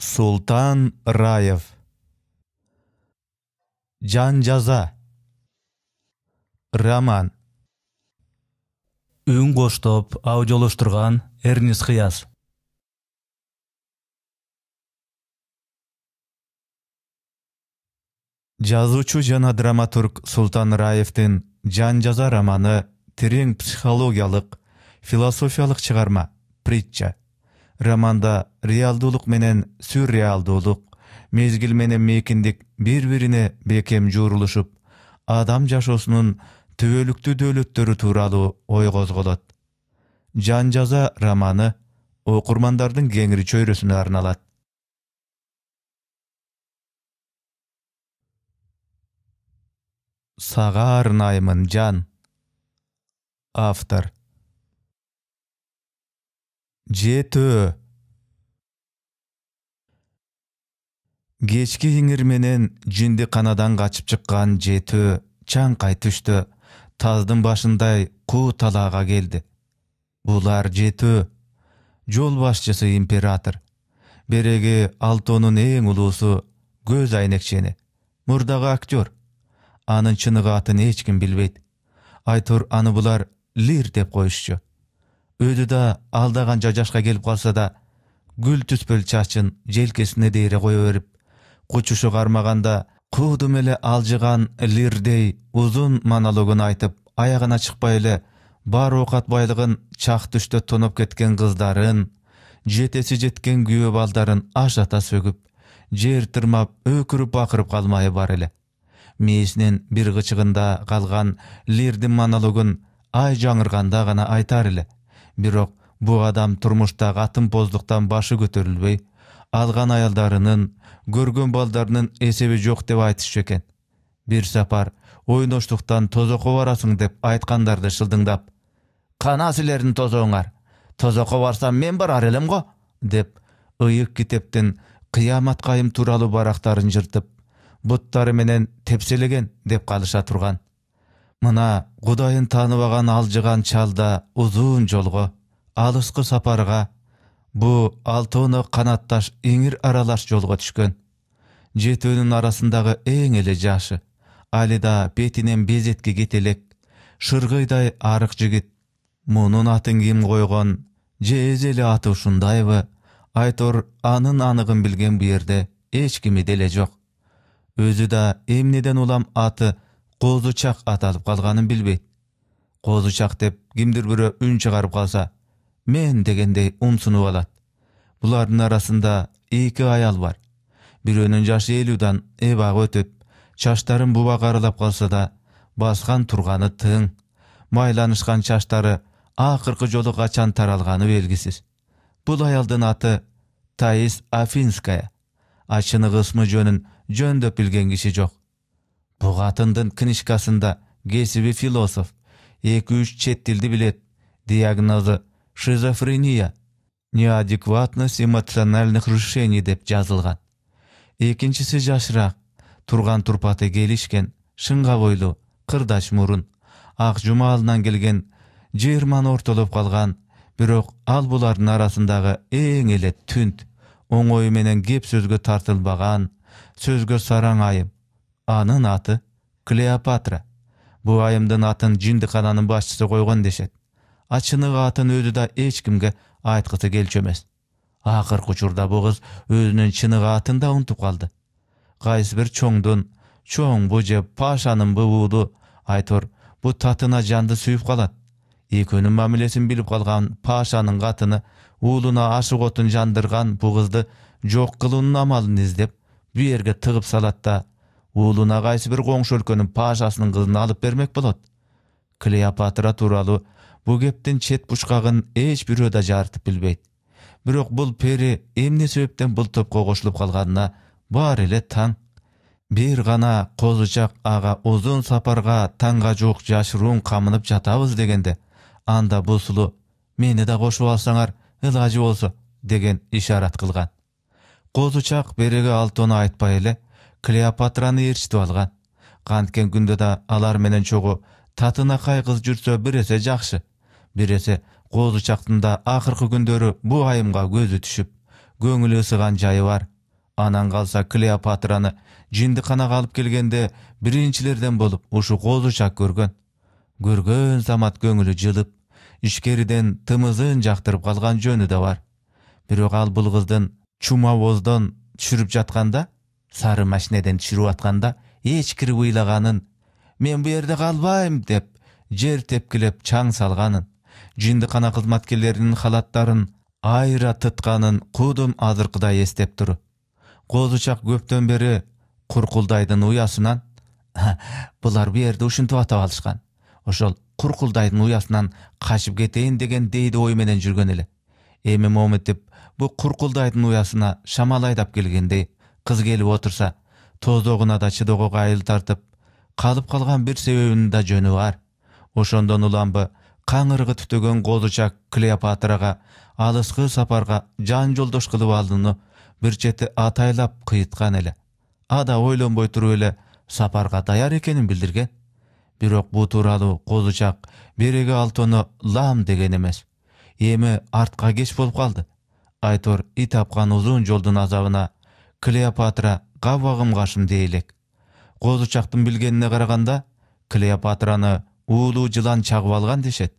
Султан Раев Жан жаза Роман Үн коштоп аудиолоштурган Эрнис Хияс жазуучу жана драматург султан раевдин жан жаза романы терең психологиялык философиялык чыгарма притча романда реалдуулук менен сюрреалдуулук мезгил менен мейкиндик бири бирине бекем жуурулушуп адам жашоосунун түбөлүктүү дөөлөттөрү тууралуу ой козголот жан жаза романы окурмандардын кеңири чөйрөсүнө арналат сага арнаймын жан автор жеті кечки иңир менен жиндиканадан качып чыккан жетөө чаңкай түштү таздың башындай куу талаға келді. Бұлар жетөө жол башчысы император береги алтоонун ең улуусу көз айнекчени мурдагы актер анын чыныгы атын эч ким билбейт айтор аны булар лир деп коюшчу өзү да канча жашка келип калса да гүл түспөл чачын желкесине дейре кое берип кучушу кармаганда куудум эле алжыган лирдей узун монологун айтып аяғына чыкпай эле бар оокат байлыгын чак түштө тоноп кеткен кыздарын жетесі жеткен күйөө балдарын ашата сөгүп жер тырмап өкүрүп бакырып қалмайы бар эле мээсинен бир кычыгында калган лирдин монологун ай жаңырганда гана айтар эле бирок бұ адам турмуштагы атымпоздуктан башы көтөрүлбөй алган аялдарынын көргөн балдарынын эсеби жок деп айтышчу экен бир сапар ойноштуктан тозокко барасың деп айткандарды шылдыңдап кана силердин тозооңар тозокко барсам мен барар элем го деп ыйык китептин кыямат кайым тууралуу барактарын жыртып буттары менен тепселеген деп калыша турган мына құдайын таныбаған алжыған чалда ұзын жолға алысқы сапарға бұ алтыны қанатташ еңір аралаш жолға түшкен жетөөнүн арасындағы ең эле жашы алида бетінен безетке кетелек шырғыйдай арық жігіт мұның атын ким қойған жезелі эле аты ушундайбы айтор анын анығын білген бұ жерде эч деле жоқ өзі да эмнеден улам аты қозы чақ аталып қалғанын білбейді қозы деп кимдир бирөө үн шығарып қалса мен дегендей ұмсынып алат. бұлардың арасында екі аял бар бирөөнүн жасы елудан эбағы өтіп шаштарын бубак аралап қалса да басқан тұрғаны тың майланышқан шаштары ақырқы жолы качан таралғаны белгісіз бұл аялдың аты таис афинская ашының ысмы жөнін жөндөп билген кісі жоқ Бұғатындың катындын книжкасында кесиби философ 2 үч чет тилди билет диагнозу шизофрения неадекватность эмоциональных решений деп жазылган экинчиси жашырақ, турган турпаты келишкен шыңга бойлуу қырдаш мурун ақ жұмалынан келген жерман ортолоп қалған, бирок ал булардын арасындагы эң эле түнт оң менен кеп сөзгө тартылбаған сөзгө сараң айым анын аты клеопатра Бу айымдын атын жиндикананын башчысы койгон дешет а чыныгы атын өзү да эч кимге айткысы келчү эмес акыркы учурда бул кыз өзүнүн чыныгы атын да унутуп калды кайсы бир чоңдун чоңбу же пашанынбы уулу айтор бу татына жанды сүйүп калат экөөнүн мамилесин билип калган пашанын катыны уулуна ашык отун жандырган бул кызды жок кылуунун амалын издеп бу жерге тыгып салат да уулуна кайсы бир коңшу өлкөнүн пашасынын кызын алып бермек болот клеопатра тууралуу бул кептин чет бушкагын эч бирөө да жарытып билбейт бирок бул пери эмне себептен бул топко кошулуп калганына баары эле таң бир гана козучак ага узун сапарга таңга жуук жашыруун камынып жатабыз дегенде анда бул сулуу мени да кошуп алсаңар ылажы болсо деген ишарат кылган козучак береги алтоону айтпай эле клеопатраны ээрчитип алган канткен күндө да алар менен чогуу татынакай кыз жүрсө бир эсе жакшы бир эсе козучактын да акыркы күндөрү бу айымга көзү түшүп көңүлү ысыган жайы бар анан калса клеопатраны жиндиканага алып келгенде биринчилерден болуп ушу козучак көргөн көргөн самат көңүлү жылып ичкериден тымызын жактырып калган жөнү да бар бирок ал бул кыздын чумабоздон түшүрүп жатканда сары машинеден түшүрүп атқанда, еш кір ыйлаганын мен бұл жерде калбайм деп жер тепкілеп чаң салганын қана кызматкерлеринин халаттарын айра тытқанын қудым азырқыда естеп тұр қозышақ көптен көптөн бери ұясынан, уясынан булар бул ұшынтып ушинтип атап ошол куркулдайдын уясынан қашып кетейін деген дейді ой менен жүргөн эле эми моментип бул куркулдайдын уясына шамал айдап келгендей қыз келіп отырса тоздоғына да чыдоого кайыл тартып қалып қалған бір себебінің да жөні бар ошондон уламбы қаңырғы түтөгөн козучак клеопатраға алыскы сапарға жан жолдош кылып алдыны бір чети атайлап кыйыткан эле ада ойлонбой туруп эле сапарға даяр экенин билдирген бирок бул тууралуу козучак береги алтоны лам деген эмес эми артка кеч болуп калды айтор ит тапкан узун жолдун азабына клеопатра кабагым кашым дейлік. Қозы чақтың білгеніне қарағанда, клеопатраны ұлу жылан чагып алған дешет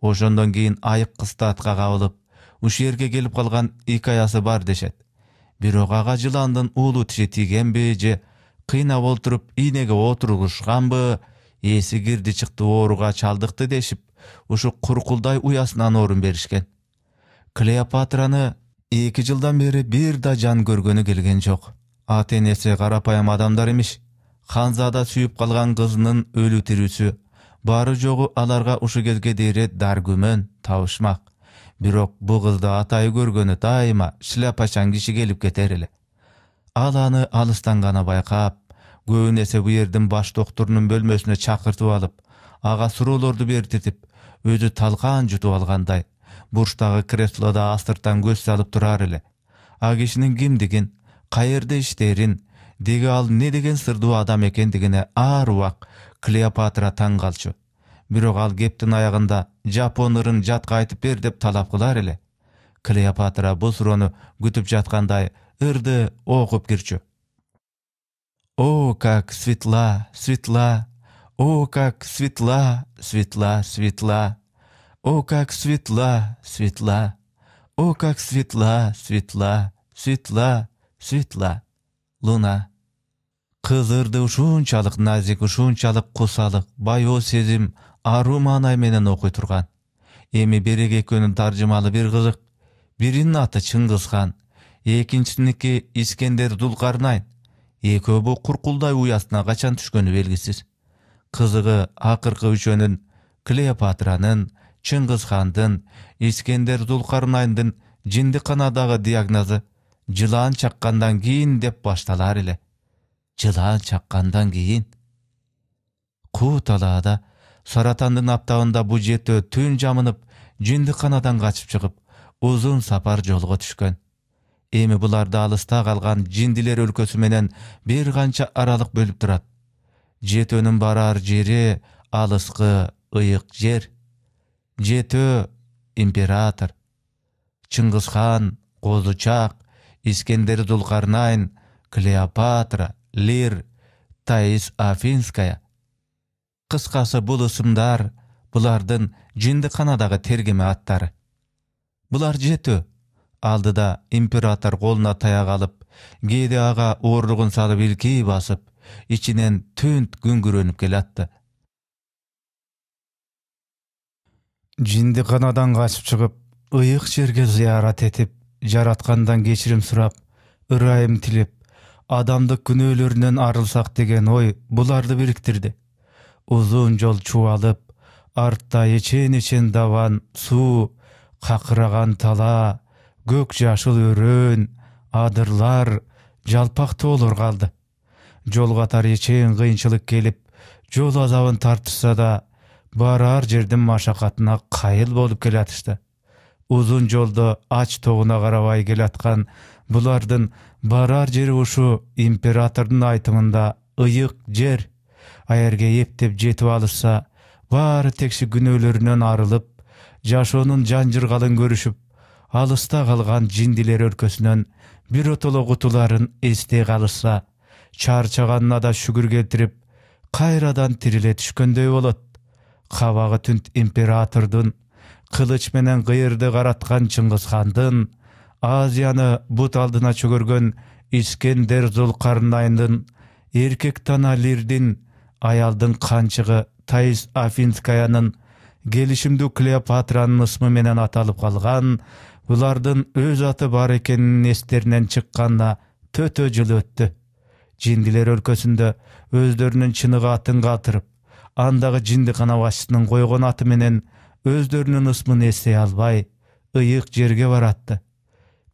ошондон кийин айык кыстаатка кабылып ерге жерге қалған калган аясы бар дешет бирок ага жыландын уулуу тиши бе, же кыйнап олтуруп ийнеге бі, эси кирди чыкты ооруга чалдықты дешип ушу құрқылдай уясынан орын берішкен. клеопатраны эки жылдан бері бир да жан көргөнү келген жоқ. ата энеси карапайым адамдар имиш ханзада сүйіп калган кызынын өлі тирүүсү бары жогу аларга ушул кезге дейре дар күмөн табышмак бирок бул кызды атайы көргөнү дайыма шляпачан киши келип кетер эле ал аны алыстан гана байкап бұл буердин баш доктурунун бөлмөсүнө чакыртып алып ага суроолорду бертитип өзү талкан жутуп алгандай бурчтагы креслода астыртан көз салып турар эле а кишинин кимдигин каерде иштерин деги ал эмне деген сырдуу адам экендигине ар убак клеопатра таң калчу бирок ал кептин аягында жапон ырын жатка айтып бер деп талап кылар эле клеопатра бул суроону күтүп жаткандай ырды окуп кирчү о как светла светла о как светла светла светла О, как светла, светла, О, как светла, светла, светла, светла, луна. Қызырды ұшуын нәзік, қосалық, құсалық, байо сезім, ару менен оқи тұрған. Емі берек көнін таржымалы бір қызық. Бірінің аты хан екіншінікі Искендер екі Екөбі құрқылдай ұясына қачан түшкені белгісіз. Қызығы ақырқы үшөнін Клеопатраның қандың, искендер жинді қанадағы диагнозы жылан чаққандан кейін» деп башталар эле Жылан чаққандан кейін. куу талаада саратандын аптабында бу жетөө түн жамынып жиндиканадан качып чыгып узун сапар жолго түшкөн эми буларды алыста қалған жиндилер өлкөсү менен бир канча аралык бөлүп турат жетөөнүн барар жери алыскы ыйык жер жеті император хан козучак искендер зулкарнайн клеопатра лир таис афинская кыскасы бул ысымдар булардын қанадағы тергеме аттары булар жетөө алдыда император колуна таяк алып кээде ага оорлугун салып илкий басып ичинен түнт күңгүрөнүп келатты қанадан качып чыгып ыйык жерге зыярат этип жараткандан кечирим сурап ырайым тилеп адамдык күнөөлөрүнөн арылсақ деген ой бұларды бириктирди узун жол чубалып артта эчен эчен даван су, қақыраған тала, көк жашыл өрөөн адырлар жалпак тоолор қалды. жол катары эчен кыйынчылык келип жол азабын тартышса да барар жердин машакатына кайыл болуп келатышты узун жолдо ач тогуна карабай келаткан бұлардың барар жери ушу императордун айтымында ыйык жер жерге эптеп жетип алышса баары текши күнөөлөрүнөн арылып жашоонун жыргалын көрүшүп алыста калган жиндилер өлкөсүнөн биротоло кутуларын эстей калышса чарчаганына да шүгүр келтирип кайрадан тириле түшкөндөй болот кабагы түнт императордың, қылыч менен кыйырды қаратқан чыңгызхандын азияны бұт алдына чөгөргөн искендер зулкарнайндын еркек тана лирдин Аялдың канчыгы таис Афинскаяның, келишимдүү клеопатранын ысмы менен аталып қалған, булардын өз аты бар экенин эстеринен чыкканына төтө жыл өттү жиндилер өлкөсүндө өздөрүнүн чыныгы атын калтырып андагы жиндикана башчысынын койгон аты менен өздөрүнүн ысмын эстей албай ыйык жерге баратты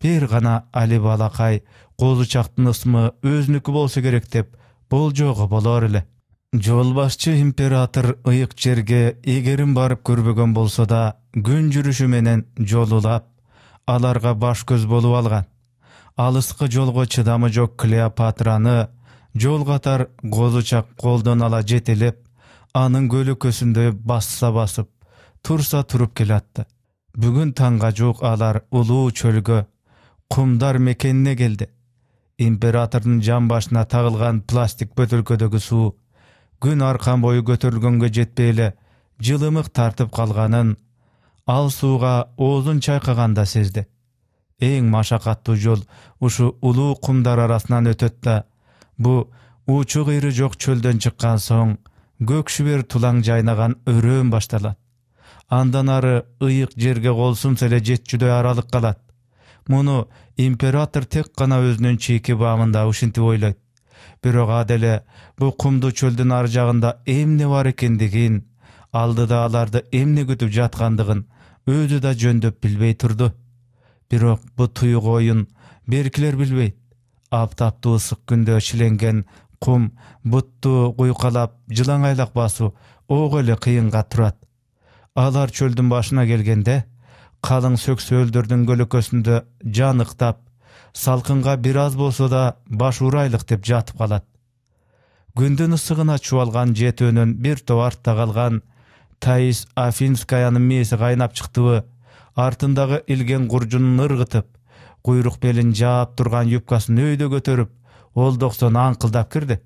бир гана али балакай козучактын ысмы өзүнүкү болсо керек деп болжоого болор эле жолбашчы император ыйык жерге эгерим барып көрбөгөн болсо да күн жүрүшү менен жол улап аларга баш көз болуп алган алыскы жолго чыдамы жок клеопатраны жол катар козучак колдон ала жетелеп анын көлөкөсүндөй басса басып турса туруп келатты Бүгін таңға жуук алар улуу чөлгө кумдар мекенине келди императордун жамбашына тагылган пластик бөтөлкөдөгү суу күн аркан бою көтөрүлгөнгө жетпей эле жылымык тартып калганын ал сууга оозун чайкаганда сезди эң машакаттуу жол ушу улуу кумдар арасынан өтөт да бу учу кыйры жок чөлдөн чыккан соң көк шүбер тулаң жайнаған өрөөн башталат андан ары ыйык жерге кол сунса эле жетчүдөй аралык калат муну император тек гана өзүнүн чийки баамында ушинтип ойлойт бирок а деле бул кумдуу чөлдүн ар жагында эмне бар экендигин алдыда аларды эмне күтүп жаткандыгын өзү да жөндөп билбей турду бирок бу туюк оюн беркилер билбейт аптаптуу ысык күндө шиленген кум бутту куйкалап жылаңайлак басуу ого эле кыйынга турат алар чөлдүн башына келгенде калың сөксөөлдөрдүн көлөкөсүндө жаныктап салкынга бир аз болсо да баш уурайлык деп жатып калат күндүн ысыгына чубалган жетөөнөн бир топ артта калган таис афинскаянын мээси кайнап чыктыбы артындагы илген куржунун ыргытып куйрук белин жаап турган юбкасын өйдө көтөрүп ол доқсон аңқылдап кірді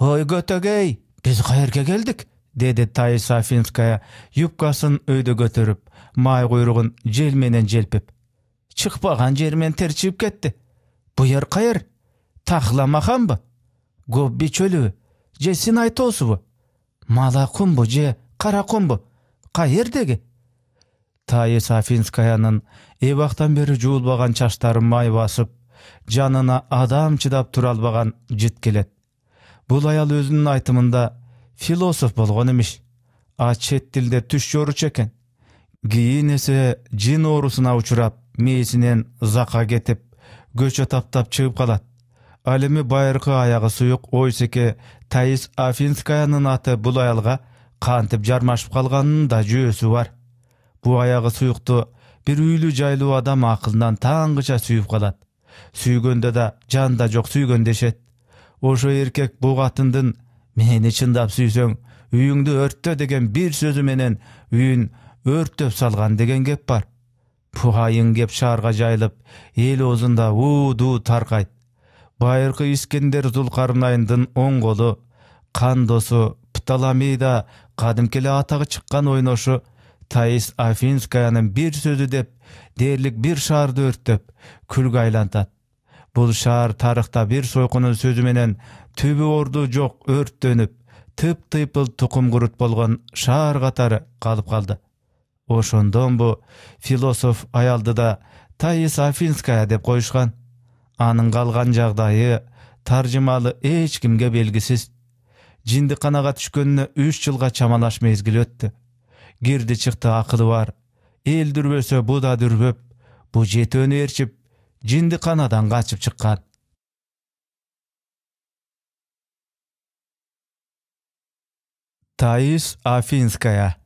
ой көтөгей біз қайерге келдік деді таиса сафинская юбкасын өйді көтеріп май құйрығын желменен желпіп шықпаған жермен тершіп кетті бұйыр қайыр тахла махан ба гобби чөлүбү же синай ба? мала ба же қара ба деге?» тайы Сафинскаяның эбактан бері жуылбаған шаштарын май басып жанына адам чыдап тура албаган жыт келет бул аял өзүнүн айтымында философ болгон имиш а чет тилде түш жоручу экен кийин эсе жин оорусуна учурап мээсинен зака кетип көчө таптап чыгып калат ал эми байыркы аягы суюк ойсеке таис афинскаянын аты бул аялга кантип жармашып калганынын да жөөсү бар бул аягы суюкту бир үйлүү жайлуу адам акылынан таңгыча сүйүп калат сүйгөндө да жанда жок сүйгөн дешет ошо эркек бул катындын мени чындап сүйсөң үйүңдү өрттө деген бир сөзү менен үйүн өрттөп салган деген кеп бар айың кеп шаарга жайылып эл оозунда дуу таркайт байыркы искендер зулкарнайындын оң колу кан да кадимки эле атагы чыккан ойношу таис афинскаянын бир сөзү деп дээрлик бир шаарды өрттөп күлгө айлантат бул шаар тарыхта бир сойкунун сөзү менен түбү орду жок өрттөнүп тып тыйпыл тукум курут болгон шаар катары калып калды ошондонбу философ аялды да таис афинская деп коюшкан анын калган жагдайы таржымалы эч кимге белгисиз жиндиканага түшкөнүнө үч жылга чамалаш мезгил өттү кирди чыкты акылы бар эл дүрбөсө бу да дүрбөп бу жетөөнү ээрчип қанадан качып чыккан таис афинская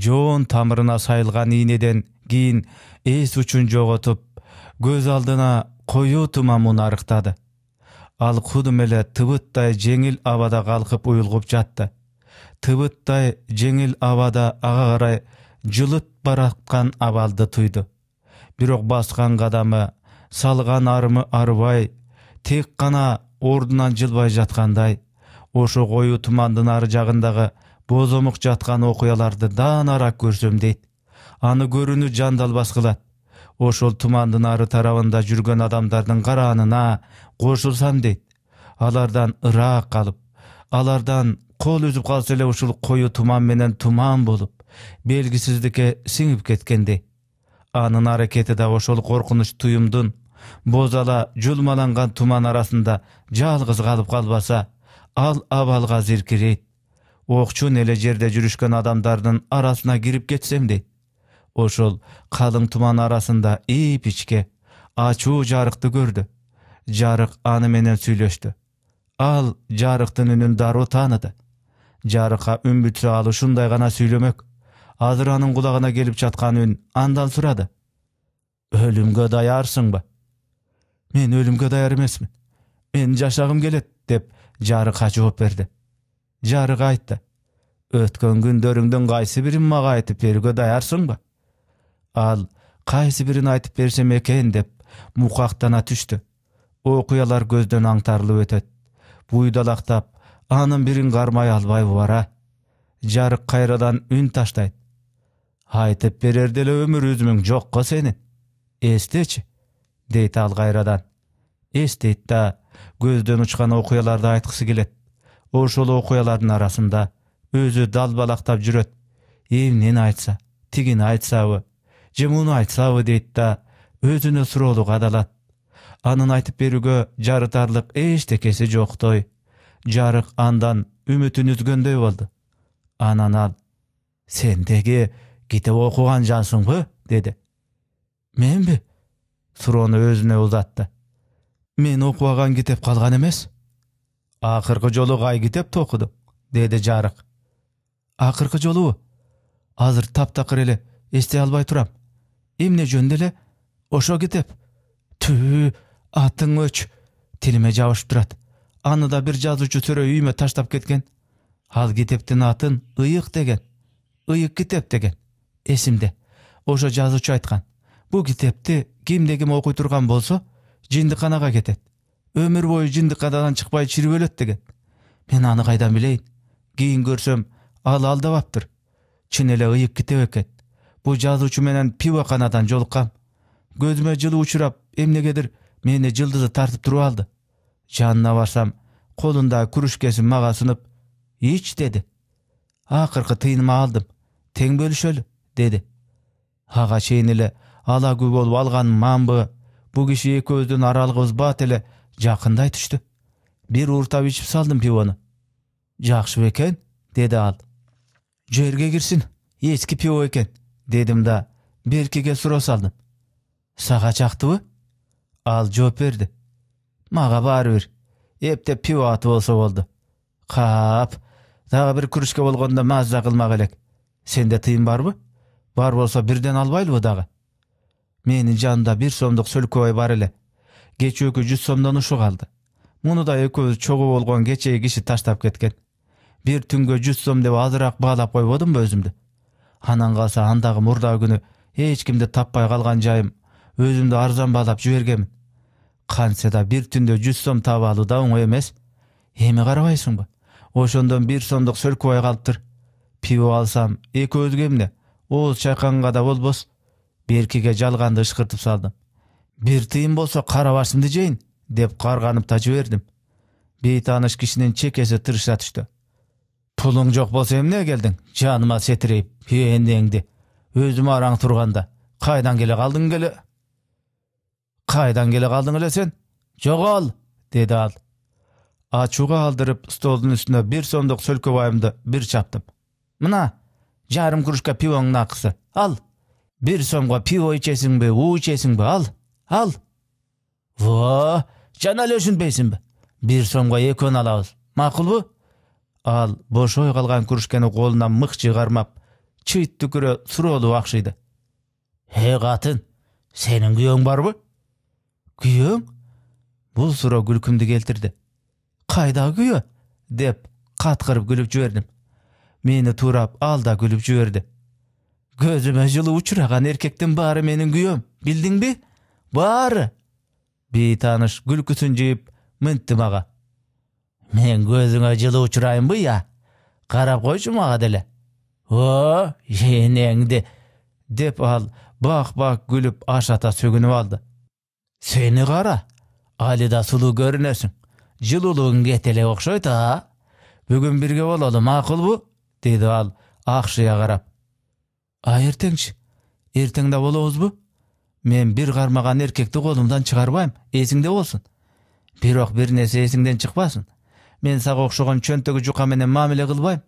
жоон тамырына сайылган ийнеден кийин эс учун жоготуп көз алдына коюу тумамун арыктады ал кудум эле тыбыттай жеңил абада калкып уюлгуп жатты тыбыттай жеңил абада ага карай жылып бараткан абалды туйды. бирок басқан қадамы, салған арымы арбай тек қана ордынан жылбай жатқандай, ошо қойу тумандын ары бозымық жатқан жаткан окуяларды арақ көрсім дейт аны көріні жандал басқылат, ошол тумандын ары тарабында жүрген адамдардың қараанына кошулсам дейт алардан ыраак қалып, алардан қол үзіп калса эле ушул тұман туман менен туман болуп белгисиздикке сиңип кеткенде. анын аракети да ошол коркунуч туюмдун бозала жулмаланган туман арасында жалгыз қалып қалбаса, ал абалга зиркирейт окчун эле жерде жүрүшкөн адамдардын арасына кирип кетсем дейт ошол калың туман арасында ип ичке ачуу жарыкты көрдү жарык аны менен сүйлөштү ал жарыктын үнүн дароо тааныды жарыкка үн бүтсө ал ушундай гана сүйлөмөк азыр анын келіп келип жаткан үн андан сурады өлүмгө даярсыңбы мен өлүмгө даяр эмесмин мен жашағым келет деп жарыкка жооп берді. жарык айтты өткөн күндөрүңдүн кайсы бирин мага айтып даярсың ба? ал кайсы бирин айтып берсем экен деп мұқақтана түштү окуялар көздөн аңтарылып өтөт буйдалактап анын бирин кармай албай бара жарык кайрадан үн таштайт айтып берер деле өмүр үзүмүң жок ко сенин эстечи дейт ал кайрадан эстейт да көздөн учкан окуяларды айткысы келет ошол окуялардын арасында өзү далбалактап жүрөт эмнени айтса тигини айтсабы же муну айтсабы дейт да өзүнө суроолу кадалат анын айтып берүүгө жарытарлык эчтекеси жоктой жарык андан үмүтүн үзгөндөй болду анан ал сендеги китеп окуган жансың деді. деди менби суроону өзүнө узатты мен окубаган китеп калган эмес акыркы жолу кай китепти окудуң деді жарык акыркы жолу азыр таптақыр эле эстей албай турам эмне жөнүндө эле ошо китеп тү атың өч тилиме жабышып турат аны да бир жазуучу төрө үйүмө таштап кеткен ал китептин атын ыйык деген ыйык китеп деген эсимде ошо жазуучу айткан бул китепти кимде ким окуй турган болсо жиндиканага кетет өмүр бою жиндиканадан чыкпай чирип өлөт деген мен аны кайдан билейин кийин көрсөм ал алдабаптыр чын эле ыйык китеп экен бул жазуучу менен пивоканадан жолуккам көзүмө жылуу учурап эмнегедир мени жылдызы тартып туруп алды жанына барсам колунда кружкесин мага сунуп ич деди акыркы тыйыныма алдым тең бөлүшөлү деді аға эле ала күй болып алған мамбы бұл кеше екі көздің бат жақындай түшті бір ұртап ичип салдым пивоны жақсы екен деді ал жерге кірсін ескі пиво екен дедім да беркеге сұра салдым саға чактыбы ал жооп берді мага өр, эптеп пиво аты болса болду каап дагы бир кружка болгондо маза кылмак элек сенде тыйын барбы бар болса бирден албайлыбы дагы менин жанымда бир сомдук сөлкөбай бар эле кечөөкү жүз сомдон ушу калды муну да экөөбүз чогуу болгон кечээ киши таштап кеткен бир түнгө жүз сом деп азыраак баалап койбодумбу өзүмдү анан калса андагы мурдагы күнү эч кимди таппай калган жайым өзүмдү арзан баалап жибергенмин кантсе да бир түндө жүз сом таап алуу да оңой эмес эми карабайсыңбы ошондон бир сомдук сөлкөбай калыптыр пиво алсам экөөбүзгө эмне ооз чайканга да болбос беркеге жалганды ышкыртып салдым бир тыйын болсо кара башымды жейин деп карганып да жибердим бейтааныш кишинин чекеси тырыша түштү пулуң жок болсо эмне келдиң жаныма сетирейип ээнеңди өзүм араң турганда қайдан келе калдың келе Қайдан келе қалдың эле сен жогол деди ал ачууга алдырып столдун үстүнө бир сомдук сөлкөбайымды бир чаптым мына жарым кружка пивоңдун акысы ал бир сомго пиво ичесиңби уу ичесиңби ал ал во жана эле ушинтпейсиңби бир сомго экөөнү алабыз макулбу ал бошой калган кружканы колунан мык чыгармап чыйт түкүрө суроолу акшыйды э катын сенин күйөөң барбы күйөөң бул суроо күлкүмдү келтирди кайдагы күйөө деп каткырып күлүп жибердим мени туурап алда күлүп жиберди көзүмө жылуу учураган эркектин баары менин күйөөм билдиңби баары бейтааныш күлкүсүн жыйып мынтты мага мен көзүңө жылуу учурайынбы ыя карап койчу мага деле о энеңди деп ал бак бак күлүп ашата сөгүнүп алды сени кара али да сулуу көрүнөсүң жылуулугуң кете эле окшойт а бүгүн бирге бололу макулбу деді ал ақшия қарап а ертеңші эртең да болобузбу мен бир кармаган эркекти колумдан чыгарбайм эсиңде болсун бирок бир нерсе эсиңден чыкпасын мен сага окшогон чөнтөгү жука менен мамиле кылбайм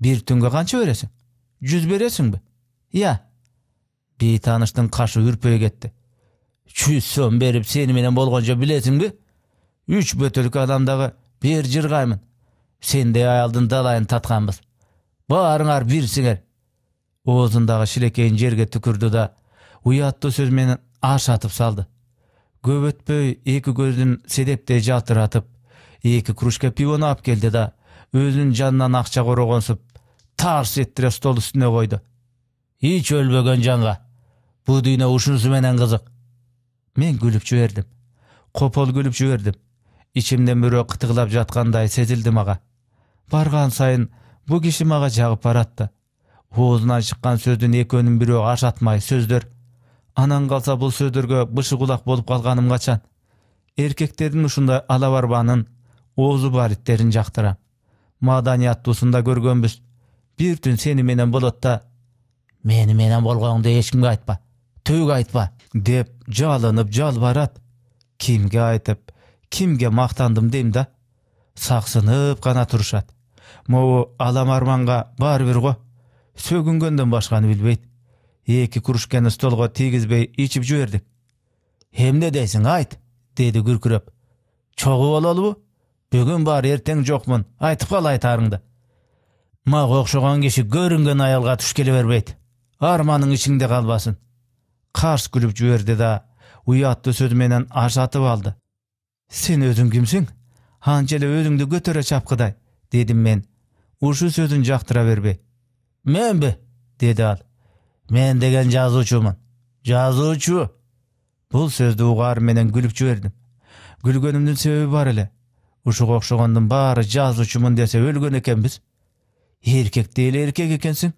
бир түнгө канча бересиң жүз бересиңби иә». ыя бейтааныштын кашы үрпөй кетти жүз сом берип сени менен болгончо билесиңби үч бөтөлкө адамдагы бир жыргаймын сендей аялдын далайын татканбыз баарыңар бирсиңер оозундагы шилекейин жерге түкүрдү да уяттуу сөз менен аш атып салды көп өтпөй эки көзүн седептей жалтыратып эки кружка пивону алып келди да өзүнүн жанынан акча корогонсуп тарс эттире стол үстүнө койду ич өлбөгөн жанга бул дүйнө ушунусу менен кызык мен күлүп жибердим копол күлүп жибердим ичимден бирөө кытыгылап жаткандай сезилди мага барган сайын бул киши мага жагып баратты оозунан чыккан сөздүн экөөнүн бирөө ашатмай сөздер анан қалса бұл сөздөргө бышы кулак болуп калганым качан эркектердин ушундай алабарбанын оозу бар иттерин жактырам көрген көргөнбүз Бір түн сені менен болот да мени менен болгонуңду ешкімге айтпа түк айтпа деп жалынып жалбарат кимге айтып кимге мақтандым дейм да сақсынып қана турушат моу алам арманга бар бир го сөгүнгөндөн башканы билбейт эки кружканы столго тийгизбей ичип жибердик эмне дейсиң айт деди күркүрөп чогуу бололубу бүгүн бар эртең жокмун айтып кал айтарыңды мага окшогон киши көрүнгөн аялга туш келе бербейт арманың ичиңде калбасын карс күлүп жиберди да уяттуу сөз менен ажатып алды сен өзүң кимсиң анча эле өзүңдү көтөрө чапкыдай дедим мен ушу сөзүн жактыра бербей менби деди ал мен деген жазуучумун жазуучу бул сөздү угаар менен күлүп жибердим күлгөнүмдүн себеби бар эле ушуга окшогондун баары жазуучумун десе өлгөн экенбиз эркек деле эркек экенсиң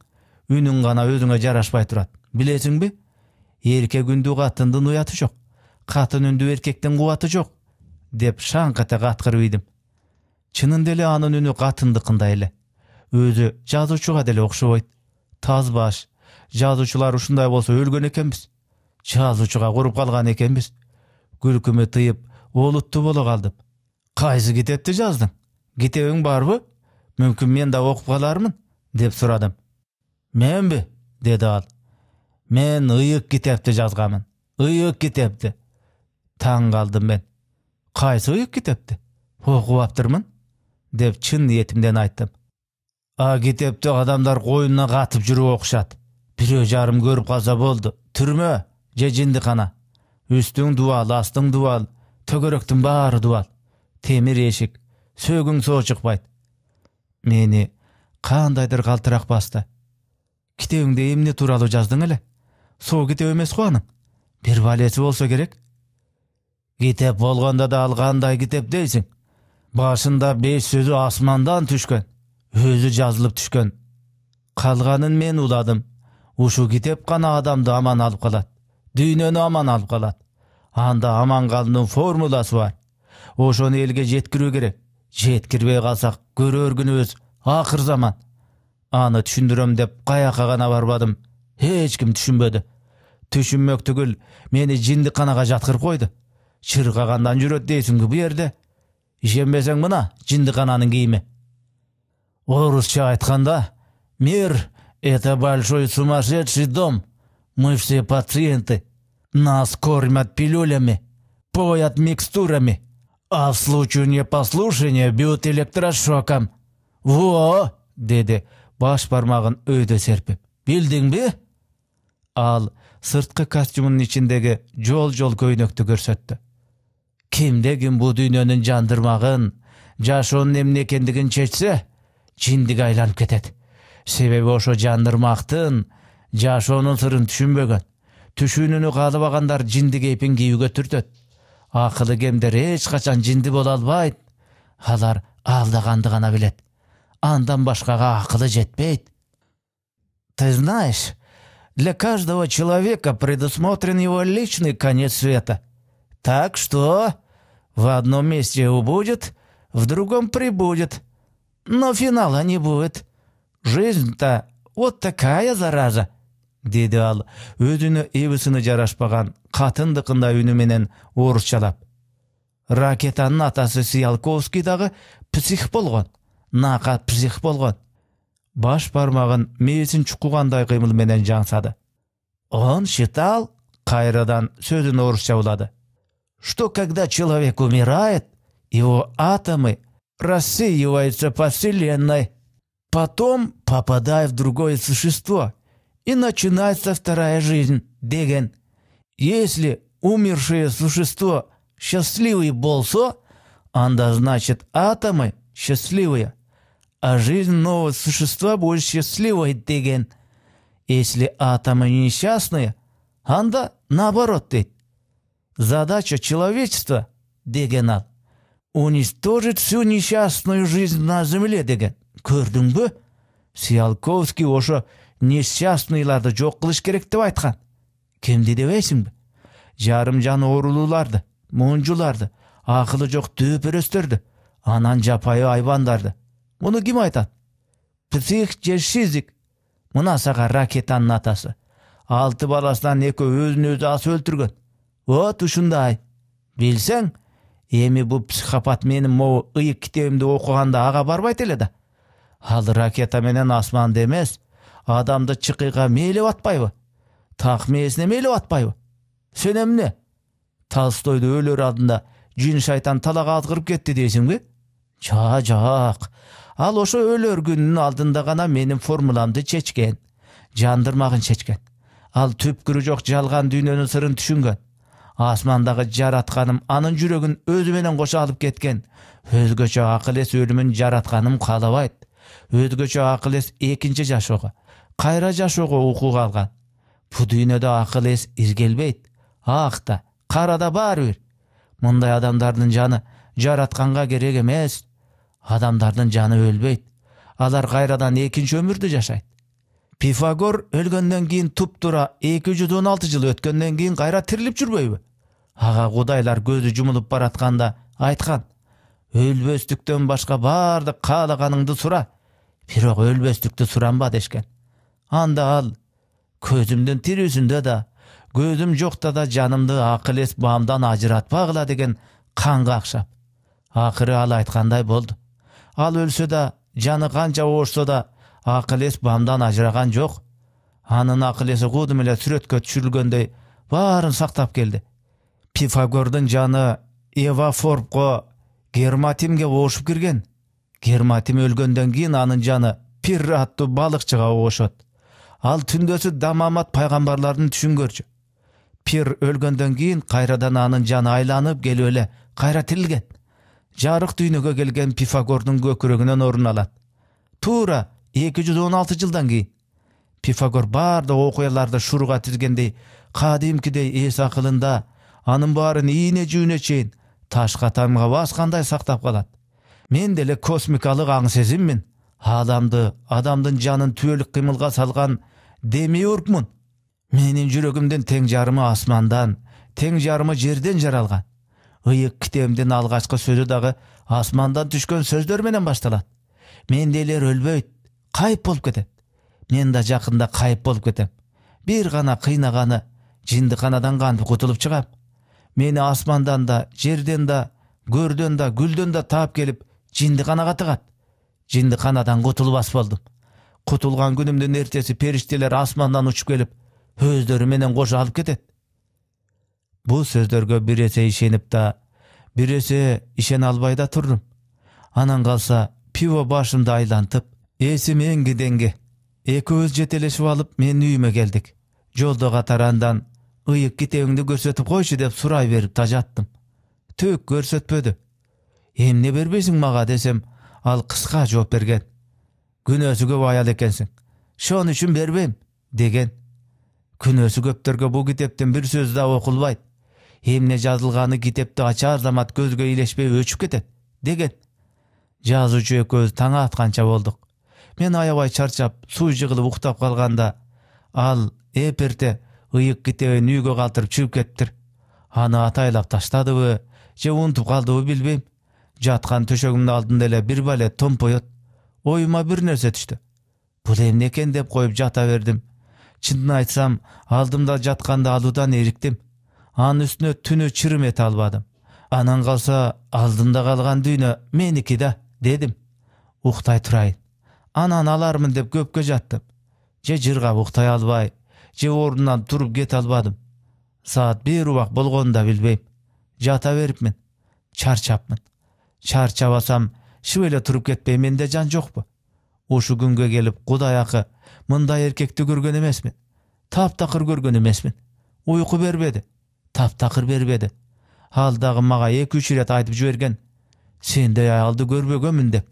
үнүң гана өзүңө жарашпай турат билесиңби эркек үндүү катындын уяты жок катын үндүү эркектин кубаты жок деп шаңкыта каткырып ийдим чынында эле анын үнү катындыкындай эле өзі жазушыға деле окшобойт таз баш жазуучулар ушундай болсо өлгөн экенбиз жазуучуга куруп калган экенбиз күлкүмө тыйып олуттуу боло калдым кайсы китепти жаздың китебиң барбы мүмкүн мен да окуп калармын деп сурадым менби деди ал мен ыйык китепти жазганмын ыйык китепти таң калдым мен кайсы ыйык китепти окуп аптырмын деп чын ниетимден айттым а китепте адамдар койнуна катып жүрүп окушат бирөө жарым көрүп калса болду түрмө же қана. үстүң дубал астың дубал төгөрөктүн баары дубал темир эшик сөөгүң соо чыкпайт мени кандайдыр калтырак басты китебиңде эмне тууралуу жаздың эле соо китеп эмес го анын бир балеси болсо керек китеп болгондо да ал кандай китеп дейсиң башында беш сөзү асмандан түшкөн өзі жазылып түшкен қалғанын мен уладым ушу китеп қана адамды аман алып қалады. дүйнөнү аман алып калат анда аман калуунун формуласы бар ошону елге жеткіру керек жеткирбей калсак көрөр күнүбүз ақыр заман аны түшүндүрөм деп каяка гана барбадым эч ким түшүнбөдү түшүнмөк түгүл мени қанаға жаткырып койду чыркагандан жүрөт дейсиңби бұл жерде ишенбесең мына жиндикананын кийими Орысша айтқанда, мир – это большой сумасшедший дом. Мы все пациенты. Нас кормят пилюлями, поят микстурами, а в случае непослушания бьют электрошоком. Во, деді баш бармағын өйді серпіп. Білдің бе? Ал сыртқы костюмының ішіндегі жол-жол көйнөктү көрсетті Кимде ким бұл дүйнөнүн жандырмағын, жашоонун эмне экендигин чечсе, жиндиге айланып кетет себеби ошо жандырмактын жашоонун сырын түшүнбөгөн түшүнүүнү каалабагандар жинди кейпин кийүүгө түртөт акылы кемдер эч качан жинди боло албайт алар алдаганды гана билет андан башкага акылы жетпейт ты знаешь для каждого человека предусмотрен его личный конец света так что в одном месте убудет в другом прибудет но финала не будет жизнь-то вот такая зараза деді ал өзіне ебісіні жарашпаған қатындықында үніменен орысшалап ракетаның атасы сиялковскийдағы псих болған нақат псих болған баш бармағын мейісін чұқығандай қимылменен жаңсады он шитал қайрадан сөзін орысша улады что когда человек умирает его атомы рассеивается по Вселенной. Потом попадает в другое существо, и начинается вторая жизнь, Деген. Если умершее существо – счастливый болсо, анда значит атомы счастливые, а жизнь нового существа будет счастливой, Деген. Если атомы несчастные, анда наоборот ты. Задача человечества – Дегенат уничтожит всю несчастную жизнь на земле деген көрдің бі? сиялковский ошо несчастныйларды жоқ кылыш керек деп айтқан. кимди деп бі? жарым жан мұнжуларды, ақылы жоқ жок үрістірді, анан жапайы айбандарды Мұны ким айтан? псих жерсиздик мына сага ракетанын атасы алты баласынан екі өзүн өзү асып өлтүргөн вот ай. Білсең, эми бул психопат менин могу ыйык китебимди окуганда ага барбайт эле да ал ракета менен асман эмес адамды чыкыйга мээлеп атпайбы так мээсине мээлеп атпайбы сен эмне толстойду өлөр алдында жин шайтан талага азгырып кетти дейсиңби жа жок ал ошо өлөр күнүнүн алдында гана менин формуламды чечкен жандырмагын чечкен ал түпкүрү жок жалган дүйнөнүн сырын түшүнгөн Асмандағы жаратқаным анын жүрегін өзіменен қоша алып кеткен өзгөчө акыл эс өлүмүн жаратканым каалабайт өзгөчө акыл эс экинчи жашоого кайра жашоого укук алган бул дүйнөдө акыл эс изгелбейт ак да кара да баары бир мындай адамдардын жаны жаратқанға керек эмес адамдардын жаны өлбөйт алар кайрадан экинчи өмүрдү жашайт пифагор өлгөндөн кийин туптуура эки жүз он алты жыл өткөндөн кийин кайра тирилип жүрбөйбү ага кудайлар көзү жумулуп баратканда айткан өлбөстүктөн башка барды каалаганыңды сура бирок өлбөстүктү суранба дешкен анда ал көзүмдүн тирүүсүндө да көзүм жокта да жанымды акыл эс баамдан ажыратпагыла деген канга акшап акыры ал айткандай болду ал өлсө да жаны канча оошсо да акыл эс бамдан ажыраган жок анын акыл эси кууду эле сүрөткө түшүрүлгөндөй баарын сактап келди пифагордун жаны эва форбко герматимге оошуп кирген герматим өлгөндөн кийин анын жаны пир аттуу балыкчыга оошот ал түндөсү дамамат пайғамбарлардың түшүн көрчү пир өлгөндөн кийин кайрадан анын жаны айланып келип эле кайра тирилген жарык дүйнөгө келген пифагордун көкүрөгүнөн орун алат эки жүз он алты жылдан кийин пифагор баардык окуяларды шуурга тизгендей кадимкидей эс акылында анын баарын ийине жүіне чейин ташка тамга баскандай сактап калат мен деле космикалык аң сезиммин адамды адамдын жанын түбөлүк кыймылга салган демиургмун менин жүрөгүмдүн тең жарымы асмандан тең жарымы жерден жаралған. ыйык китемдин алгачкы сөзү дагы асмандан түшкөн сөздөр менен башталат мен өлбөйт қайып болып кетеді мен да жақында қайып болып кетем. бір ғана қинағаны жындыханадан қанып құтылып шығам мені асмандан да жерден да көрден да гүлден да тап келіп жындыханаға тығады жындыханадан құтылбас болдым құтылған күнімнің ертесі періштелер асмандан ұшып келіп өздеріменен менен қоша алып кетеді бұл сөздерге біресе ішеніп та біресе ишене албай да тұрдым анан қалса пиво башымды айлантып эсим эңгиденге экөөбүз жетелешип алып мен үйүмө келдик жолдо катарандан ыйык китебиңди көрсөтүп койчу деп сурай берип тажаттым түк көрсөтпөдү эмне бербейсиң мага десем ал кыска жооп берген күнөөсү көп аял экенсиң шон үчүн бербейм деген күнөөсү көптөргө бул китептин бир сөзү да окулбайт эмне жазылганы китепти ачар замат көзгө илешпей өчүп кетет деген жазуучу экөөбүз таң атканча болдук мен аябай чарчап суу жыгылып уктап калганда ал эперте ыйык китебин үйгө калтырып чыгып кетиптир аны атайлап таштадыбы же унутуп калдыбы билбейм жаткан төшөгүмдүн алдында эле бир бале томпоет оюма бир нерсе түштү бул эмне экен деп коюп жата бердим чынын айтсам алдымда жатканды алуудан эриктим анын үстүнө түнү чырым эте албадым анан калса алдымда калган дүйнө меники да дедим уктай турайын анан алармын деп көпкө жаттып. же жырга уктай албай же ордунан туруп кете албадым саат бир убак болгонун да билбейм жата берипмин чарчапмын чарчабасам шып эле туруп кетпей менде жан жокпу ушу күнгө келип кудай акы мындай эркекти көргөн эмесмин таптакыр көргөн эмесмин уйку бербеди таптакыр бербеди ал дагы мага эки үч ирет айтып жиберген сендей аялды көрбөгөнмүн деп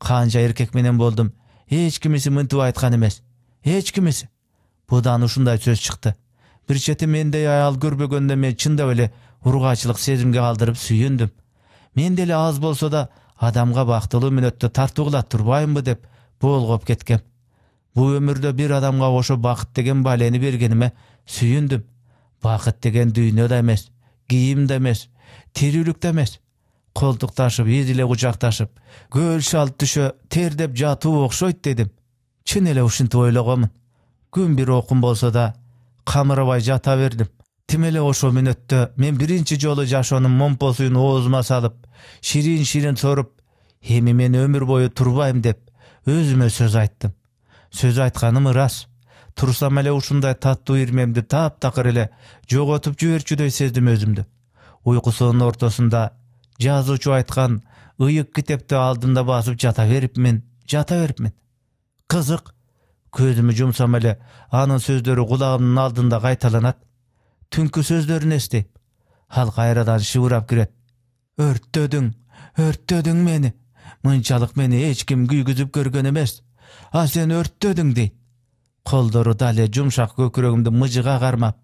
канча эркек менен болдум эч кимиси мынтип айткан эмес эч кимиси будан ушундай сөз чыкты бир чети мендей аял көрбөгөндө мен чындап эле ургаачылык сезимге калдырып сүйүндүм мен деле аз болсо да адамга бактылуу мүнөттү тартуу кыла турбаймынбы деп болгоп кеткем бул өмүрдө бир адамга ошо бакыт деген балени бергениме сүйүндүм бакыт деген дүйнө да эмес кийим да эмес тирүүлүк да эмес колтукташып эз эле кучакташып көл шалт түшө тердеп жатуу окшойт дедим чын эле ушинтип ойлогомун. күн бир окун болсо да камырбай жата бердим тим эле ошол мүнөттө мен биринчи жолу жашоонун момпо оозума салып ширин ширин сорып эми мен өмүр бою турбайм деп өзүмө сөз айттым сөз айтканым ырас турсам эле ушундай таттуу ирмемди таптакыр эле жоготуп жиберчүдөй сездим өзүмдү уйкусунун ортосунда жазуучу айтқан ыйык китепти алдымда басып жата берипмин жата берипмин кызык көзүмдү жумсам эле анын сөздөрү кулагымдын алдында кайталанат түнкү сөздөрүн эстейм ал кайрадан шыбырап кирет өрттөдүң өрттөдүң мени мынчалык мени эч ким күйгүзүп көргөн а сен өрттөдүң дейт колдору дале жумшак көкүрөгүмдү мыжыга кармап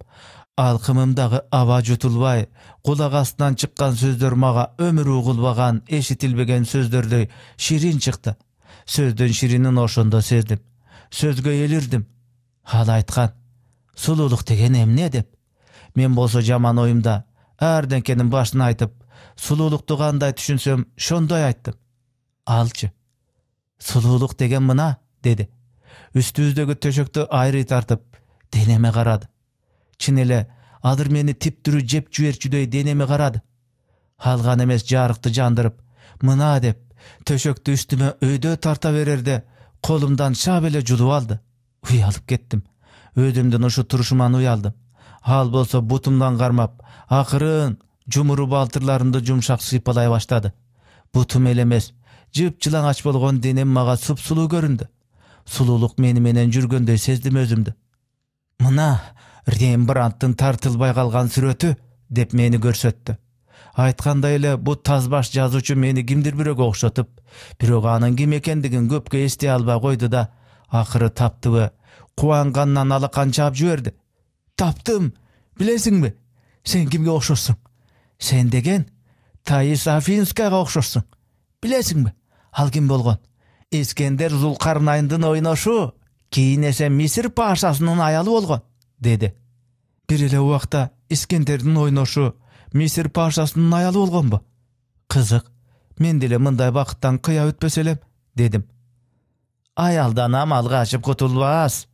алкымымдагы аба жутулбай кулак астынан чыккан сөздер маға өмір ұғылбаған ешітілбеген сөздерді ширин чыкты сөздүн ширинин ошында сездим сөзгө елірдім. ал айтқан, сұлулық деген эмне деп мен болсо жаман ойымда, әрден кенім башын айтып сұлулық кандай түшінсем, ошондой айттым алчы сулуулук деген мына деди үстүбүздөгү төшөктү айры тартып денеме қарады. чын эле азыр мени типтүрүү жеп жиберчүдөй денеми карады ал гана эмес жарыкты жандырып мына деп төшөктү үстүмө өйдө тарта берерде колумдан шап эле жулуп алды уялып кеттим өзүмдүн ушу турушуман уялдым ал болсо бутумдан кармап акырын жумуру балтырларымды жумшак сыйпалай баштады бутум эле эмес жыпжылаңач болгон денем мага супсулуу көрүндү сулуулук мени менен жүргөндөй сездим өзүмдүмыа рембрандттын тартылбай калган сүрөтү деп мени көрсөттү айткандай эле тазбаш жазуучу мени кимдир бирөөгө окшотуп бирок анын ким экендигин көпкө эстей албай койду да акыры таптыбы кубанганынан алакан чаап жиберди таптым билесиңби сен кимге окшошсуң сен деген таис афинскага окшошсуң билесиңби ал ким болгон искендер зулкарнайндын ойношу кийин эсе мисир пашасынын аялы болгон деді бир эле убакта искендердин ойношу мисир пашасынын аялы болгонбу кызык мен деле мындай бакыттан кыя өтпөс элем дедим аялдан амал качып кутулбас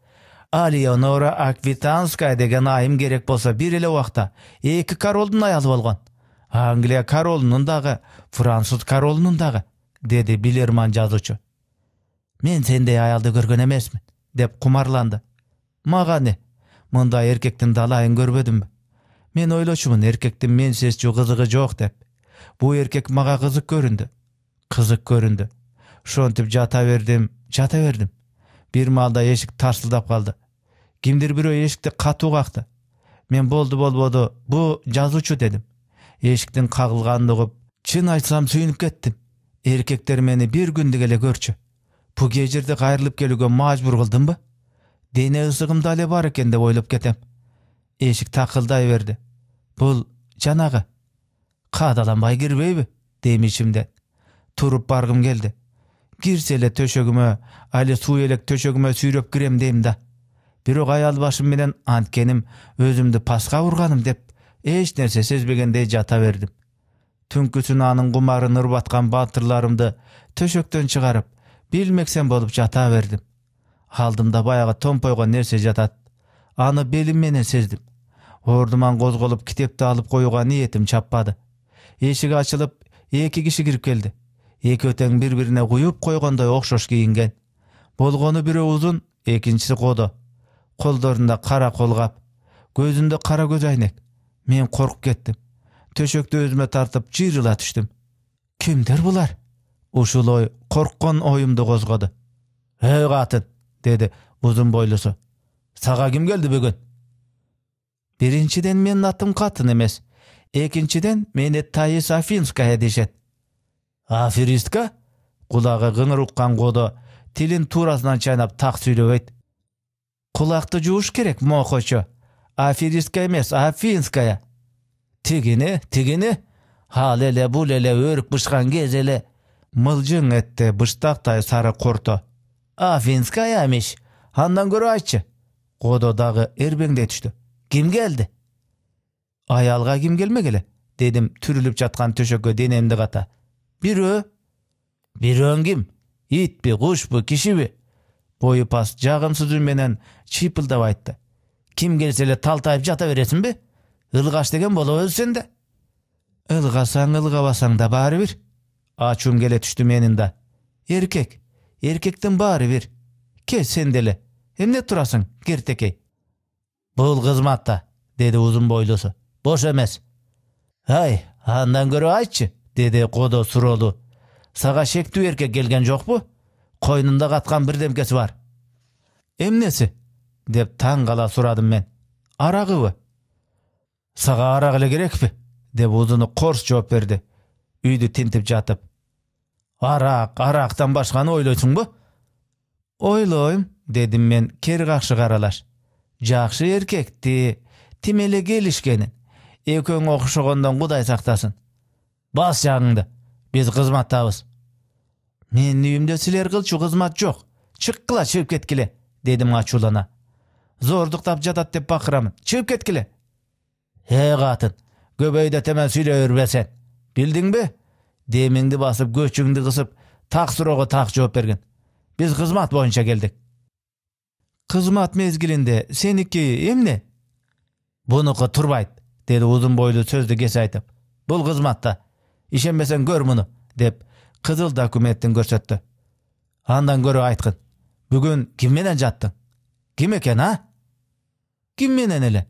алеонора аквитанская деген айым керек болса, бир эле убакта эки королдун аялы болгон англия королунун дагы француз королунун дагы деди билерман жазуучу мен сендей аялды көргөн эмесмин деп кумарланды мага мындай эркектин далайын көрбөдүмбү мен ойлочумун эркектин сезчү кызыгы жок деп бул эркек мага кызык көрүндү кызык көрүндү ошентип жата бердим жата бердим бир маалда эшик тарсылдап калды кимдир бирөө эшикти катуу какты мен болду болбоду бул жазуучу дедим эшиктин кагылганын угуп чын айтсам сүйүнүп кеттим эркектер мени бир күндүк эле көрчү бул кежирди кайрылып келүүгө мажбур кылдымбы дене да әлі бар екен деп ойлап кетем. Ешік тақылдай берді. Бұл жанағы. Қадаланбай кірбейбі, дейм туруп баргым барғым келді. эле төшөгүмө әлі су элек төшөгіме сүйреп кірем дейм да. Бирок аял башым менен анткеним өзімді пасқа ұрғаным деп, еш нәрсе сезбегендей жата бердім. Түнкүсүн аның кумарын ырбаткан батырларымды төшөктөн чыгарып, билмексен болып жата бердим алдымда баягы томпойгон нерсе жатат аны белим менен сездим ордуман козголуп китепти алып коюуга ниетим чаппады эшик ачылып эки киши кирип келди экөө тең бири бирине куюп койгондой окшош кийинген болгону бирөө узун экинчиси кодо колдорунда кара колгап көзүндө кара көз айнек мен коркуп кеттим төшөктү өзүмө тартып жыйрыла түштүм кимдер булар ушул ой корккон оюмду козгоду эй катын деді ұзын бойлысы. саға кім келді бүгін биринчиден менин атым қатын емес, экинчиден мени таис афинская дешет аферистка кулагы кыңыр уккан кодо тилин туурасынан чайнап так сүйлөбөйт кулакты жууш керек мохочу аферистка эмес афинская тигини тигини ал эле бул эле өрүк бышкан кез эле мылжың этти быштактай сары корто Afinskaya emiş. Handan görü aytçı. Qododağı erbengde düştü. Kim geldi? Ayalga kim gelmegeli? Dedim türülüp жатқан төшөккө денемді қата. Бірі? Бірі ким? Ит бі, құш бі, киши бі? Бойы пас жағымсыз үнменен чипылдап айтты. Kim келсе эле талтайып жата бересің бе? Ылғаш деген болобу сенде? Ылғасаң ылғабасаң да баары бир. Ачуум келе түштү менин да. Эркек, Еркектің бары бер. Кел сенделе. Эмне турасың, кертекей? Бұл қызматта, деді ұзын бойлысы. Бош емес. Ай, андан көрі айтшы, деді қодо сұролу. Саға шекту еркек келген жоқ бұ? Қойнында қатқан бірдемкесі бар. Эмнесі? деп таң қала сұрадым мен. Арағы бұ? Саға арағылы керек пе? деп ұзыны қорс жауап берді. Үйді тінтіп жатып. арақ арақтан башқаны ойлойсың ба ойлойм дедім мен кер қақшы аралаш «Жақшы тим тимеле келишкенин экөөң окшогондон кудай сактасын бас жагыңды биз кызматтабыз менин үйүмдө силер кылчу кызмат жок чыккыла чыгып кеткиле дедим ачуулана зордуктап жатат деп бакырамын чыгып кеткиле э катын көбөйдө темен сүйлөй бербе билдиңби демеңді басып көшіңді қысып тақ сұрағы тақ жауап берген біз қызмат бойынша келдік қызмат мезгілінде сенікі емне бұнықы турбайт деді ұзын бойлы сөзді кесе айтып бұл қызматта ишенбесең көр мұны деп қызыл документтен көрсетті андан көрі айтқын бүгін кімменен жаттың кім екен а кімменен еле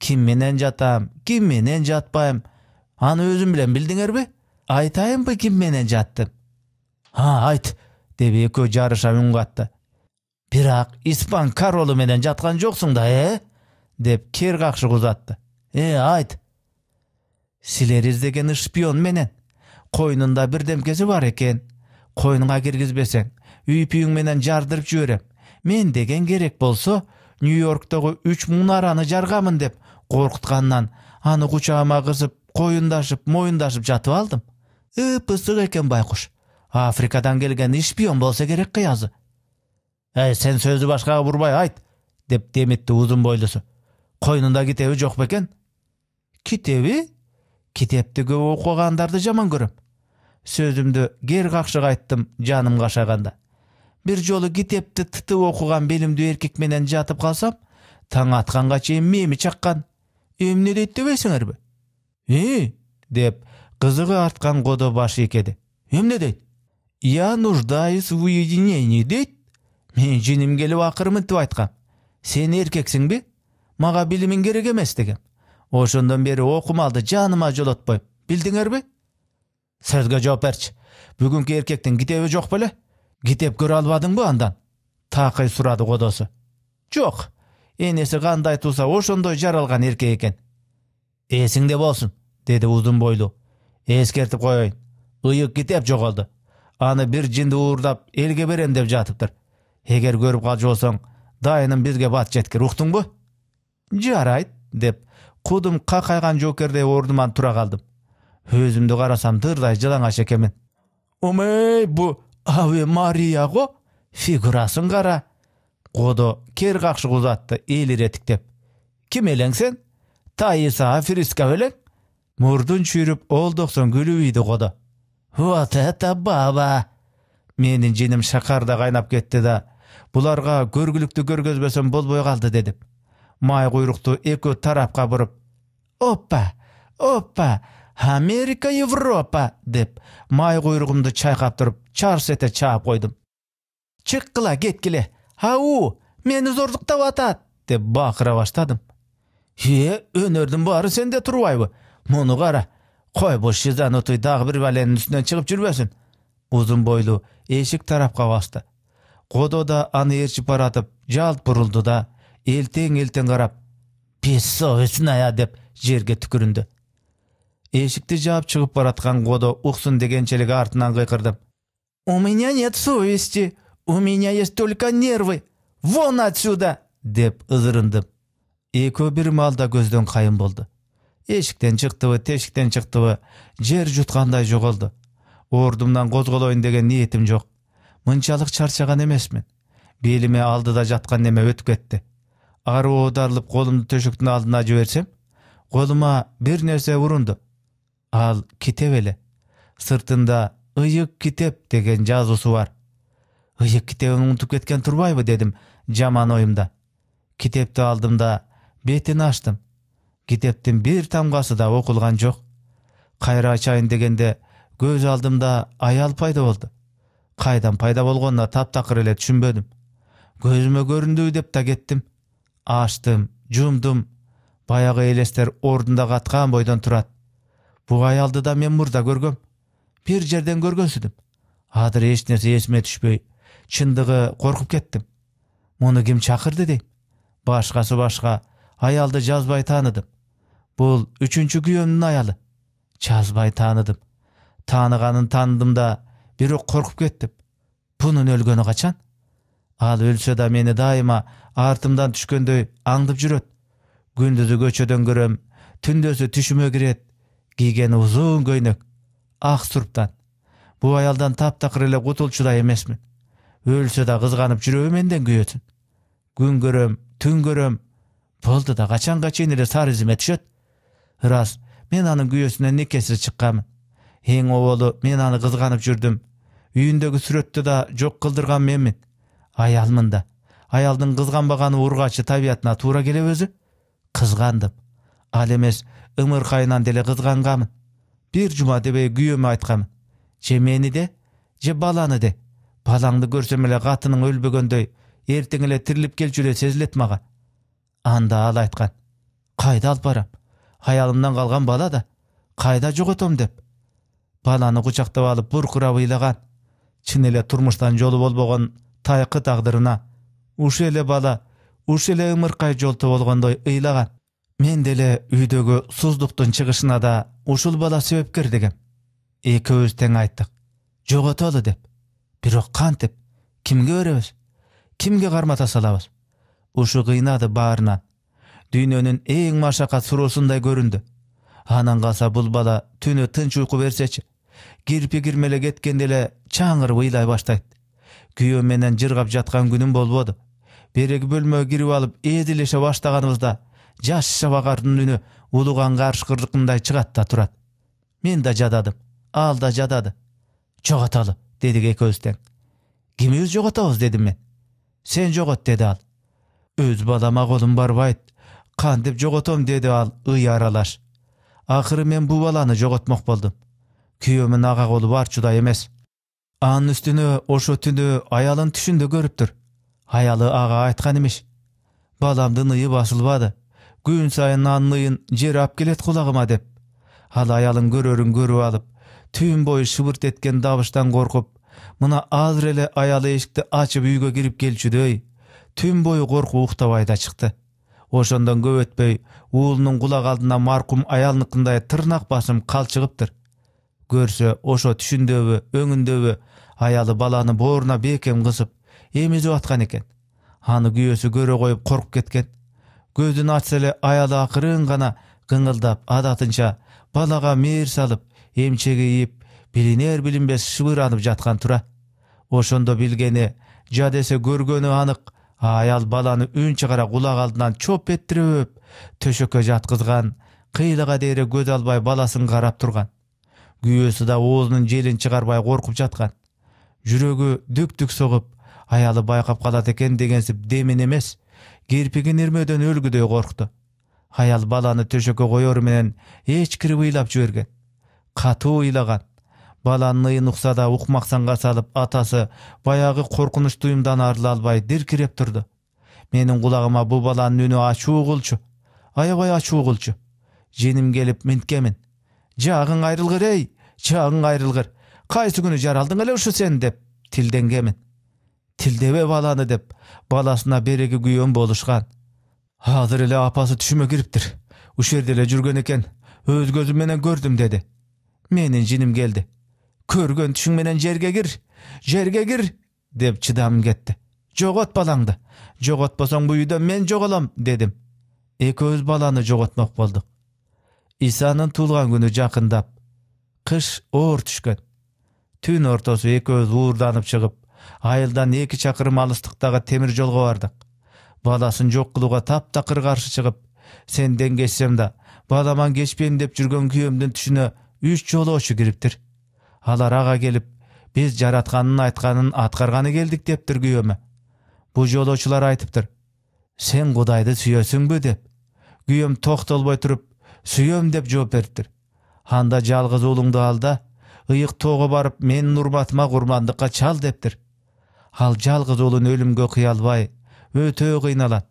кімменен жатам кімменен жатпайм аны өзім білем білдіңер айтайынбы ким менен жатты. а айт деп экөө жарыша үн катты бирок испан королу менен жаткан жоксуң да э деп кер какшык узатты э айт силер издеген шпион менен койнунда бирдемкеси бар экен койнуңа киргизбесең үйпүйүң менен жардырып жиберем мен деген керек болсо нью йорктогу үч мунараны жаргамын деп коркутканынан аны кучагыма кысып коюндашып моюндашып жатып алдым үп ысық екен байқұш африкадан келген шпион болса керек қиязы эй сен сөзді башқаға бұрбай айт деп демитти ұзын бойлысы қойнында китебі жоқ бекен? екен китеби китепті көп оқығандарды жаман көрем сөзімді гер қақшыға айттым жаным қашағанда бір жолы китепті тытып оқыған белімді менен жатып қалсам таң атқанға чейин мемі чаққан эмне дейт деп и деп кызыгы арткан баш ийкеди эмне дейт я нуждаюсь в уединении дейт мен жиним келип мынтип айткам сен эркексиңби мага билимиң керек эмес деген ошондон бери окумалды жаныма жолотпойм билдиңерби сөзгө жооп берчи бүгүнкү эркектин китеби жок беле китеп көрө албадыңбы андан такый сурады кодосу жок энеси кандай туса ошондой жаралган эркек экен эсиңде болсун деди узун бойлуу эскертип коеюн ыйык китеп жоголду аны бир жинди уурдап элге берем деп жатыптыр эгер көріп калчу болсоң дайынын бізге бат жеткир уктуңбу жарайт деп кудум какайган жокердей ордуман тура калдым өзүмдү карасам дырдай жалаңаш экенмин омей бу аве мария го фигурасын кара кодо кер какшык узатты тиктеп ким элең сен таиса афириска белең мұрдын шүйріп күлі күлүбейді қоды вот это баба менің женім шақарда қайнап кетті да бұларға көргілікті көргөзбөсөм болбой қалды дедіп май құйрықты екі тарапқа бұрып оппа оппа америка европа деп май құйрығымды чай тұрып чарс ете чаап қойдым чыққыла кеткіле ау мені зорлықтап атат деп бақыра баштадым е өнердің бары сенде турбайбы Мұны қара, қой бұл шизан той дағы бір бәленің үстінен шығып жүрмесін. Ұзын бойлы ешік тарапқа басты. да аны ерші баратып, жалт бұрылды да, елтең-елтең қарап, «Песовесін ая!» деп жерге түкірінді. Ешікті жаап шығып баратқан Қодо ұқсын дегеншелігі артынан қиқырды. «У меня нет совести, у меня есть только нервы, вон отсюда!» деп ызырынды. екеуі бір малда көзден қайым болды эшиктен чыктыбы тешиктен чыктыбы жер жуткандай жоголду ордумдан козголоюн деген ниетим жок мынчалык чарчаган эмесмин белиме алдыда жаткан неме өтүп кетти аруу аударылып колумду төшөктүн алдына жиберсем колума бир нерсе урунду ал китеп эле сыртында ыйык китеп деген жазуусу бар ыйык китебин унутуп кеткен турбайбы дедим жаман оюмда китепти алдым да бетин ачтым китептин бир тамгасы да окулган жок кайра ачайын дегенде көз алдымда аял пайда болду кайдан пайда болгонуна таптакыр эле түшүнбөдүм көзүмө көрінді деп да кеттим ачтым жумдум баягы элестер ордунда каткан бойдон турат бул аялды да мен мурда көргөм бир жерден көргөнсүдүм азыр эч нерсе эсиме түшпөй чындыгы коркуп кеттим муну ким чакырды дейм башкасы башка аялды жазбай тааныдым Bul üçüncü güyümün ayalı. Çazbay tanıdım. Tanıganın tanıdım da biri korkup kettim. Bunun ölgönü kaçan? Al ölse de meni daima artımdan düşkönдөй аңдып жүрөт. Gündüzü көчөдөн көрөм, түндөсү түшүмө кирет. Кийгени узун көйнөк, ак сурптан. Bu ayaldan taptakır ile kutulçu da emesmin. Ölse de kızganıp cürüyü menden güyötün. Gün görüm, tün göröm. Buldu da kaçan kaçın ile sar hizmet şöt. рас мен анын күйөөсүнөн никесиз чыкканмын эң оболу мен аны кызганып жүрдүм үйүндөгү сүрөттү да жок кылдырган менмин аялмын да аялдын кызганбаганы ургачы табиятына туура келеби өзү кызгандым ал эмес ымыркайынан деле кызганганмын. бир жума дебей күйөөмө айтканмын же мени де же баланы де балаңды көрсөм эле катының өлбөгөндөй эртең эле тирилип келчү сезилет мага анда ал айткан кайда алып барам аялымдан қалған бала да қайда жоготом деп баланы құшақтап алып бұрқырап ыйлаған чын эле турмуштан жолу болбогон тайкы тагдырына ушу эле бала ушу эле ымыркай жолту болгондой ыйлаган мен деле үйдөгү суздуктун чыгышына да ушул бала себепкер дегем экөөбүз тең айттык жоготолу деп бирок кантип кимге беребиз кимге кармата салабыз ушу кыйнады баарынан дүйнөнүн эң машакат суроосундай көрүндү анан калса бул бала түнү тынч уйку берсечи кирпи кирмеле кеткенде эле чаңырып ыйлай баштайт күйөө менен жыргап жаткан күнүм болбоду береги бөлмөгө кирип алып эдилеше баштаганыбызда жаш шабагардын үнү улуган карышкырдыкындай чыгат да турат мен да жададым ал да жадады жоготолу дедик экөөбүз тең кимибиз жоготобуз дедим мен сен жогот деди ал өз балама колум барбайт кантип жоготом деди ал ый аралаш акыры мен бұл баланы жоготмок болдум күйөөмүн ага колу бар чудай эмес анын үстүнө ошо түнү аялын түшүндө көрүптүр аялы аға айтқан имиш баламдын ыйы басылбады күн сайын анын ыйын жер алып келет кулагыма деп ал аялын көрөрүн көрүп алып түн бою шыбырт эткен дабыштан коркуп мына азыр эле аялы эшикти ачып үйгө кирип келчүдөй түн бою коркуп уктабай да чыкты ошондон көп өтпөй уулунун кулак алдына маркум аялыныкындай тырнак басым калчыгыптыр көрсө ошо түшүндөбү өңүндөбү аялы баланы бооруна бекем кысып эмизип аткан экен аны күйөөсү көрө коюп коркуп кеткен көзүн ачса эле аялы акырын гана кыңылдап адатынча балага мээр салып эмчеги ийип билинер билинбес шыбыранып жаткан тура ошондо билгени жадесе десе көргөнү анык аял баланы үн чыгара кулак алдынан чоп эттире өөп төшөккө жаткызган кыйлага дейре көз албай баласын карап турган күйөөсү да оозунун желин чыгарбай коркуп жаткан жүрөгү дүк дүк согуп аялы байкап калат экен дегенсип демин эмес керпигин ирмөөдөн өлгүдөй коркту аял баланы төшөккө коеру менен эчкирип ыйлап жиберген катуу ыйлаган ыйын ұқса да салып атасы баяғы қорқыныш туйымдан арыла албай диркиреп тұрды менің құлағыма бұл баланың үні ачуу қылчу аябай ачуу қылчу женім келіп менткемін жағың айрылғыр ей жағың айрылғыр қайсы күні жаралдың эле ушу сен деп тілденгемін тілдебе баланы деп баласына береги күйөн болушкан азыр эле апасы түшүмө кириптир ушул жерде эле жүргөн экен өз көзүм менен көрдүм деди менин жиним келди көргөн түшүң менен жерге кир жерге кир деп чыдамым кетти жогот балаңды жоготпосоң бу үйдөн мен жоголом дедим экөөбүз баланы жоготмок болдук исанын туулган күнү жакындап кыш оор түшкөн түн ортосу экөөбүз уурданып чыгып айылдан эки чакырым алыстыктагы темир жолго бардык баласын жок кылууга таптакыр каршы чыгып сенден кечсем да баламан кечпейм деп жүргөн күйөөмдүн түшүнө үч жолоочу кириптир алар ага келип биз айтқанын айтканын аткарганы келдик дептир күйөөмө бул жолоочулар айтыптыр сен кудайды сүйөсүңбү деп күйөөм токтолбой туруп сүйөм деп жооп бериптир анда жалгыз уулуңду ал да ыйык тоого барып менин урматыма курмандыкка чал дептир ал жалгыз уулун өлүмгө кыя өтө кыйналат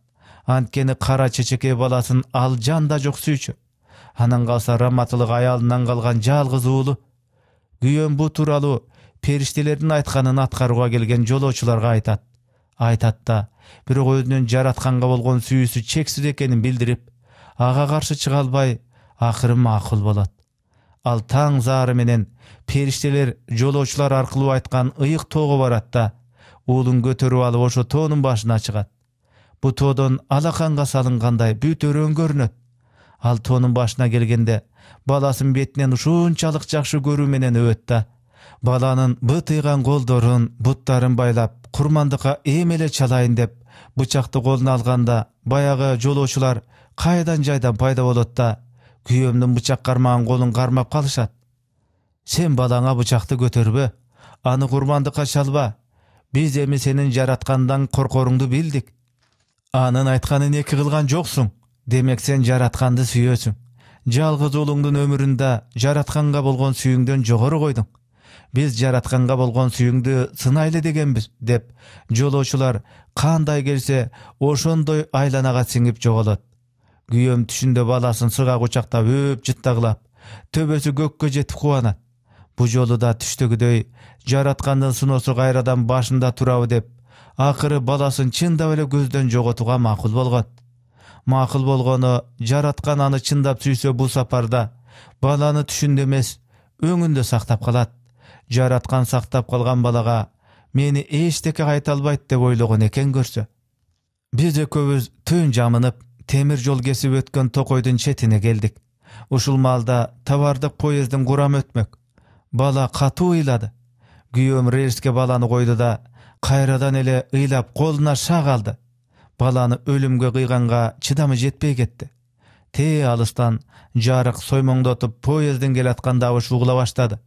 анткени кара чечеке баласын ал жанда жок сүйчү анан калса раматылык аялынан калган жалгыз уулу күйөөм бу тууралуу периштелердин айтканын аткарууга келген жолоочуларга айтат айтат да бирок өзүнүн жаратканга болгон сүйүүсү чексиз экенин билдирип ага каршы чыга албай акыры макул болот ал таң заары менен периштелер жолоочулар аркылуу айткан ыйык тоого барат да уулун көтөрүп алып ошо тоонун башына чыгат бул тоодон алаканга салынгандай бүт өрөөн көрүнөт ал тоонун башына келгенде баласын бетінен ушунчалык жакшы көрүү менен өбөт да баланын бытыйган колдорун буттарын байлап курмандыкка эми эле чалайын деп бычакты колуна алганда баягы жолоочулар кайдан жайдан пайда болот да күйөөмдүн бычак кармаган колун кармап калышат сен балаңа бычакты көтөрбө аны курмандыкка чалба биз эми сенин жараткандан коркоруңду билдик анын айтканын эки кылган жоксуң демек сен жаратканды сүйөсүң жалгыз уулуңдун өмүрүн да жаратканга болгон сүйүүңдөн жогору койдуң биз жаратканга болгон сүйүүңдү сынайлы дегенбиз деп жолоочулар кандай келсе ошондой айланага сиңип жоголот күйөөм түшүндө баласын сыга кучактап өөп жыттагылап төбөсү көккө жетип кубанат бу жолу да түштөгүдөй жараткандын сыноосу кайрадан башында турабы деп акыры баласын чындап эле көздөн жоготууга макул болгон Мақыл болғаны, жаратқан аны чындап сүйсе бұл сапарда баланы түшіндемес, эмес сақтап сактап калат сақтап қалған калган балага мени эчтеке айта деп ойлогон екен көрсө биз экөөбүз түн жамынып темір жол кесип өткөн токойдун четине келдік. ушул малда товардык поездің курамы өтмек. бала қату ыйлады күйөөм рельске баланы қойды да қайрадан еле ыйлап қолына шақ алды баланы өлүмгө кыйганга чыдамы жетпей кетти те алыстан жарык соймоңдотуп поездин келаткан дабышы угула баштады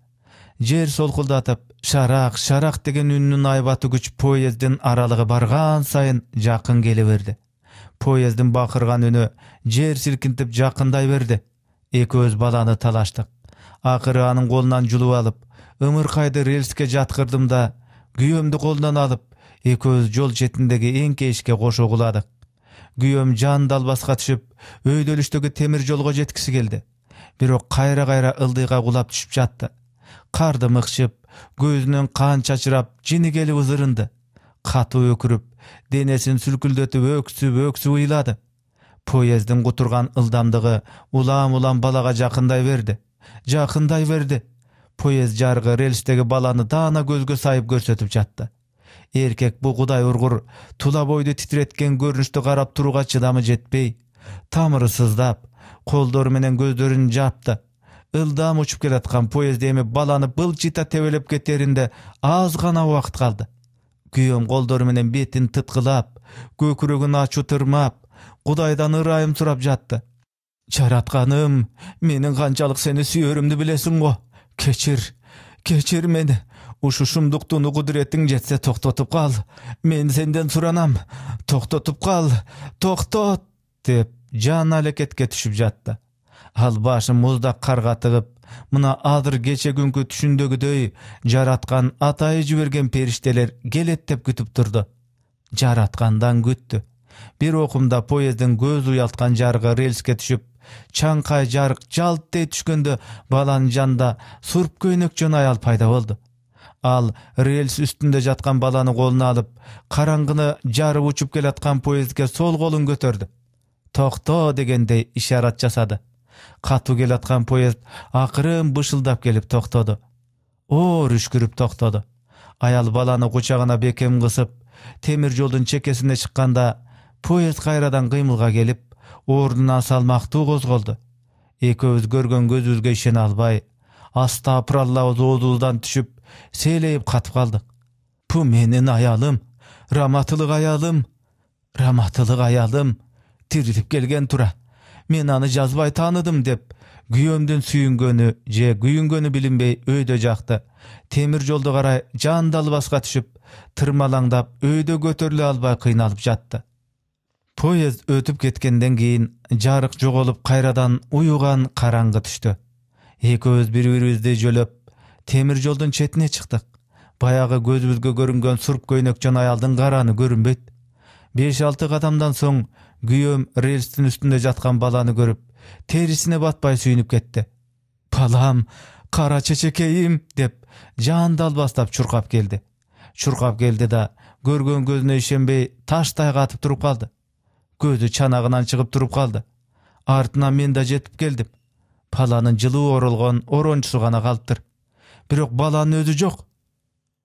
жер солкулдатып шарак шарак деген үнүнүн айбаты күч поезддин аралыгы барган сайын жакын келе берди поездин бакырган үнү жер силкинтип жакындай берди экөөбүз баланы талаштык акыры анын колунан жулуп алып ымыркайды рельске жаткырдым да күйөөмдү колунан алып экөөбүз жол четиндеги эңкейишке куладык күйөөм жан далбаска түшүп өйдөлүштөгү темир жолго жеткиси келди бирок кайра кайра ылдыйга кулап түшүп жатты карды мыкчып көзүнөн кан чачырап келип ызырынды катуу өкүрүп денесин сүлкүлдөтүп өксүп өксүп ыйлады поезддин кутурган ылдамдыгы улам улам балага жакындай берди жакындай берди поезд жарыгы рельстеги баланы даана көзгө сайып көрсөтүп жатты эркек бу кудай ургур тула бойду титиреткен көрүнүштү карап турууга чыдамы жетпей тамыры сыздап колдору менен көздөрүн жапты ылдам учуп келаткан поезд эми баланы былчыта тебелеп кетеринде аз гана убакыт калды күйөөм колдору менен бетин тыткылап көкүрөгүн ачуу тырмап кудайдан ырайым сурап жатты жаратканым менин канчалык сени сүйөрүмдү билесиң го кечир кечир мени ушу шумдуктуну кудуретиң жетсе токтотуп кал мен сенден суранам токтотуп кал токтот деп жан алекетке түшүп жатты ал башын муздак карга тыгып мына азыр кече күнкү түшүндөгүдөй жараткан атайы жиберген периштелер келет деп күтүп турду жараткандан күттү бир окумда поезддин көз уялткан жарыгы рельске түшүп чаңкай жарык жалт дей түшкөндө баланын жанында сурп көйнөкчөн аял пайда болду ал рельс үстінде жатқан баланы колуна алып караңгыны жарып учуп келаткан поездге сол колун көтөрдү токто дегендей ишарат жасады катуу келаткан поезд акырын бышылдап келіп токтоду оор үшкүрүп токтоду аял баланы кучагына бекем кысып темир жолдун чекесине шыққанда поезд кайрадан кыймылга келип ордунан салмактуу козголду экөөбүз көргөн көзүбүзгө ишене албай астапыралла оозубуздан түшүп селейіп қатып қалдық пу менің аялым раматылық аялым раматылық аялым тіріліп келген тұра мен аны жазбай таныдым деп күйеуімден сүйінгені же күйінгені білінбей өйдө жақты темір жолды қарай басқа түшіп тырмалаңдап өйдө көтеріле албай қиналып жатты поезд өтіп кеткенден кейін жарық жоғалып қайрадан ұйыған қараңғы түсті екеуіміз бір бірімізді жөлөп темір жолдың шетіне шықтық баяғы көзімізге көрінген сурп көйнек жан аялдын қараны көрүнбөйт беш алты кадамдан соң күйөөм рельстің үстінде жатқан баланы көріп, терісіне батпай сүйүнүп кетті балам қара чечекейим деп жандал бастап чуркап келді. чуркап келді да көрген көзіне ішенбей таштай қатып тұрып қалды. көзі чанағынан шығып тұрып қалды артынан мен да жетип келдим баланын жылуу оролгон орончусу гана калыптыр бирок баланын өзү жок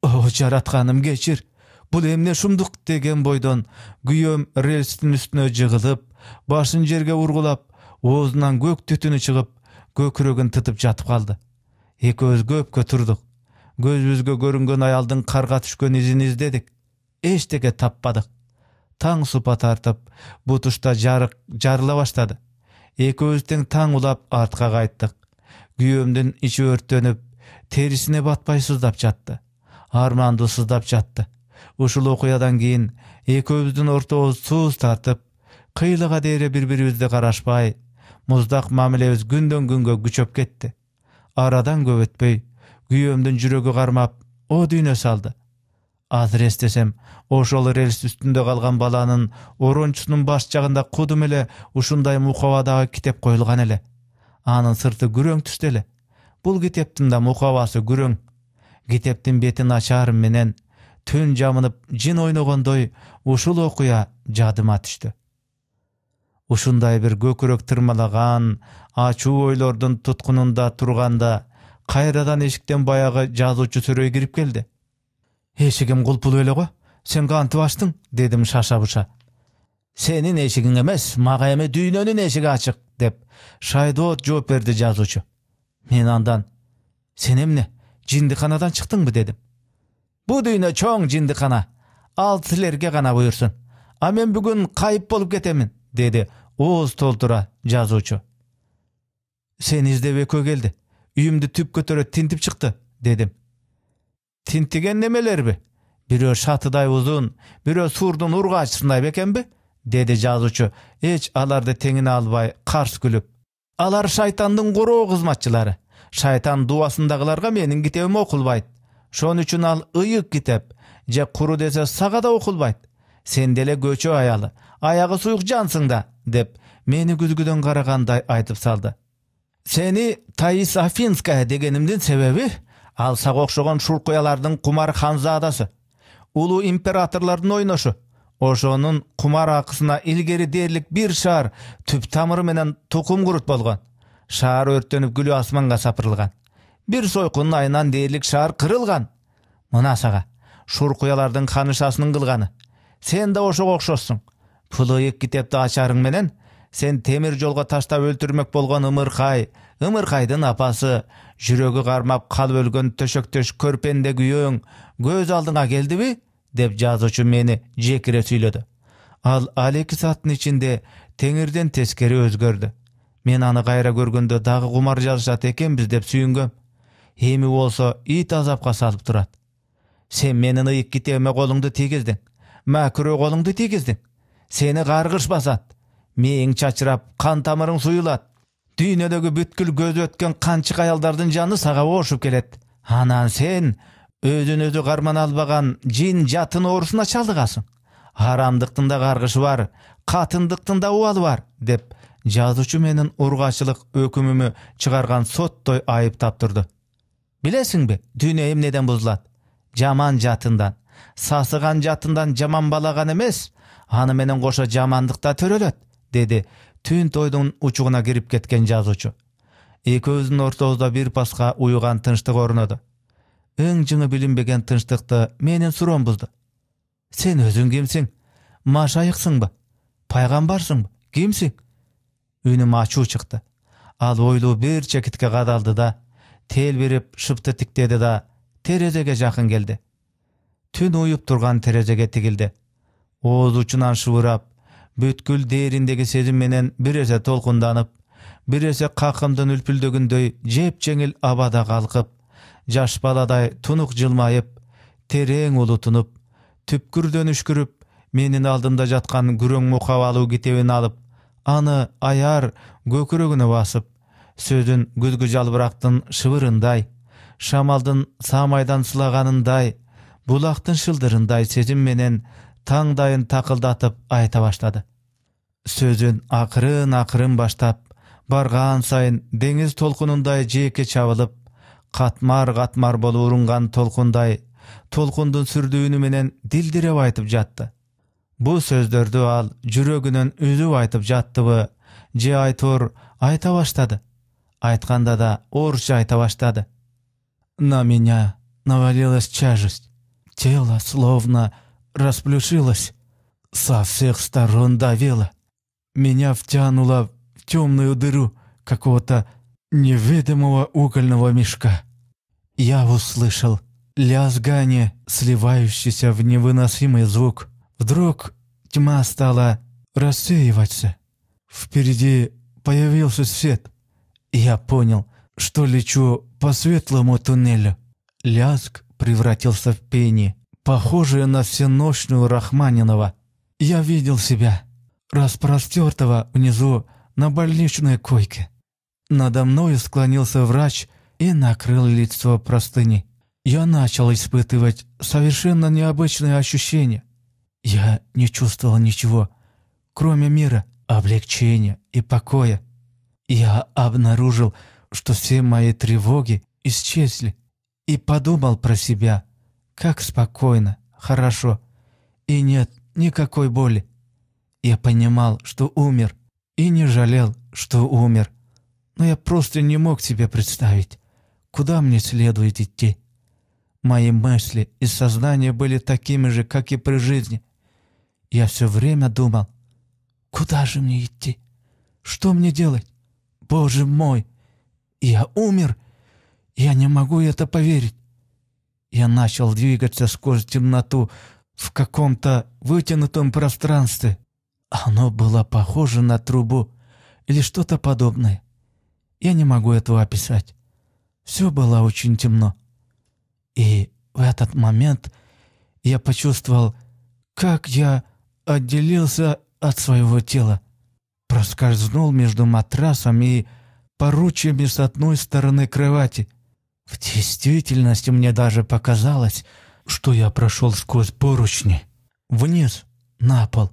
о жаратканым кечир бул эмне шумдук деген бойдон күйөөм рельстин үстүнө жыгылып башын жерге ургулап оозунан көк түтүнү чыгып көкүрөгүн тытып жатып калды экөөбүз көпкө турдук көзүбүзгө көрүнгөн аялдын карга түшкөн изин издедик эчтеке таппадык таң супа тартып бутушта жарык жарыла баштады экөөбүз тең таң улап артка кайттык күйөөмдүн ичи өрттөнүп терисине батпай сыздап жатты армандуу сыздап жатты ушул окуядан кийин экөөбүздүн ортобуз сууз тартып кыйлага дейре бири бирибизди карашпай муздак мамилебиз күндөн күнгө күчөп кетти арадан көп өтпөй күйөөмдүн жүрөгү кармап о дүйнө салды азыр эстесем ошол рельс үстүндө калган баланын орончусунун баш жагында кудум эле ушундай мукабадагы китеп коюлган эле анын сырты күрөң түстө эле бұл китептин да мукабасы күрөң китептин бетін ашар менен түн жамынып жин ойногондой ушул окуя жадыма түштү ушундай бир көкүрөк тырмалаган ачуу ойлордун туткунунда турганда кайрадан эшиктен баягы жазуучу сүрөй кирип келди эшигим кулпул эле го сен кантип ачтың дедим шаша буша сенин эшигиң эмес мага эми дүйнөнүн эшиги ачык деп шайдоот жооп берди жазуучу men andan sen emne jindixanadan chiqdingmi dedim bu dүйнө чоң жиндикана ал силерге гана буйурсун а мен бүгүн кайып болуп кетемин деди ооз толтура жазуучу сени издеп экөө келди үйүмдү түп көтөрө тинтип чыкты дедим тинтиген немелерби бирөө шатыдай узун бирөө суурдун ургачысындай бекенби деди жазуучу эч аларды теңине албай карс күлүп алар шайтандың короо кызматчылары шайтан дубасындагыларга менің китебим окулбайт Шон үшін ал ұйық китеп же құру десе сага да окулбайт сен деле көчө аялы аяғы сұйық жансың да деп мені күзгүдөн қарағандай айтып салды Сені таис афинская дегенімдің себеби ал сага окшогон шуркуялардын кумар ханзадасы Улу императорлардың ойношу ошонун кумар акысына илгери дээрлик бир шаар түп тамыры менен тукум курут болгон шаар өрттөнүп гүлү асманга сапырылган бир сойкунун айынан дээрлик шаар кырылган мына сага шуркуялардын ханышасынын кылганы сен да ошого окшошсуң ыйык китепти ачарың менен сен темир жолго таштап өлтүрмөк болгон ымыркай ымыркайдын апасы жүрөгү кармап калып өлгөн төшөктөш көрпендеги күйөөң көз алдыңа келдиби деп жазушы мени жекире сүйлөдү ал эки сааттын ичинде теңирден тескери өзгөрдү мен аны кайра көргөндө дагы кумар жазышат экенбиз деп сүйүнгөм эми болсо ит азапка салып турат сен менин ыйык китебиме колуңду тийгиздиң мәкүрө колуңду тийгиздиң сени каргыш басат мээң чачырап кан тамырың суюлат дүйнөдөгү бүткүл көзү өткөн канчык аялдардын жаны сага оошуп келет анан сен өзүн өзү кармана албаган жин жатын оорусуна чалдыгасың арамдыктын да каргышы бар катындыктын да убалы бар деп жазуучу менин ургаачылык өкүмүмү чыгарган соттой айыптап турду билесиңби дүйнө эмнеден бузулат жаман жатындан сасыган жатындан жаман бала гана эмес аны менен кошо жамандык да төрөлөт деди түн тойдун учугуна кирип кеткен жазуучу экөөбүздүн ортобузда бирпаска уюган тынчтык орноду өң жыңы билинбеген тынчтыкты менің суроон бузду сен өзің өзүң ба Пайғамбарсың ба. кимсиң үнүм ачуу чыкты ал ойлы бір чекитке қадалды да тел беріп шыпты тіктеді да терезеге жақын келді. түн ойып тұрған терезеге тігілді. ооз учунан шыбырап бүткіл дээриндеги сезімменен менен бир эсе толкунданып бир жеп жеңіл абада калкып жаш баладай тунук жылмайып терең улутунуп түпкүрдөн үшкүрүп менин алдымда жаткан күрөң мукабалуу китебин алып аны аяр көкүрөгүнө басып сөзүн күзгү жалбырактын шыбырындай шамалдын самайдан сулаганындай булактын шылдырындай сезим менен таңдайын тақылдатып айта баштады сөзүн ақырын-ақырын баштап барган сайын деңиз толкунундай жээкке чабылып катмар катмар болуп урунган толкундай толкундун сүрдүүнү менен дилдиреп айтып жатты бул сөздерді ал жүрөгүнөн үзүп айтып жаттыбы же айтор айта баштады айтканда да орусча айта баштады на меня навалилась тяжесть тело словно расплюшилось со всех сторон давило меня втянуло в темную дыру какого-то невидимого угольного мешка. Я услышал лязгание, сливающееся в невыносимый звук. Вдруг тьма стала рассеиваться. Впереди появился свет. Я понял, что лечу по светлому туннелю. Лязг превратился в пение, похожее на всеночную Рахманинова. Я видел себя, распростертого внизу на больничной койке. Надо мною склонился врач и накрыл лицо простыни. Я начал испытывать совершенно необычные ощущения. Я не чувствовал ничего, кроме мира, облегчения и покоя. Я обнаружил, что все мои тревоги исчезли и подумал про себя, как спокойно, хорошо, и нет никакой боли. Я понимал, что умер, и не жалел, что умер но я просто не мог себе представить, куда мне следует идти. Мои мысли и сознание были такими же, как и при жизни. Я все время думал, куда же мне идти? Что мне делать? Боже мой! Я умер! Я не могу это поверить! Я начал двигаться сквозь темноту в каком-то вытянутом пространстве. Оно было похоже на трубу или что-то подобное. Я не могу этого описать. Все было очень темно. И в этот момент я почувствовал, как я отделился от своего тела. Проскользнул между матрасом и поручьями с одной стороны кровати. В действительности мне даже показалось, что я прошел сквозь поручни. Вниз, на пол.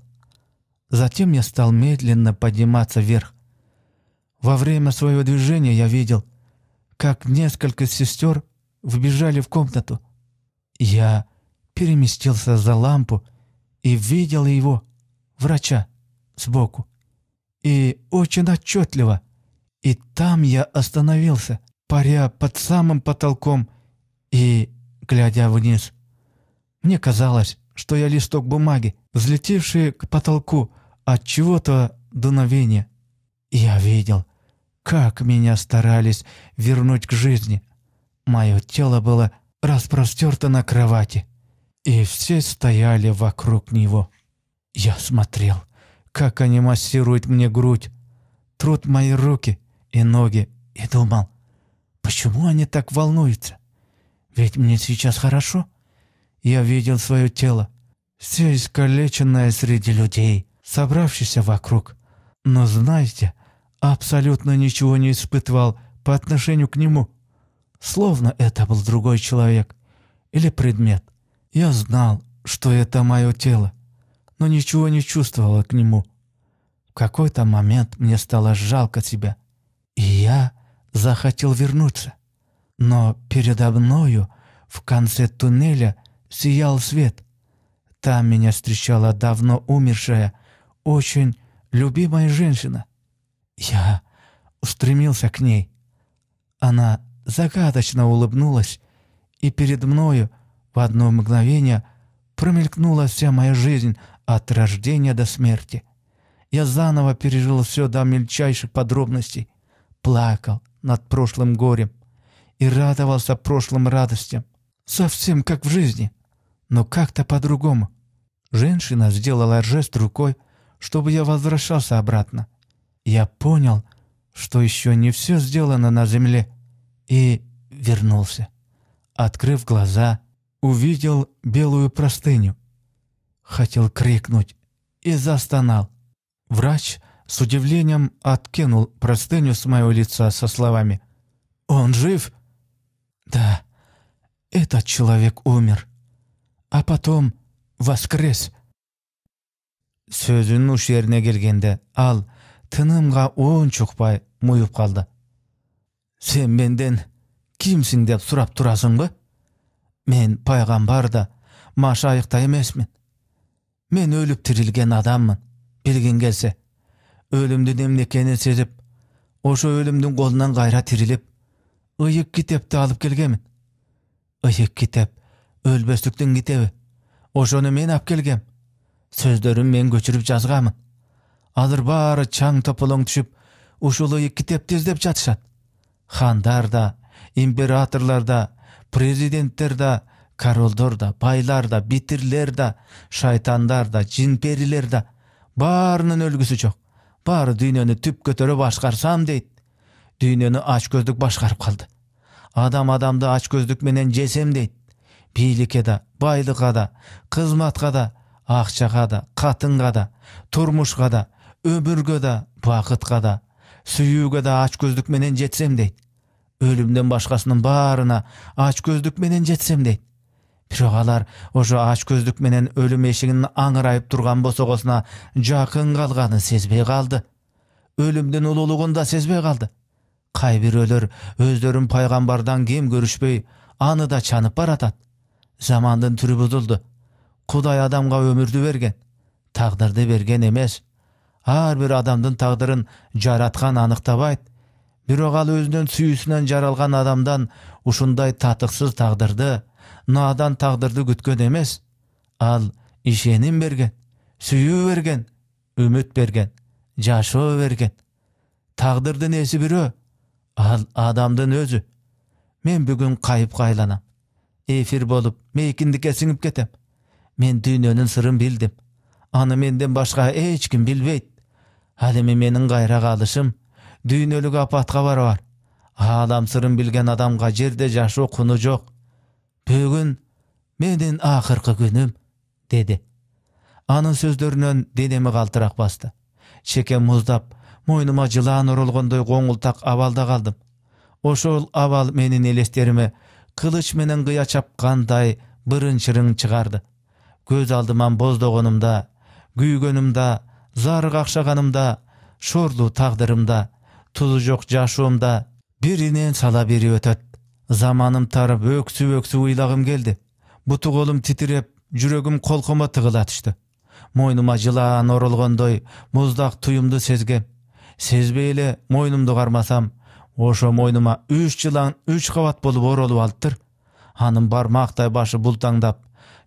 Затем я стал медленно подниматься вверх. Во время своего движения я видел, как несколько сестер вбежали в комнату. Я переместился за лампу и видел его, врача, сбоку. И очень отчетливо. И там я остановился, паря под самым потолком и глядя вниз. Мне казалось, что я листок бумаги, взлетевший к потолку от чего-то дуновения. Я видел, как меня старались вернуть к жизни. Мое тело было распростерто на кровати, и все стояли вокруг него. Я смотрел, как они массируют мне грудь, труд мои руки и ноги, и думал, почему они так волнуются? Ведь мне сейчас хорошо. Я видел свое тело, все искалеченное среди людей, собравшихся вокруг. Но знаете, абсолютно ничего не испытывал по отношению к нему, словно это был другой человек или предмет. Я знал, что это мое тело, но ничего не чувствовал к нему. В какой-то момент мне стало жалко себя, и я захотел вернуться. Но передо мною в конце туннеля сиял свет. Там меня встречала давно умершая, очень любимая женщина — я устремился к ней. Она загадочно улыбнулась, и перед мною в одно мгновение промелькнула вся моя жизнь от рождения до смерти. Я заново пережил все до мельчайших подробностей, плакал над прошлым горем и радовался прошлым радостям, совсем как в жизни, но как-то по-другому. Женщина сделала жест рукой, чтобы я возвращался обратно. Я понял, что еще не все сделано на земле, и вернулся. Открыв глаза, увидел белую простыню. Хотел крикнуть и застонал. Врач с удивлением откинул простыню с моего лица со словами «Он жив?» «Да, этот человек умер, а потом воскрес». Сөзінің ұшеріне келгенде «Ал, тынымга оон чукпай муюп калды сен менден кимсиң деп сурап турасыңбы мен пайгамбар да машайык да эмесмин мен өлүп тирилген адаммын билгиң келсе өлүмдүн эмне экенин сезип ошо өлүмдүн колунан кайра тирилип ыйык китепти алып келгемин ыйык китеп өлбөстүктүн китеби ошону мен алып келгем сөздөрүн мен көчүрүп жазгамын азыр баары чаң тополоң түшүп ушул ыйык китепти издеп жатышат хандар да императорлор да президенттер да королдор да байлар да битирлер да шайтандар да жин перилер да баарынын өлгүсү жок баары дүйнөнү түп көтөрүп башкарсам дейт дүйнөнү ач көздүк башкарып калды адам адамды ач көздүк менен жесем дейт бийликке да байлыкка да кызматка да акчага да катынга да турмушка да өмүргө да бакытка да сүйүүгө да көздүк менен жетсем өлүмдөн башкасынын баарына ач көздүк менен жетсем дейт бирок алар ошо көздүк менен өлүм эшигинин аңырайып турган босогосуна жакын калганын сезбей калды өлүмдүн улуулугун да сезбей калды кай бирөөлөр өздөрүн пайгамбардан кем көрүшпөй аны да чанып баратат замандын түрү бузулду кудай адамга өмүрдү берген тагдырды берген эмес ар бир адамдын тагдырын жараткан аныктабайт бирок ал өзүнүн сүйүүсүнөн жаралган адамдан ушундай татықсыз тагдырды наадан тагдырды күткөн эмес ал ишеним берген сүйүү берген үміт берген жашоо берген тагдырдын ээси бирөө ал адамдын өзі. мен бүгін кайыпка айланам эфир болып, мейкиндикке сиңип кетем мен дүйнөнүн сырын билдим аны менден башка эч ким билбейт ал менің менин кайра калышым апатқа бар. бар аалам сырын білген адамға жерде жашу құны жоқ. Бүгін, менің ақырқы күнім, деди Аның сөздерінен денеми қалтырақ басты чекем мойныма жылан жылаан оролгондой коңултак абалда қалдым. ошол абал менің элестериме қылыш менен кыя чапқандай бырын шырын чыгарды көз алдыман боздогонумда да, Зары ақшағанымда шорлу тағдырымда тұзы жоқ жашуымда бірінен сала бере өтөт заманым тарып өксі өксі ұйлағым келді бұты қолым титіреп, жүрегім қолқыма тығыла түштү Мойныма жылан оролгондой мұздақ туюмду сезгем Сезбейлі мойнымды қармасам, ошо мойныма үш жылан қабат болып болуп оролуп алыптыр анын бармактай башы бұлтаңдап.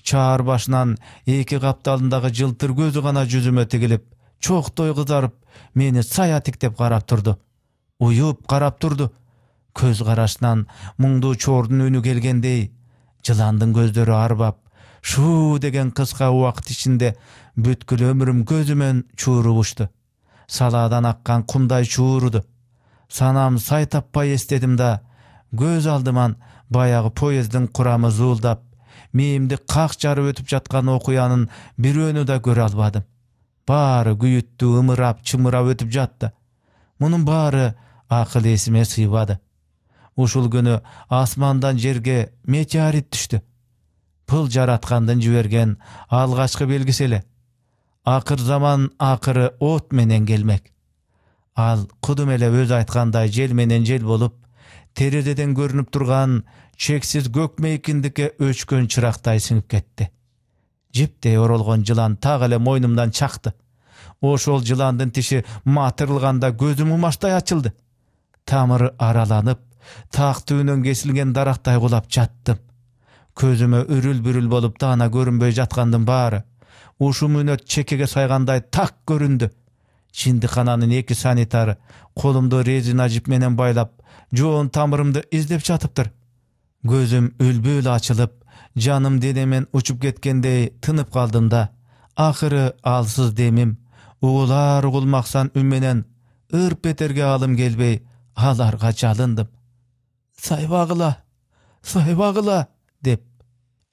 чаар башынан екі қапталындағы жылтыр көзі ғана жүзіме тигилип чоктой қызарып мені сая тіктеп қарап тұрды ұйып қарап тұрды көз қарашынан мұңды чордың үні келгендей жыландың көздері арбап шу деген қысқа уақыт ішінде бүткіл өмірім көзімен чуырып ұшты саладан аққан құмдай чуырды санам сай таппай естедім да көз алдыман баяғы поездің құрамы зуылдап мээмди қақ жарып өтіп жатқан окуянын біреуіні да көре албадым баары күйүттүү ымырап чымырап өтіп жатты Мұның бары ақыл есіме сыйбады ушул күні асмандан жерге метеорит түштү бул жараткандын жиберген алғашқы белгиси эле акыр заман акыры от менен келмек ал кудум эле өз айтқандай жел менен жел болып, терезеден көрініп тұрған чексиз көк мейкиндикке өчкөн шырақтай сиңип кетті жіптей оролгон жылан так эле мойнумдан чакты ошол жыландын тиши матырылғанда көзүм умаштай ачылды тамыры араланып так түбүнөн кесилген дарактай кулап жаттым көзүмө үрүл бүрүл болуп даана көрүнбөй жаткандын бары, Ошу мүнөт чекеге сайгандай так көрүндү чындыкананын эки санитары қолымды резина жип менен байлап жоон тамырымды издеп жатыптыр көзүм үлбүл ачылып жаным денемен учуп кеткендей тынып калдым да акыры алсыз демим угулар угулмаксан үн менен ырп алым келбей аларга жалындым сайбагыла сайбагыла деп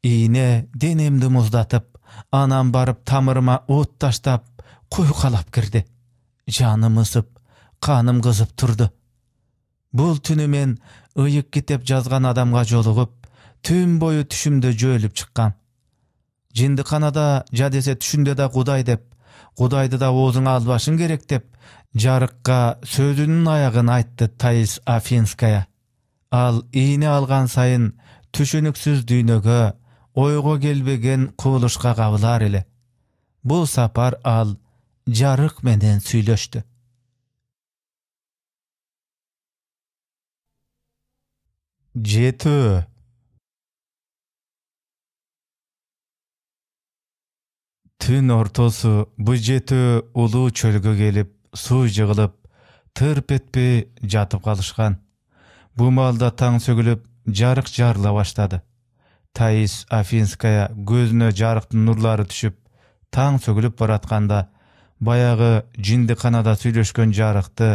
ийне денемди муздатып анам барып тамырыма от таштап куйкалап кирди жаным ысып қаным кызып турду Бұл түнү мен ыйык китеп жазган адамга жолугуп түн бою түшүмдө жөөлүп чыккам жындыканада жа десе түшүндө да кудай деп кудайды да оозуңа албашың керек деп жарыкка сөзүнүн аягын айтты таис афинская ал ийне алган сайын түшүнүксүз дүйнөгө ойго келбеген кубулушка кабылар эле бул сапар ал жарык менен сүйлөштү жетөө түн ортосу бу жетөө улуу чөлгө келип суу жыгылып тырп этпей жатып калышкан бу маалда таң сөгүлүп жарык жарыла баштады таис афинская көзүнө жарыктын нурлары түшүп таң сөгүлүп баратканда баягы жиндиканада сүйлөшкөн жарыкты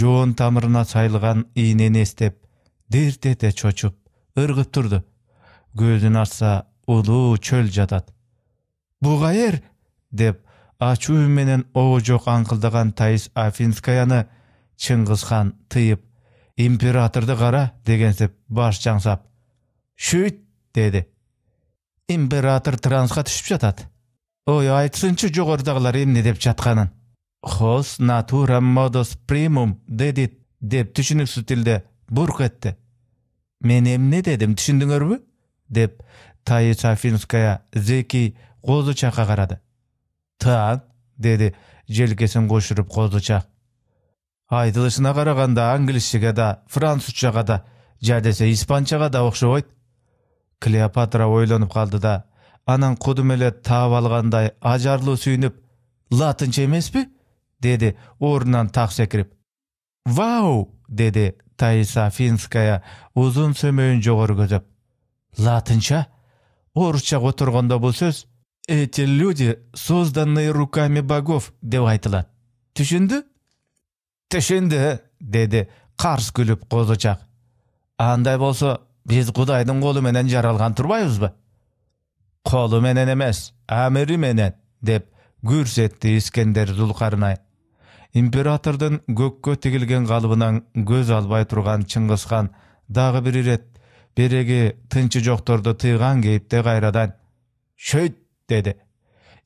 жоон тамырына сайылган ийнени эстеп дирт эте чочуп ыргып турду көзүн ачса улуу чөл жатат бу деп ачуу менен жоқ жок аңкылдаган таис афинскаяны чыңгыз хан тыйып императорду кара дегенсип баш жаңсап шүйт деді. император транска түшіп жатат ой айтсынчы жогорудагылар эмне деп жатканын хос натура модос примум дедит деп түшүнүксүз тилде бурк этти мен эмне дедим түшүндүңөрбү деп таис афинская зеки козучакка карады кзучааааытан деди желкесин кошуруп козучак айтылышына караганда англисчеге да французчага да жа десе испанчага да окшобойт клеопатра ойлонуп калды да анан кудум эле таап алгандай ажарлуу сүйүнүп латынча эмеспи деди орунан так секирип вау деди таиса финская узун сөмөйүн жогору көзөп латынча орусча которгондо бул сөз эти люди созданные руками богов деп айтыла. «Түшінді?» «Түшінді!» деді қарс күліп қозычақ. андай болса, біз Құдайдың колу менен тұрбайыз ба?» колу менен емес, амири менен деп гүрс этти искендер зулкарнай императордун көккө тигилген қалыбынан көз албай тұрған чыңгызхан дағы бір ирет береги тынчы жокторду тыйган кейіпте қайрадан. шөйт деди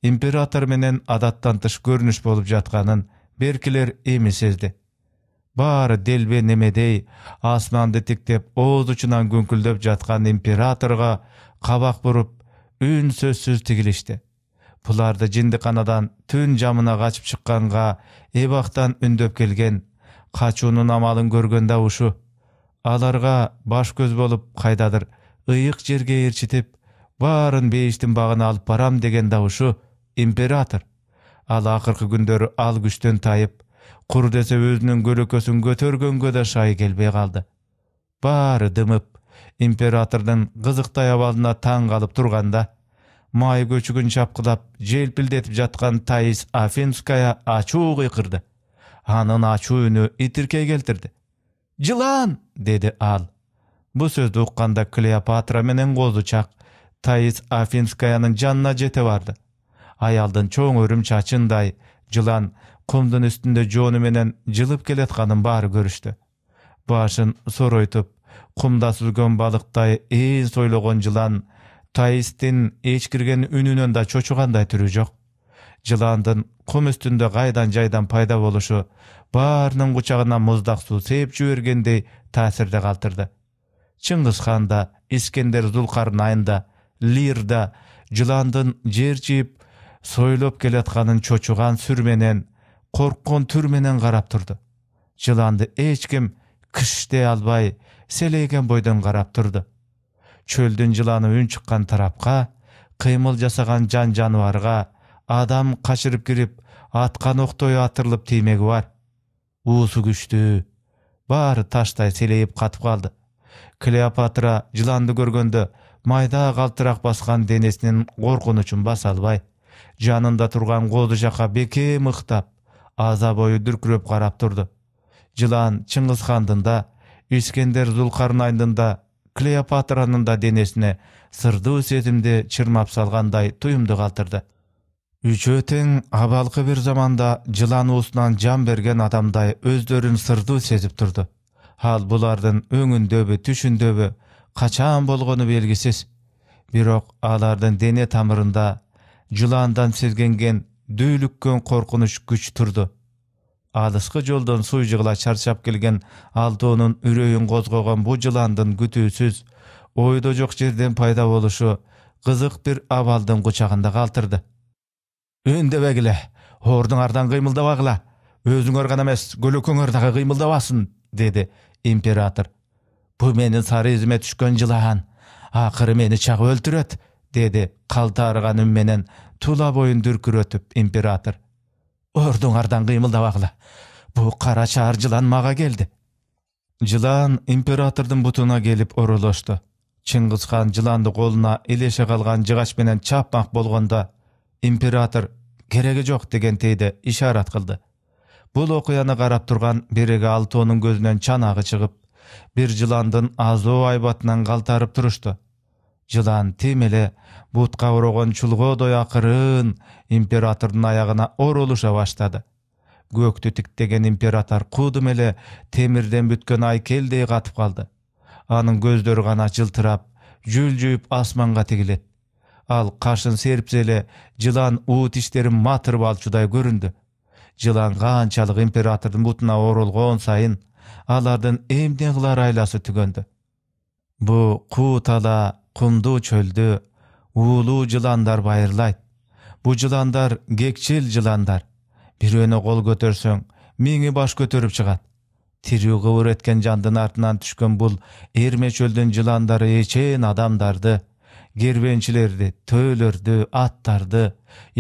император менен адаттан тыш көрүнүш болуп жатканын беркилер эми сезди баары делбе немедей асманды тиктеп ооз учунан күңкүлдөп жаткан императорго кабак буруп үн сөзсүз тигилишти буларды жиндиканадан түн жамына качып чыкканга эбактан үндөп келген качуунун амалын көргөн да ушу аларга баш көз болуп кайдадыр ыйык жерге ээрчитип барын бейіштің бағына алып барам деген ушу император ал ақырғы күндері ал күштен тайып құр десе өзінің көлөкөсүн көтөргөнгө да шай келбей қалды бары дымып императордың қызықтай абалына таң қалып тұрғанда май көчүгүн чапкылап желпілдетіп жатқан таис афинская ачуу кыйкырды анын ачуу үнү итиркей келтирди жылан деді ал бұл сөзді ұққанда клеопатра менен чак Таис Афинскаянын жанына жете барды. Аялдын чоң өрүм чачындай жылан кумдун үстүндө жоону менен жылып келатканын баары көрүштү. Башын соройтуп, кумда сүзгөн балыктай ээн сойлогон жылан Таистин эч кирген үнүнөн да чочугандай түрү жок. Жыландын кум үстүндө кайдан жайдан пайда болушу баарынын кучагына муздак суу сээп жибергендей таасирде калтырды. Чыңгыз хан да, Искендер Зулкарнайн да лирда жыландын жер жийип сойлоп келатканын чочуган сүр менен корккон түр менен карап турду жыланды эч ким кыштей албай селейген бойдон карап турду чөлдүн жыланы үн чыккан тарапка кыймыл жасаган жан жаныбарга адам качырып кирип аткан октой атырылып тиймеги бар уусу күчтүү баары таштай селейип катып калды клеопатра жыланды көргөндө майда калтырак баскан денесинин коркунучун баса албай жанында тұрған кооду жаққа бекем ыктап аза бою дүркүрөп карап турду жылан чыңгызхандын да искендер зулкарнайндын да клеопатранын да денесине сырдуу сезимди чырмап салгандай туюмду калтырды үчөө тең абалкы заманда жылан уусунан жан берген адамдай өздөрүн сырдуу сезип турду ал булардын өңүндөбү түшүндөбү качан болгону белгисиз бирок алардын дене тамырында жыландан сезгенген дүүлүккөн коркунуч күч турду алыскы жолдон жыгыла чарчап келген алтоонун үрөйүн козгогон бу жыландын күтүүсүз ойдо жок жерден пайда болушу кызык бир абалдын кучагында калтырды үндөбөгиле оордуңар ардан кыймылдабагыла өзүңөр гана эмес көлөкөңөр дагы кыймылдабасын деди император bu meni сары үзіме түшкөн жылаған ақыры мені чак өлтүрөт деді қалта үн менен тула боюн дүркүрөтүп император ордуңардан кыймылдабагыла бул кара шаар жылан мага келди жылан императордун бутуна келіп оролошту чыңгыз хан жыланды колуна илеше калган жыгач менен чапмак болгондо император кереги жок дегентейде ишарат кылды бул окуяны карап турган береги алтоонун көзүнөн чанагы чыгып бир жыландын азоо айбатынан калтарып турушту жылан тим эле бутка орогон чулгоодой акырын императордун аягына оролуша баштады көктү тиктеген император кудум эле темирден бүткөн айкелдей катып калды анын көздөрү гана жылтырап жүлжүйүп асманга тигилет ал кашын серпсе эле жылан уу тиштерин матырып алчудай көрүндү жылан канчалык императордун бутуна оролгон сайын алардын эмне кылар айласы түгөндү бу куу тала, кумдуу чөлдү уулуу жыландар байырлайт бу жыландар кекчил жыландар бирөөнө кол көтөрсөң миңи баш көтөрүп чыгат тирүү кыбыр эткен жандын артынан түшкөн бул эрме чөлдүн жыландары эчен адамдарды кербенчилерди төөлөрдү аттарды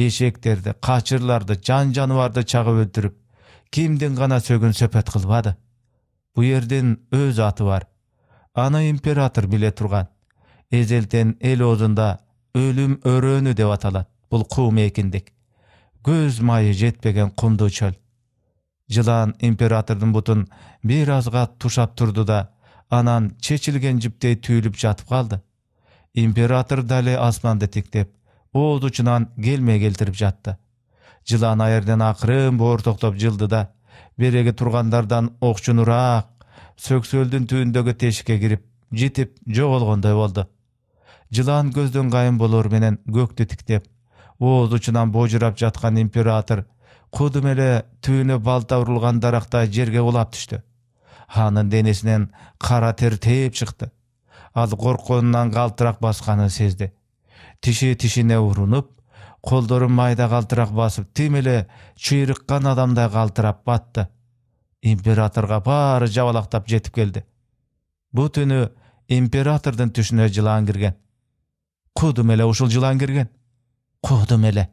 эшектерди качырларды жан жаныбарды чагып өлтүрүп кимдин гана сөгүн сөпөт кылбады Бұл өз аты бар аны император биле турган Езелден эл оозунда өлүм өрөөнү деп аталат Бұл құм екендік. көз майы жетпеген кумдуу чөл жылан императордың бутун бир азга тушап турду да анан чечилген жиптей түйүлүп жатып қалды. император дале асманды тиктеп ооз учунан келме келтирип жатты жылан аерден акырын боортоктоп жылды да береги тургандардан окчунураак сөксөлдүн түбүндөгү тешикке кирип жытип жоголгондой болду жылаан көздөн кайым болору менен көктү тиктеп ооз учунан божурап жаткан император кудум эле түбүнө балта урулган дарактай жерге кулап түштү анын денесинен кара тер тээп чыкты ал коркконунан калтырак басканын сезди тиши тине урунуп колдорун майда калтырак басып тим эле чыйрыккан адамдай калтырап батты императорго баары жабалактап жетип келди бу түнү императордун түшүнө жылан кирген кудум эле ушул жылан кирген кудум эле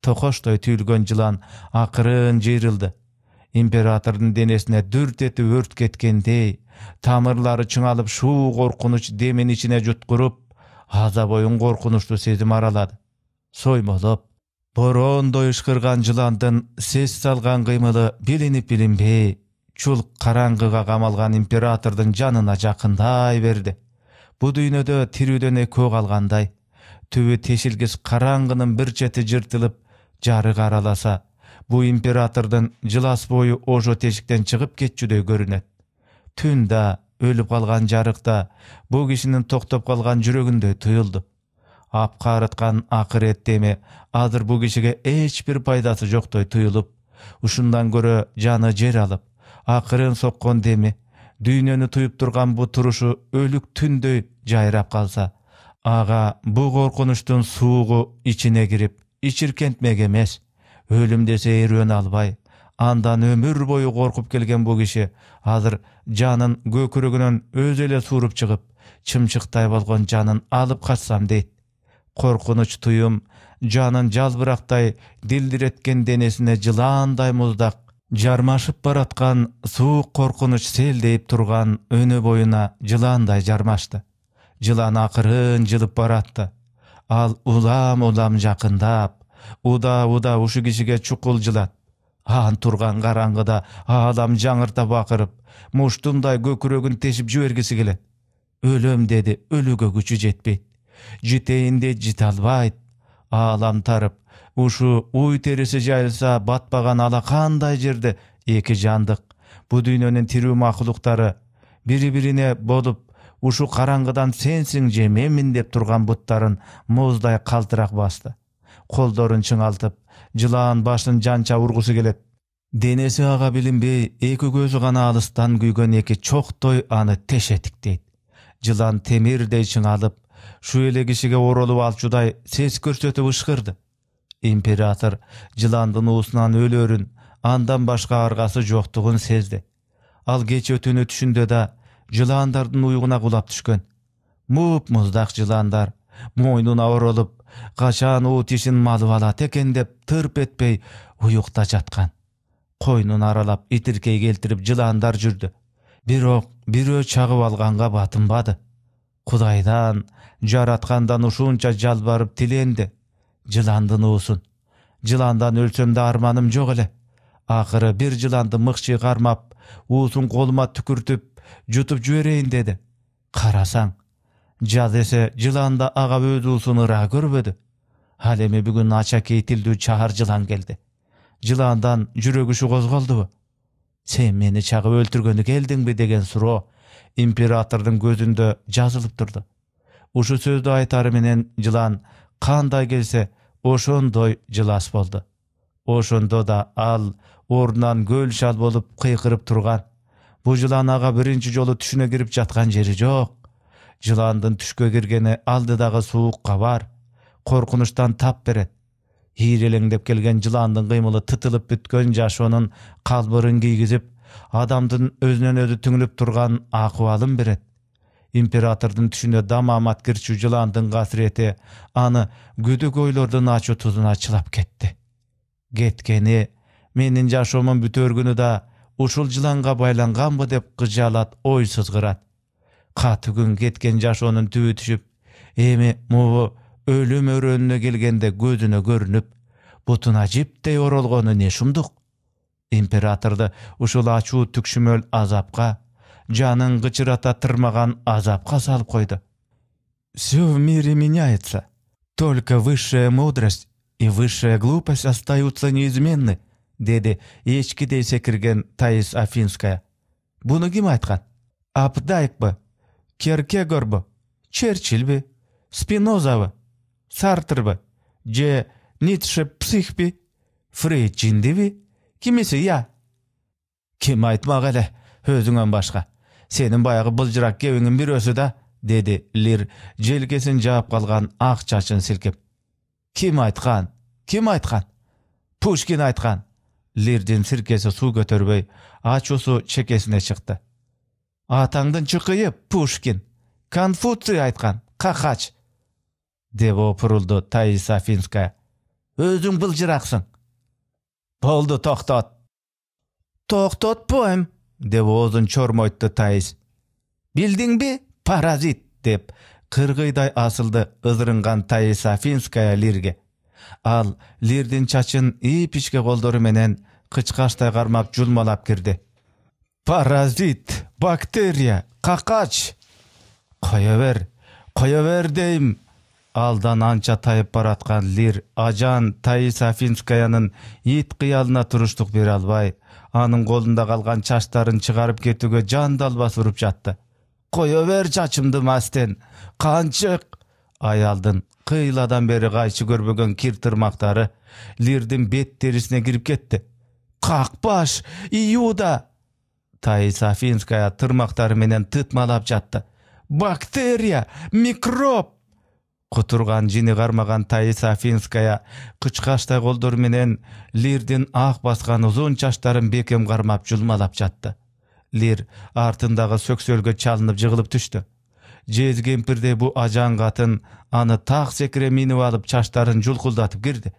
токочтой түйүлгөн жылан акырын жыйрылды императордун денесине дүрт этип өрт кеткендей тамырлары чыңалып шуу коркунуч демин ичине жуткуруп аза боюн коркунучтуу сезим аралады соймолоп бороондой ышкырган жыландын сес салган кыймылы билинип билинбей чулк караңгыга камалган императордун жанына жакындай берди бул дүйнөдө тирүүдөн экөө калгандай түбү тешилгис караңгынын бир чети жыртылып жарык араласа бул императордун жылас бою ожо тешиктен чыгып кетчүдөй көрүнөт түн да өлүп калган жарык да бул кишинин токтоп калган жүрөгүндөй туюлду апкарыткан акыреттеме азыр бул кишиге эч бир пайдасы жоктой туюлуп ушундан көрө жаны жер алып акырын соккон деми дүйнөнү туюп турган бу турушу өлүк түндөй жайрап калса ага бул коркунучтун суугу ичине кирип ичиркентмек эмес өлүм десе эрөөн албай андан өмүр бою коркуп келген бул киши азыр жанын көкүрөгүнөн өзү эле сууруп чыгып чымчыктай болгон жанын алып качсам дейт коркунуч туюм жанын жалбырактай дилдиреткен денесине жыландай муздак жармашып бараткан суук коркунуч селдейип турган өнө боюна жыландай жармашты жылан акырын жылып баратты ал улам улам жакындап удаа удаа ушу кишиге чукул жылат ан турган караңгыда аалам жаңырта бакырып муштумдай көкүрөгүн тешип жибергиси келет өлөм деди өлүүгө күчү жетпейт албайт аалам тарып ушу уй териси жайылса батпаган алакандай жерде эки жандык бу дүйнөнүн тирүү макулуктары бири бирине болуп ушу караңгыдан сенсиң же менмин деп турган буттарын муздай калтырак басты колдорун чыңалтып жылаан башын жанча ургусу келет денеси ага билинбей эки көзү гана алыстан күйгөн эки чоктой аны тешетиктейт жылан темирдей чыңалып шу эле кишиге оролуп алчудай сес көрсөтүп ышкырды император жыландын уусунан өлөрүн андан башка аргасы жоктугун сезди ал кеч өтүүнү түшүндө да жылаандардын уюгуна кулап түшкөн муп муздак жыландар, мойнуна оролуп качан уу тишин малып алат экен деп тырп этпей уюкта жаткан койнун аралап итиркей келтирип жыландар жүрдү бирок бирөө чагып алганга батынбады кудайдан жараткандан ушунча жалбарып тиленди жыландын уусун жыландан өлсөм да арманым жок эле акыры бир жыланды мыкчы кармап уусун колума түкүртүп жутуп жиберейин деди карасаң жаз эсе жылан да ага өз уусун ыра көрбөдү ал эми бүгүн ачакей тилдүү чаар жылан келди жыландан жүрөк иши козголдубу сен мени чагып өлтүргөнү келдиңби деген суроо императордун көзүндө жазылып турду ушу сөздү айтары менен жылан кандай келсе ошондой жылас болду ошондо да ал ордунан көл шал болуп кыйкырып турган бул жылан ага биринчи жолу түшүнө кирип жаткан жери жок жыландын түшкө киргени алдыдагы суук кабар коркунучтан тап берет ийрелеңдеп келген жыландын кыймылы тытылып бүткөн жашоонун калбырын кийгизип адамдын өзүнөн өзү түңүлүп турган акыбалын берет императордун түшүнө дамаамат кирчү жыландын касирети аны күдүк ойлордун ачуу тузуна чылап кетти кеткени менин жашоомон бүтөр күнү да ушул жыланга байланганбы деп кыжаалат ой сызгырат катыгүн кеткен жашоонун түбү түшүп эми мобу өлүм өрөөнүнө келгенде көзүнө көрүнүп бутуна жиптей оролгону не шумдук императорду ушул ачуу түкшүмөл азапка жанын кычырата тырмаған азапқа салып қойды все в мире меняется только высшая мудрость и высшая глупость остаются неизменны деді ешкідей секірген таис афинская бұны ким айтқан апдайк керкегорбу керкегор спинозабы черчилль бе спиноза сартр же ницше псих пе фрейд жинди бе я ким айтмақ әлі өзіңнен башқа Сенің баяғы былжырак кебиңин бирөөсү да деді лир желкесин жаап калган ак чачын силкип ким айтқан? Кім айтқан. пушкин айткан лирдин сиркеси суу көтөрбөй ачуусу чекесине чыкты атаңдын чыкыйы пушкин конфуций айткан қахач! деп опурулду таиса финская өзүң былжыраксың болду токтот токтотпойм деп оозун чормойтты таис билдиңби паразит деп кыргыйдай асылды ызырынган таис афинская лирге ал лирдин чачын ипичке ичке колдору менен кычкачтай кармап жулмалап кирди паразит бактерия какач кое бер кое бер дейм алдан анча тайып бараткан лир ажан таи сафинскаянын ит кыялына туруштук бере албай анын колунда калган чачтарын чыгарып кетүүгө жандалбас уруп жатты кое бер чачымды мастен канчык аялдын кыйладан бери кайчы көрбөгөн кир тырмактары лирдин бет терисине кирип кетти какпаш июда таи сафинская тырмактары менен тытмалап жатты бактерия микроб кутурган жини кармаган тайы сафинская кычкачтай колдору менен лирдин ак баскан узун чачтарын бекем кармап жулмалап жатты лир артындагы сөксөлгө чалынып жыгылып түшті. жез кемпирдей бу ажан катын аны так секире минип алып чачтарын жулкулдатып кирди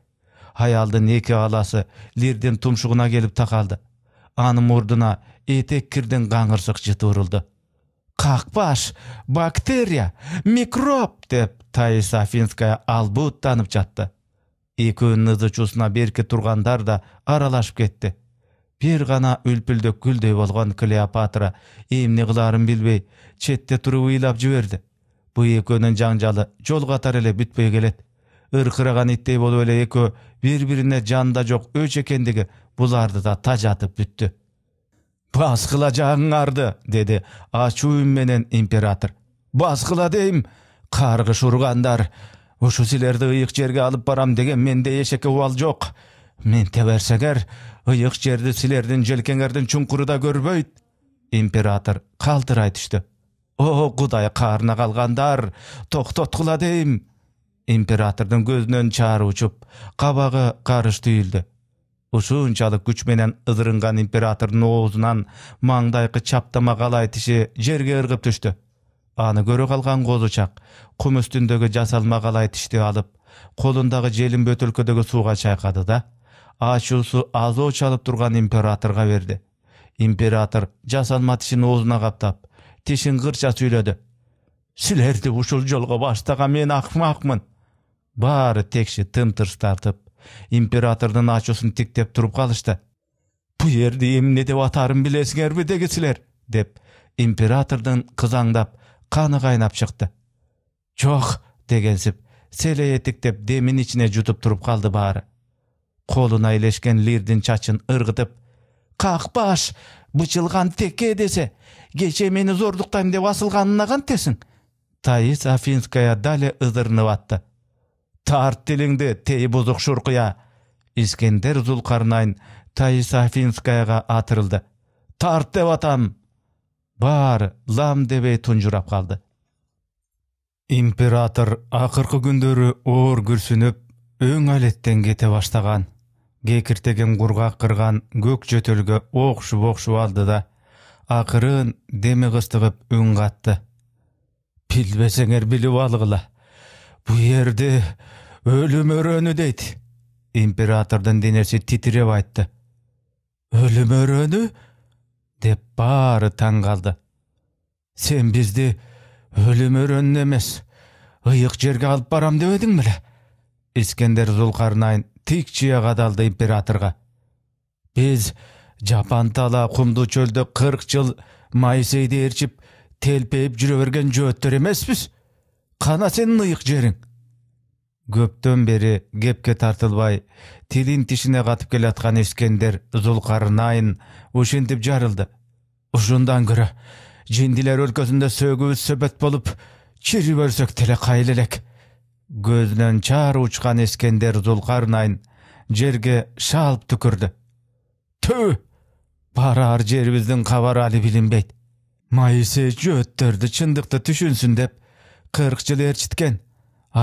аялдын эки аласы лирдин тумшугуна келип такалды анын мурдуна этек кирдин каңырсык жыты урулду қақпаш бактерия микроб деп таис афинская албут танып жатты экөөнүн ызы чуусуна берки тургандар да аралашып кетті. Бір ғана үлпүлдөк гүлдей болған клеопатра емне қыларын билбей четте тұрып ыйлап жіберді бұл экөөнүн жаңжалы жол қатар еле бүтпөй келет ырқыраған иттей болып еле экөө бір-біріне жанында жоқ өч екендігі бұларды да тажатып бүтті бас қыла жаңарды деді ашуым менен император бас дейм қарғыш ұрғандар ушу силерди ыйык жерге алып барам деген менде эшекке убал жоқ. мен берсеңер ыйык жерди силердин желкеңердин чуңкуру да көрбөйт император калтырай түштү о кудай каарына калгандар токтоткула дейм Императордың көзүнөн чаары учуп кабагы карыш түйүлдү ушунчалык күч менен ыдырынган императордун оозунан маңдайкы чаптама калай тиши жерге ыргып түштү аны көрө калган козучак кум үстүндөгү жасалма калай тишти алып колундагы желим бөтөлкөдөгү сууга чайкады да ачуусу азоо чалып турган императорго берди император жасалма тишин оозуна каптап тишин кырча сүйлөдү силерди ушул жолго баштаган мен акмакмын баары текши тымтырс тартып императордун ачуусун тиктеп туруп калышты бул жерди эмне деп атарын билесиңерби дегисилер деп императордун кызаңдап каны кайнап чыкты жок дегенсип селе этиктеп демин ичине жутуп туруп калды баары колуна илешкен лирдин чачын ыргытып какпаш бычылган теке десе кече мени зордуктайм деп асылганына кантесиң таис афинская дале ызырынып атты тарт тилиңди тей бузук шуркуя искендер зулкарнайн тайсафинскаяга атырылды тарт деп атам Бар лам дебей тунжурап қалды. император акыркы күндөрү оор күрсүнүп өң алеттен кете баштаган кекиртегем кургак қырған көк жөтөлгө оқшы окшуп алды да акырын деми кыстыгып үн катты билбесеңер билип алгыла ерді өлім өрөні» дейді императордың денесі титиреп айтты өлім өрөні» деп бары таң қалды сен бізді өлім өрөні» эмес ыйык жерге алып барам деп беле искендер зулкарнайн тикчие кадалды императорға. биз жапантала құмды чөлдө кырк жыл моисейди ээрчип телпейіп жүрө берген жөөттөр эмеспиз қана сенің ыйык жерің көптөн бері кепке тартылбай тилин тишине катып келаткан эскендер найн ушинтип жарылды ушундан көрө жиндилер өлкөсүндө сөөгүбүз сөбөт болуп чирип өлсөк деле кайыл элек көзүнөн чаар учкан эскендер зулкарнайын жерге шалып түкүрдү тү барар жерибиздин кабары али билинбейт майсе жөөттөрдү чындыкты түшүнсүн деп қырық жыл ерчіткен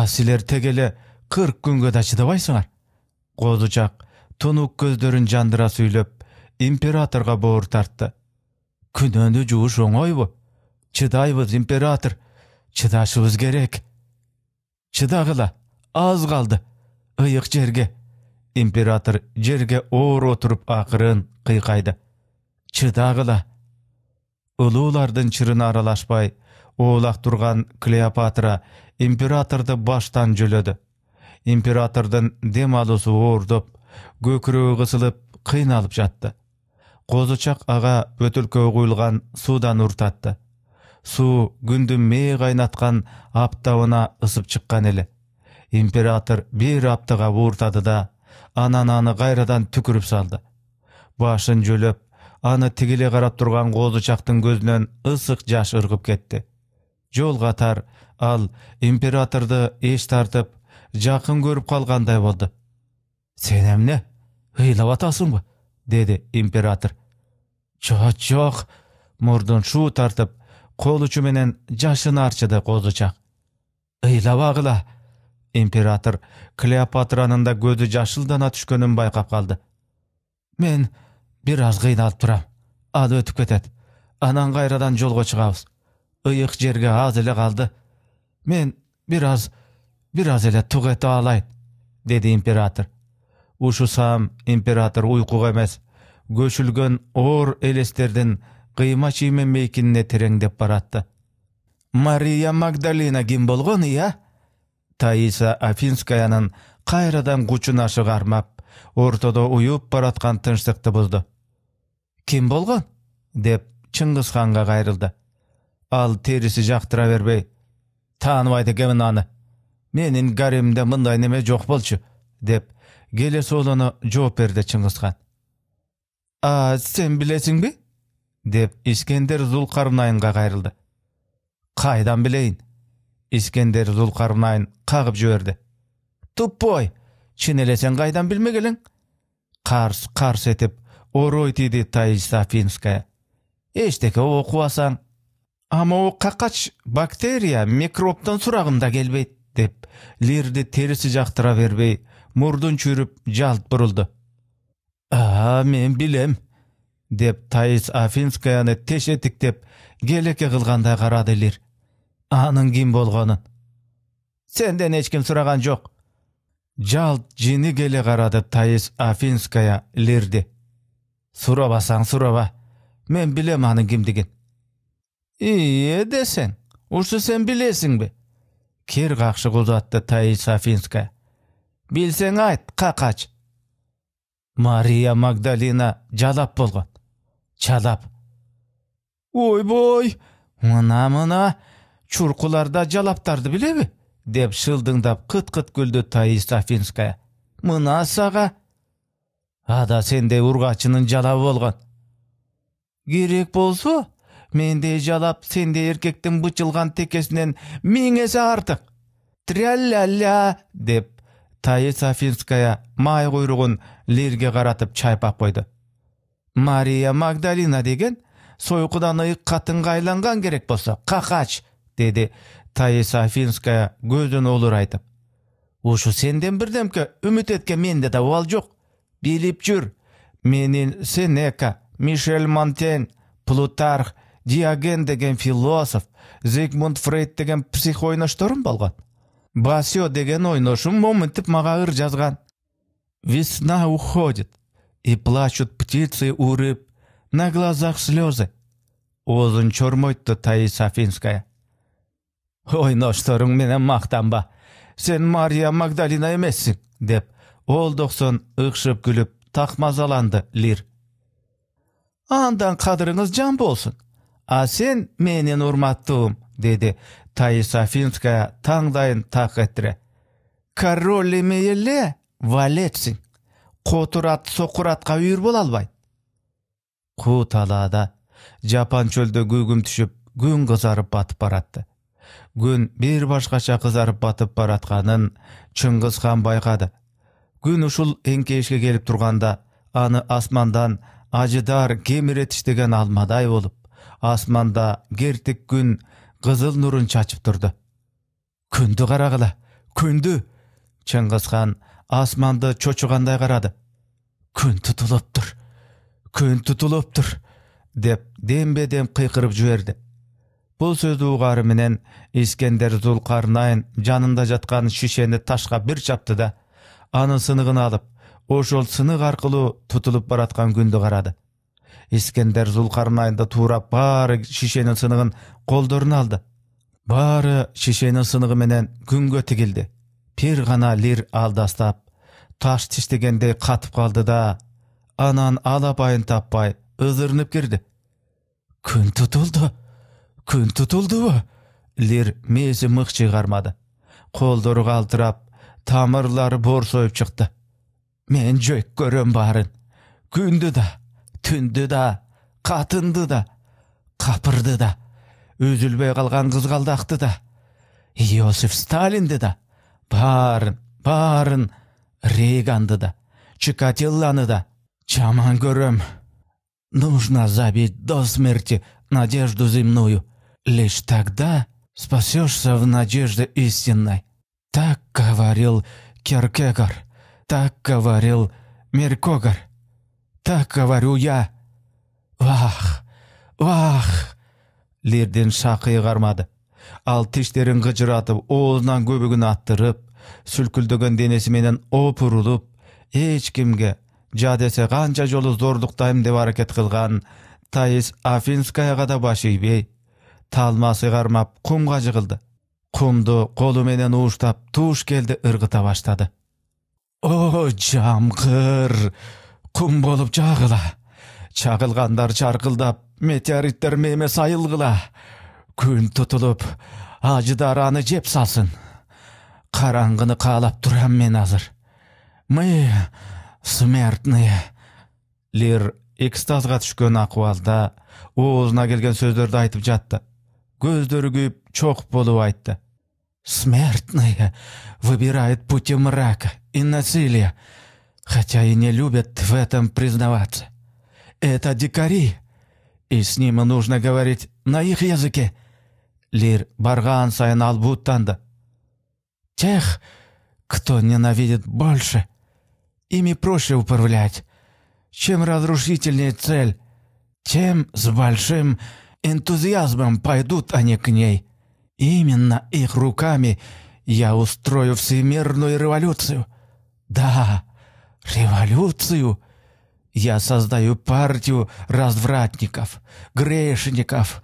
асилер тегеле қырық күнгө да чыдабайсыңар козучак тунук көздерін жандыра сүйлөп императорға боор тартты күнөөнү жууш оңойбу чыдайбыз император чыдашыбыз керек чыдагыла аз калды ыйык жерге император жерге оор отуруп акырын кыйкайды чыдагыла улуулардын чырына аралашпай оолак турган клеопатра императорды баштан жөлөдү императордун дем алуусу оордоп көкүрөгү кысылып кыйналып жатты козучак ага бөтөлкөгө куюлган судан уртатты Су күндү мей кайнаткан аптауына ысып чыккан эле император бир аптага ұртады да анан аны кайрадан түкүрүп салды башын жөлөп аны тигиле қарап тұрған козучактын көзүнөн ысык жаш ыргып кетти жол тар ал императорды еш тартып жақын көріп қалғандай болды сен эмне ыйлап атасың ба деді император жоқ жоқ мұрдын шу тартып қол менен жашын арчыды қозычақ ыйлап ағыла император клеопатраның да көзі жашылдана түшкөнүн байқап қалды мен біраз қиналып тұрам ал өтіп кетеді анан қайрадан жолға шығабыз ыйык жерге аз эле калды мен бир аз бир аз эле тук эте алайын деди император ушусам император уйкуга эмес көчүлгөн оор элестердин кыйма чийме мейкинине тереңдеп баратты мария магдалина ким болгон ыя таиса афинскаянын кайрадан кучун ашык армап ортодо уюп бараткан тынчтыкты бузду ким болгон деп чыңгыз ханга кайрылды ал терісі жақтыра бербей тааныбайт экенмин аны Менің гаремімде мындай неме жоқ болчу деп келе соолоно жооп берді чыңгызхан а сен білесің билесиңби деп искендер зулкарнайынга қайрылды. Қайдан білейін? искендер зұл қағып жиберди тупой чын эле сен кайдан билмек қарс карс карс этип орой тийди таиса Ама о қақач бактерия микробтан да келбейт деп лирди терісі жақтыра бербей мурдун чүйрүп жалт бұрылды а мен билем деп таис афинскаяны этиктеп келеке кылгандай карады лир анын ким болгонун сенден эч ким сураган жок жалт жини келе карады таис афинская лирди сурабасаң сураба мен билем анын кимдигин ие десен, ұшы сен білесің бе кер қақшы ұзатты таи сафинска білсең айт қақач мария магдалина жалап болған жалап бой мына мына чуркуларда жалаптарды білебі деп шылдыңдап қыт қыт күлді таи Сафинска. мына саға ада сенде ұрғачының жалабы болған керек болса менде жалап сенде еркектің бұчылған текесінен мен есе артық тря деп тайы сафинская май құйрығын лирге қаратып чайпап қойды мария магдалина деген сойқыдан ұйық қатынға айланған керек болса қақач деді тайы сафинская көзін айтып. ушу сенден бірдемке үміт еткен менде да ол жоқ билип жүр менің сенека мишель монтен плутарх Диаген деген философ зигмунд фрейд деген псих болған. болгон басио деген ойношум момынтип мага ыр жазган весна уходит и плачут птицы у рыб на глазах слезы оозун чормойтту таи сафинская ойношторуң менен мактанба сен мария магдалина эмессиң деп ол доксон ыкшып күлүп такмазаланды лир андан кадырыңыз жан болсун а сен менен урматтуум деди таисафинская таңдайын так этире король эме эле валетсиң котур ат сокур атка үйүр боло албайт куу талаада жапан чөлдө күүгүм түшүп күн кызарып батып баратты күн бир башкача кызарып батып баратканын чыңгыз хан байкады күн ушул эңкейишке келип турганда аны асмандан ажыдар кемире деген алмадай болуп асманда гертік күн қызыл нұрын шашып тұрды күнді қарағыла күнді чыңгыз хан асманды чочығандай қарады күн тұтылып тұр күн тұтылып тұр деп дембе дем қиқырып жіберді бұл сөзді ұғары менен искендер зұлқарнайын жанында жатқан шишені ташқа бір чапты да аның сынығын алып ошол сынық арқылы тұтылып баратқан күнді қарады искендер айында туурап бары шишенин сынығын колдоруна алды Бары шишенин сынығы менен күнгө тигилди бир гана лир алдастап таш тиштегендей қатып қалды да анан алапайын таппай ызырынып кирди күн тутулду күн тутулдубу лир мээси мык чыгармады колдору калтырап тамырлары борсоюп чыкты мен жөк көрөм баарын күндү да түнді да қатынды да қапырды да үзілбей қалған қызғалдақты да иосиф сталинді да барын барын Рейганды да чикатилланы да жаман көрем нужно забить до смерти надежду земную лишь тогда спасешься в надежде истинной так говорил Керкегор так говорил меркогор Так говорю я. Вах, вах! Лерден шақы ғармады. Ал тештерін ғыжыратып, оғынан көбігін аттырып, сүлкілдігін денесіменен опырылып, еч еш кімге жадесе ғанча жолы зорлықтайым деп әрекет қылған Таис Афинскаяға да баш бей. Талмасы ғармап, құмға жығылды. Құмды қолыменен уыштап, туш келді ырғыта баштады. О, жамқыр! құм болып жағыла чағылғандар жарқылдап метеориттер меме сайылғыла күн тұтылып ажыдараны жеп салсын қараңғыны қалап тұрам мен азыр мы смертные Лир экстазға түшкен ақуалда, оғызына келген сөздерді айтып жатты көздері күйіп чоқ болып айтты смертные выбирает пути мрака и насилия хотя и не любят в этом признаваться. Это дикари, и с ними нужно говорить на их языке. Лир Барган Сайнал Буттанда. Тех, кто ненавидит больше, ими проще управлять. Чем разрушительнее цель, тем с большим энтузиазмом пойдут они к ней. Именно их руками я устрою всемирную революцию. Да, революцию. Я создаю партию развратников, грешников.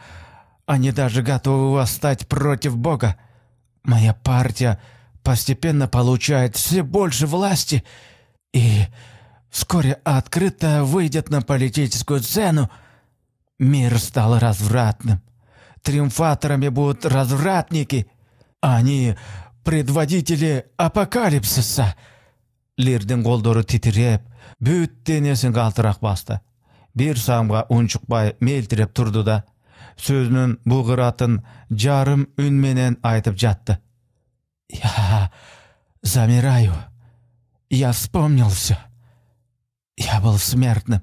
Они даже готовы восстать против Бога. Моя партия постепенно получает все больше власти и вскоре открыто выйдет на политическую сцену. Мир стал развратным. Триумфаторами будут развратники. А они предводители апокалипсиса. лердин колдору титиреп бүт денесин калтырак басты бир самга унчукпай мелтиреп турду да сөзүнүн бұғыратын жарым үн айтып жатты я замираю я вспомнил все я был смертным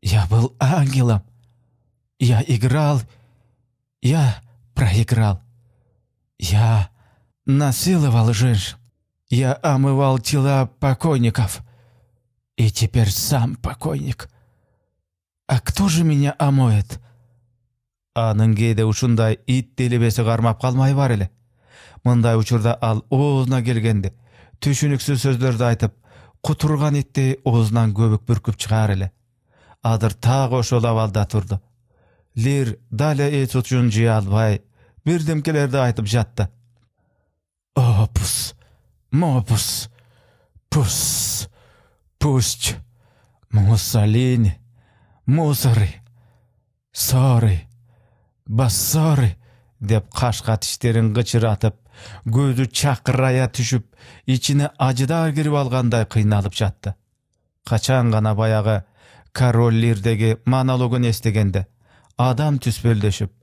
я был ангелом я играл я проиграл я насиловал женщин Я омывал тела покойников. И теперь сам покойник. А кто же меня омоет? Анын кейде ушундай ит делебеси кармап калмай бар эле. Мындай учурда ал оозуна келгенде түшүнүксүз сөздерді айтып, кутурган итти оозунан көбүк бүркүп чыгар эле. Адыр тағы ошол абалда турду. Лир дале эт учун жыя албай, бирдемкелерди айтып жатты. Опус! Мопус, пус, пусть, Муссолини, мусоры, соры, бассоры деп қашқа тіштерін ғычыратып, көзі чақырая түшіп ішіне ажыда кіріп алғандай қиналып жатты қачан ғана баяғы короллердегі монологын естігенде адам түспелдешіп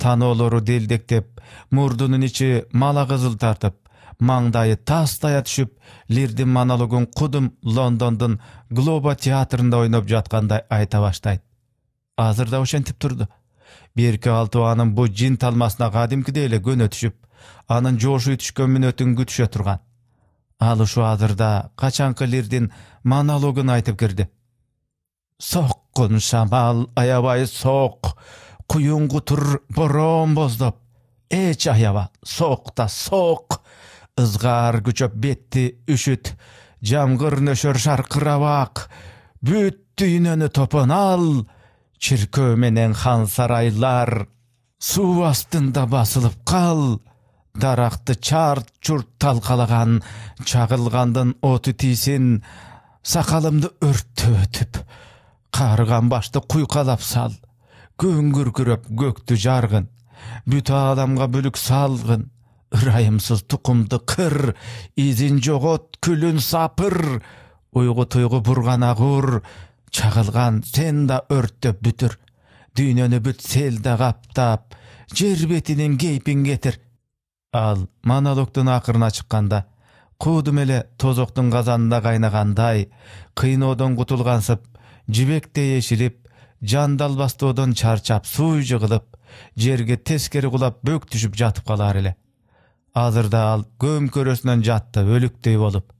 таноолору делдектеп мурдунун ичи мала кызыл тартып маңдайы тастая түшіп, лирдин монологун құдым лондондун глоба театрында ойноп жатқандай айта баштайт азыр да ошентип турду берке алтыбаанын бу жин талмасына кадимкидей эле көнө түшүп анын жошуй түшкөн мүнөтүн күтүшө турган ал ушу азырда качанкы лирдин монологун айтып кирди соккун шамал аябай сок куюн кутур бороон боздоп эч аяба сок да сок ызгар күчөп бетти үшүт жамгыр нөшөр шаркырабак бүт дүйнөнү топон ал чиркөө менен хан сарайлар суу астында басылып кал даракты чарт чурт талкалаган чагылгандын оту тийсин сакалымды өрттөтүп карыган башты куйкалап сал күңгүркүрөп көктү жаргын бүт ааламга бүлүк салгын ырайымсыз тукумду кыр изин жогот күлүн сапыр уйгу туйгу бурган ак ур чагылган сен да өрттөп бүтүр дүйнөнү бүт сел да каптап жер бетинин кейпин кетир ал монологтун акырына чыкканда куудум эле тозоктун казанында кайнагандай кыйноодон кутулгансып жибектей эшилип жандалбастоодон чарчап сууй жыгылып жерге тескери кулап бөк түшүп жатып калар эле азырда ал көмкөрөсүнөн жатты өлүктөй болуп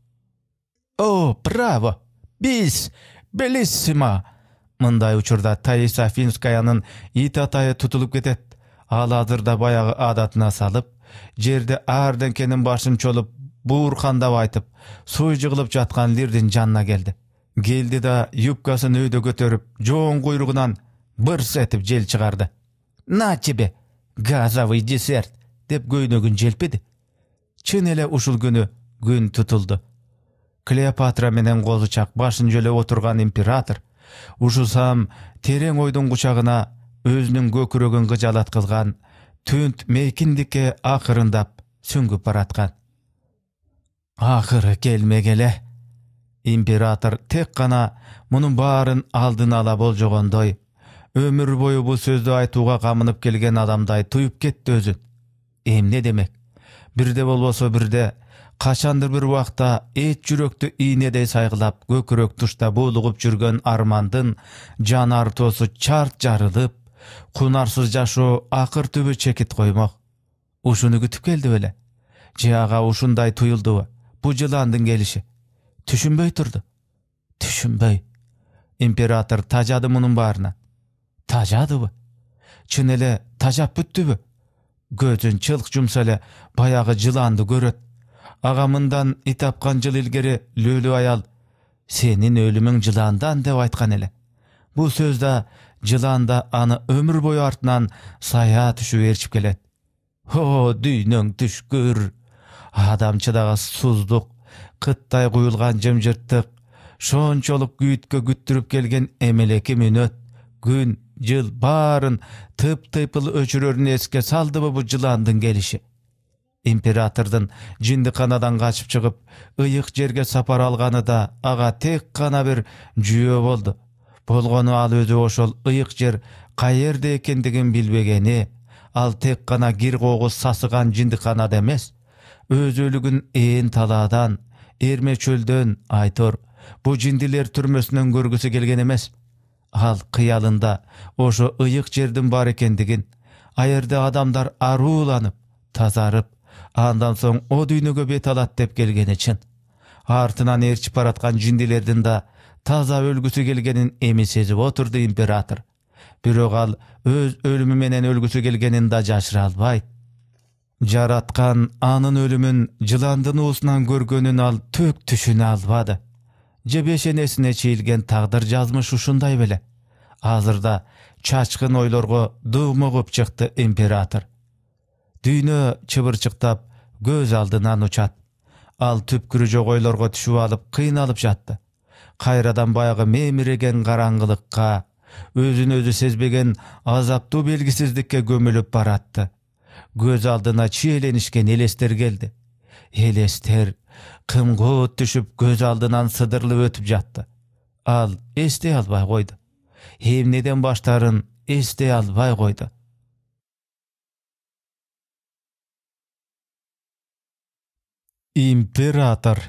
о браво биз белиссимо мындай учурда таиса финскаянын ит атайы тутулуп кетет ал да баягы адатына салып жерде арденкенин башын чолуп бууркандап айтып суй жыгылып жаткан лирдин жанына келди келди да юбкасын өйдө көтөрүп жоон куйругунан бырс этип жел чыгарды на тебе газовый десерт деп көйнөгүн желпиди чын эле ушул күнү күн тутулду клеопатра менен козучак башын жөлөп отурган император ушусам терең ойдун кучагына өзүнүн көкүрөгүн кыжалаткызган түнт мейкиндикке акырындап сүңгүп бараткан акыры келмегеле император тек гана мунун баарын алдын ала болжогондой өмүр бою бул сөздү айтууга камынып келген адамдай туюп кетти өзүн эмне демек бирде болбосо бирде качандыр бир убакта эт жүрөктү ийнедей сайгылап көкүрөк тушта буулугуп жүргөн армандын жан артоосу чарт жарылып кунарсыз жашоо ақыр түбі чекит қоймақ. ушуну күтүп келді беле же ага ушундай туюлдубу бу жыландын келиши түшүнбөй турду түшүнбөй император тажады мунун баарына тажадыбы чын эле тажап бүттүбү көзүн чылк жумса эле баягы жыланды көрөт ага мындан жыл илгери лөлі аял сенин өлүмүң жыландан деп айткан эле бу сөз да жылан да аны өмүр бою артынан сая түшүп ээрчип келет о дүйнөң түшкүр адамчыдагы суздук кыттай куюлган жымжырттык шончолук күйүткө күттүрүп келген эмелеки мүнөт күн жыл барын тып тыйпыл өчүрөрүн эске салдыбы бу жылаандын келиши императордун жиндиканадан качып чыгып ыйык жерге сапар алганы да ага тек гана бир жүйө болду болгону ал өзү ошол ыйык жер каерде экендигин билбегени ал тек гана кир когуз сасыган жиндиканада эмес өз өлүгүн ээн талаадан эрме чөлдөн айтор бул жиндилер түрмөсүнөн көргүсү келген эмес ал қиялында ошо ыйык жердин бар экендигин айырда адамдар арууланып тазарып андан соң о дүйнөгө бет алат деп келгени чын артынан ээрчип бараткан жиндилердин да таза өлгүсү келгенин эми сезип отурду император бирок ал өз өлүмү менен өлгүсү келгенин да жашыра албайт жараткан анын өлүмүн жыландын уусунан көргөнүн ал түк түшүнө албады жебешенесіне чийилген тағдыр жазмыш ушундай беле азырда чачкын ойлорго дуумугуп чыкты император дүйнө чыбырчыктап көз алдынан учат ал түпкүрү жок ойлорго түшүп алып кыйналып жатты кайрадан баягы мемиреген караңгылыкка өзүн өзү сезбеген азаптуу белгисиздикке көмүлүп баратты көз алдына чиеленишкен элестер келди элестер qimg'ut түшіп көз алдынан сыдырылып өтіп жатты ал эстей албай қойды эмнеден баштарын эстей албай қойды император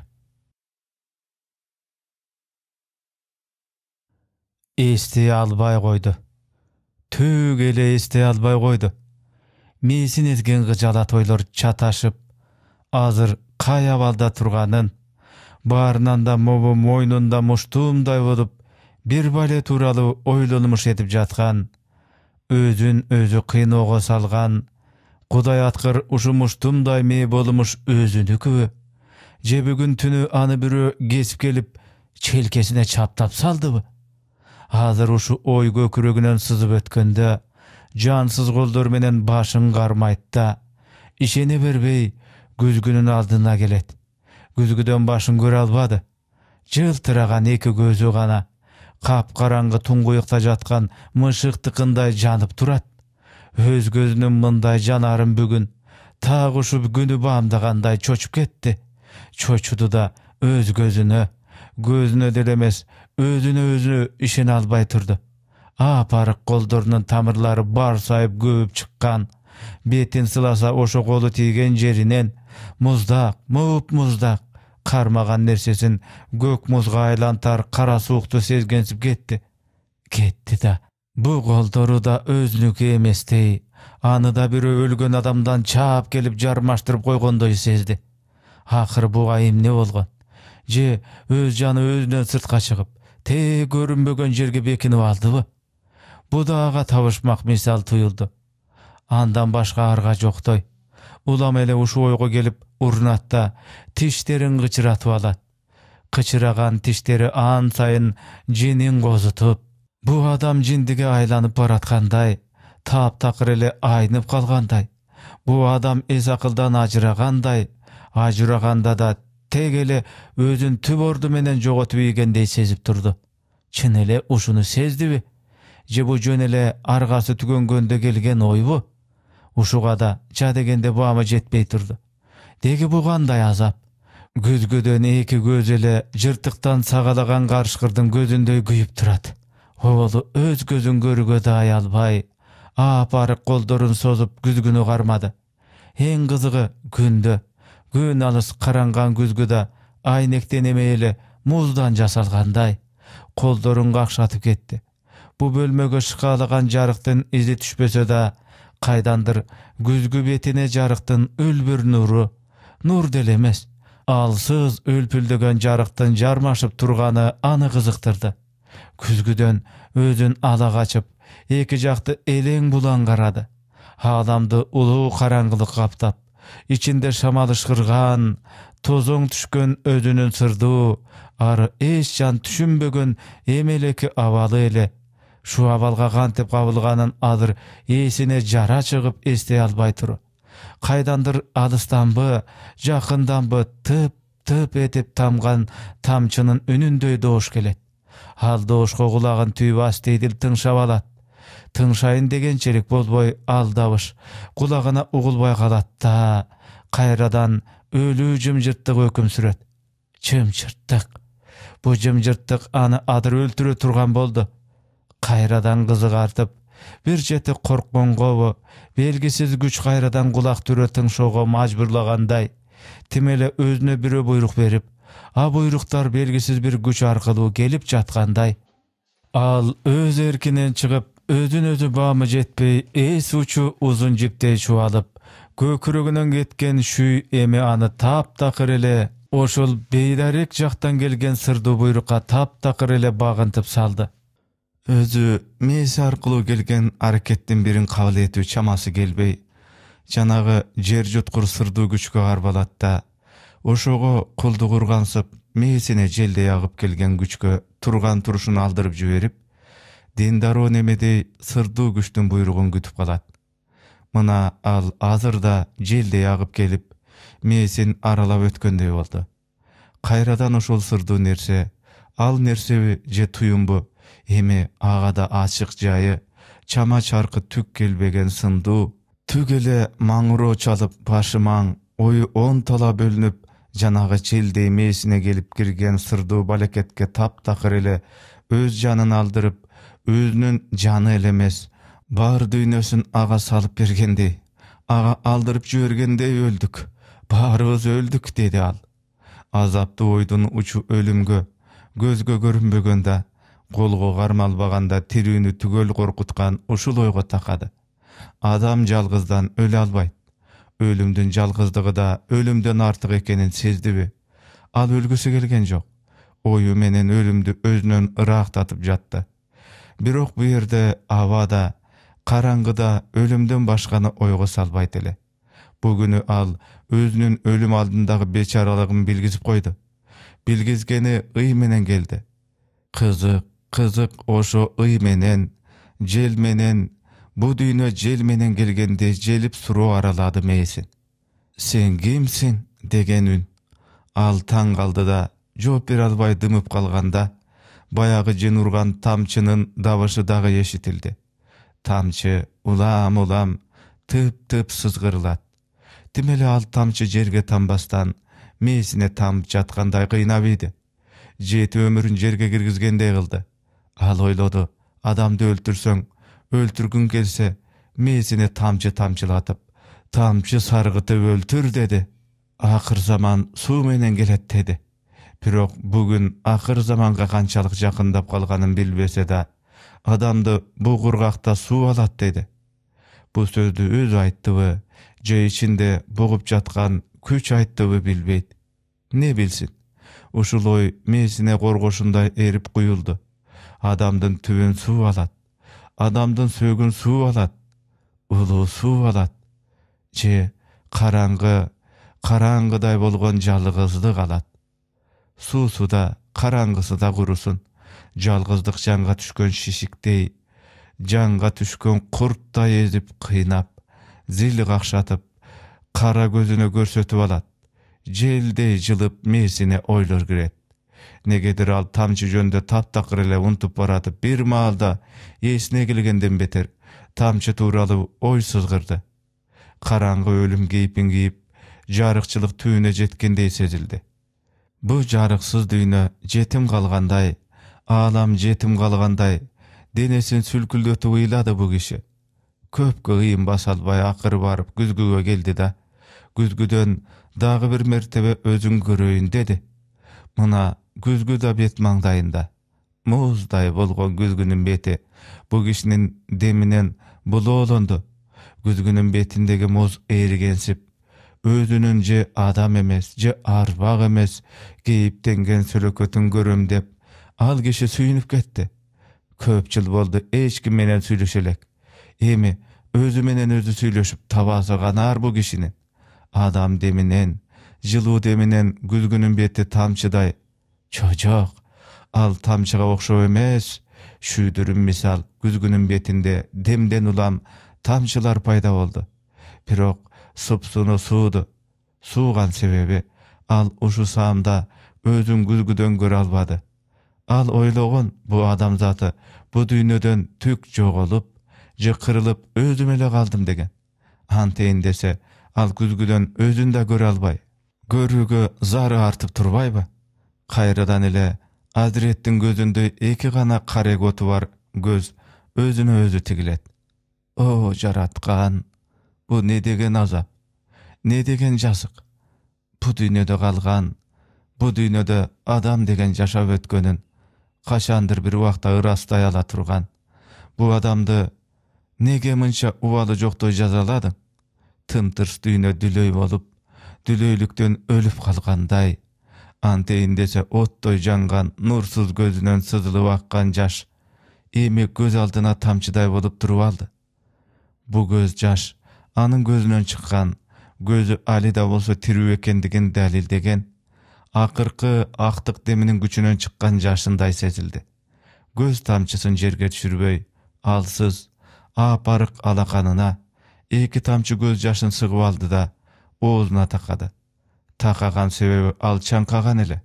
эстей албай қойды түк эле эстей албай қойды мээсин эзген кыжалат ойлор чаташып азыр кай абалда турганын баарынан да мобу мойнунда муштумдай болуп бир бале тууралуу ойлонумуш этип жаткан өзүн өзү кыйноого салган кудай аткыр ушу муштумдай мээ болумуш өзүнүкүбү же бүгүн түнү аны бирөө кесип келип челкесине чаптап салдыбы азыр ушу ой көкүрөгүнөн сызып өткөндө жансыз колдор менен башын кармайт да ишене бербей күзгүнүн алдына келет күзгүдөн башын көрө албады жылтыраган эки көзү гана капкараңгы туңгуюкта жаткан мышыктыкындай жанып турат өз көзүнүн мындай жанарын бүгүн так ушу күнү баамдагандай чочуп кетти чочуду да өз көзүнө көзүнө деле эмес өзүнө өзү ишене албай турду апарык колдорунун тамырлары барсайып көбүп чыккан бетин сыласа ошо колу тийген жеринен муздак мып муздак кармаган нерсесин көк музга айлантар кара суукту сезгенсип кетти кетти да бу колдору да өзүнүкү эместей аны да бирөө өлгөн адамдан чаап келип жармаштырып койгондой сезди акыр буга эмне болгон же өз жаны өзүнөн сыртка чыгып тээ көрүнбөгөн жерге бекинип алдыбы бу да ага табышмак мисал туюлду андан башка арга жоктой улам эле ушу ойго келип урунат да тиштерин кычыратып алат кычыраган тиштери ан сайын жинин козутуп бу адам жиндиге айланып бараткандай таптакыр эле айнып калгандай бу адам эс акылдан ажырагандай ажыраганда да тег эле өзүн түп орду менен жоготуп ийгендей сезип турду чын эле ушуну сездиби же бу жөн эле аргасы түгөнгөндө келген ойбу ушуга да ча дегенде баамы жетпей турду деги бу кандай азап күзгүдөн эки көз эле жыртыктан сагалаган карышкырдын көзүндөй күйүп турат оболу өз көзүн көрүүгө дай албай аапарык колдорун созуп күзгүнү кармады эң кызыгы күндө күн алыс каранган күзгү да айнектен эме эле муздан жасалгандай колдорун какшатып кетти бул бөлмөгө шыкаалаган жарыктын изи түшпөсө да кайдандыр күзгү бетине жарыктын өлбүр нуру нур деле эмес алсыз өлпүлдөгөн жарыктын жармашып турганы аны қызықтырды. күзгүдөн өзүн ала качып эки жакты элең булаң карады ааламды улуу караңгылык каптап ичинде шамал ышкырган тозоң түшкөн өзүнүн сырдуу ары еш жан түшүнбөгөн емелекі абалы эле ушу абалга кантип кабылганын азыр эсине жара чыгып эстей албай тур кайдандыр алыстанбы жакынданбы тып тып этип тамган тамчынын үнүндөй добуш келет ал добушко кулагын түйүп астейдил тыңшап алат тыңшайын дегенчелик болбой ал дабыш кулагына угулбай калат да кайрадан өлүү жымжырттык өкүм сүрөт жымжырттык бу жымжырттык аны азыр өлтүрө турган болду кайрадан кызыгартып бир чети коркконгобу белгисиз күч кайрадан кулак түрө тыңшоого мажбурлагандай тим эле өзүнө бирөө буйрук берип а буйруктар белгисиз бир күч аркылуу келип жаткандай ал өз эркинен чыгып өзүн өзү баамы жетпей эс учу узун жиптей чубалып көкүрөгүнөн кеткен шүй эми аны таптакыр эле ошол бейдарек жактан келген сырдуу буйрукка таптакыр эле багынтып салды өзү мээси аркылуу келген аракеттин бирин кабыл этүү чамасы келбей жанагы жер жуткур сырдуу күчкө арбалат да ошого кулдук ургансып мээсине желдей агып келген күчкө турган турушун алдырып жиберип дароо немедей сырдуу күчтүн буйругун күтүп калат мына ал азыр да желдей агып келип мээсин аралап өткөндөй болду кайрадан ошол сырдуу нерсе ал нерсеби же туюмбу эми ага да ачык жайы чама чаркы түк келбеген сындуу түк эле маңыроо чалып башы маң ою он тала бөлүнүп жанагы челдей мээсине келип кирген сырдуу балекетке таптакыр эле өз жанын алдырып өзүнүн жаны эле эмес бар дүйнөсүн ага салып бергендей ага алдырып жибергендей өлдүк баарыбыз өлдүк деди ал азаптуу ойдун учу өлүмгө көзгө көрүнбөгөн колго кармалбаганда тирүүнү түгөл коркуткан ушул ойго такады адам жалгыздан өлө албайт өлүмдүн жалгыздыгы да өлүмдөн артык экенин сездиби ал өлгүсү келген жок ою менен өлүмдү өзүнөн ыраактатып жатты бирок бу жерде аба да караңгы да өлүмдөн башканы ойго салбайт эле бу күнү ал өзүнүн өлүм алдындагы бечаралыгын билгизип койду билгизгени ый менен келди кызык кызык ошо ый менен жел менен бу дүйнө жел менен келгенде желип суроо аралады мээсин сен кимсиң деген үн ал таң калды да жооп бере албай дымып калганда баягы жын урган тамчынын дабышы дагы эшитилди тамчы улам улам тып тып сызгырылат тим эле ал тамчы жерге тамбастан мээсине тамып жаткандай кыйнап ийди жети өмүрүн жерге киргизгендей кылды ал ойлоду адамды өлтүрсөң өлтүргүң келсе мээсине тамчы тамчылатып тамчы саргытып өлтүр деди акыр заман суу менен келет деди бирок бүгүн акыр заманга канчалык жакындап калганын билбесе да адамды бу кургакта суу алат деди бул сөздү өзү айттыбы же ичинде бугуп жаткан күч айттыбы билбейт не билсин ушул ой мээсине коргошундай эрип куюлду адамдын түбүн суу алат адамдын сөөгүн суу алат улуу суу алат же караңгы караңгыдай болгон жалгыздык алат суусу да караңгысы да курусун жалгыздык жанга түшкөн шишиктей жанга түшкөн курттай эзип кыйнап зил какшатып кара көзүнө көрсөтүп алат желдей жылып мээсине ойлор кирет негедир ал тамчы жөнүндө таптакыр эле унутуп баратып бир маалда эсине келгенден бетер тамчы тууралуу ой сызгырды. караңгы өлүм кейпин кийип жарыкчылык түбүнө жеткендей сезилди Бу жарыксыз дүйнө жетим калгандай аалам жетим калгандай денесин сүлкүлдөтүп ыйлады бу киши көпкө ыйын баса албай акыры барып күзгүгө келди да күзгүдөн дагы бир мертебе өзүн көрөйүн деди мына көзгө да бет маңдайында муздай болгон күзгүнүн бети бу кишинин деминен булоолонду күзгүнүн бетиндеги муз ээригенсип өзүнүн же адам эмес же арбак эмес кейиптенген сүрөкөтүн көрөм деп ал киши сүйүнүп кетти көп жыл болду эч ким менен сүйлөшө элек эми өзү менен өзү сүйлөшүп табасы канаар бул кишинин адам деминен жылуу деминен күзгүнүн бети тамчыдай Чожоқ! ал тамшыға окшоп эмес. шүйдірім мисал күзгінің бетінде демден улам тамшылар пайда олды. Пирог, супсуну суыды, суған себебі, ал ұшу саамда өзүн күзгіден көр албады. Ал ойлығын бұ адамзаты бұ дүйнеден түк жоғылып, өзүм өзімелі қалдым деген. Антейін десе, ал күзгіден да көр албай, көрүүгө зары артып турбайбы кайрадан эле азиреттин көзүндө эки гана кареготу бар көз өзүнө өзү тигилет о жаратқан, бұл не деген азап не деген жазык бу дүйнөдө калган бу дүйнөдө адам деген жашап өткөнүн качандыр бир убакта ырастай ала турган бу адамды неге мынча убалы жоктой жазаладың тымтырс дүйнө дүлөй болуп дүлөйлүктөн өлүп калгандай десе оттой жанған, нурсуз көзүнөн сызылып аккан жаш эми көз алдына тамчыдай болып туруп алды Бу көз жаш аның көзінен чыккан көзү али да болсо тирүү экендигин далилдеген акыркы актык деминин күчүнөн чыккан жашындай сезилди көз тамчысын жерге түшүрбөй алсыз апарық алақанына, екі тамшы көз жашын сыгып алды да оозуна такады тақаған себебі ал чаңқаған эле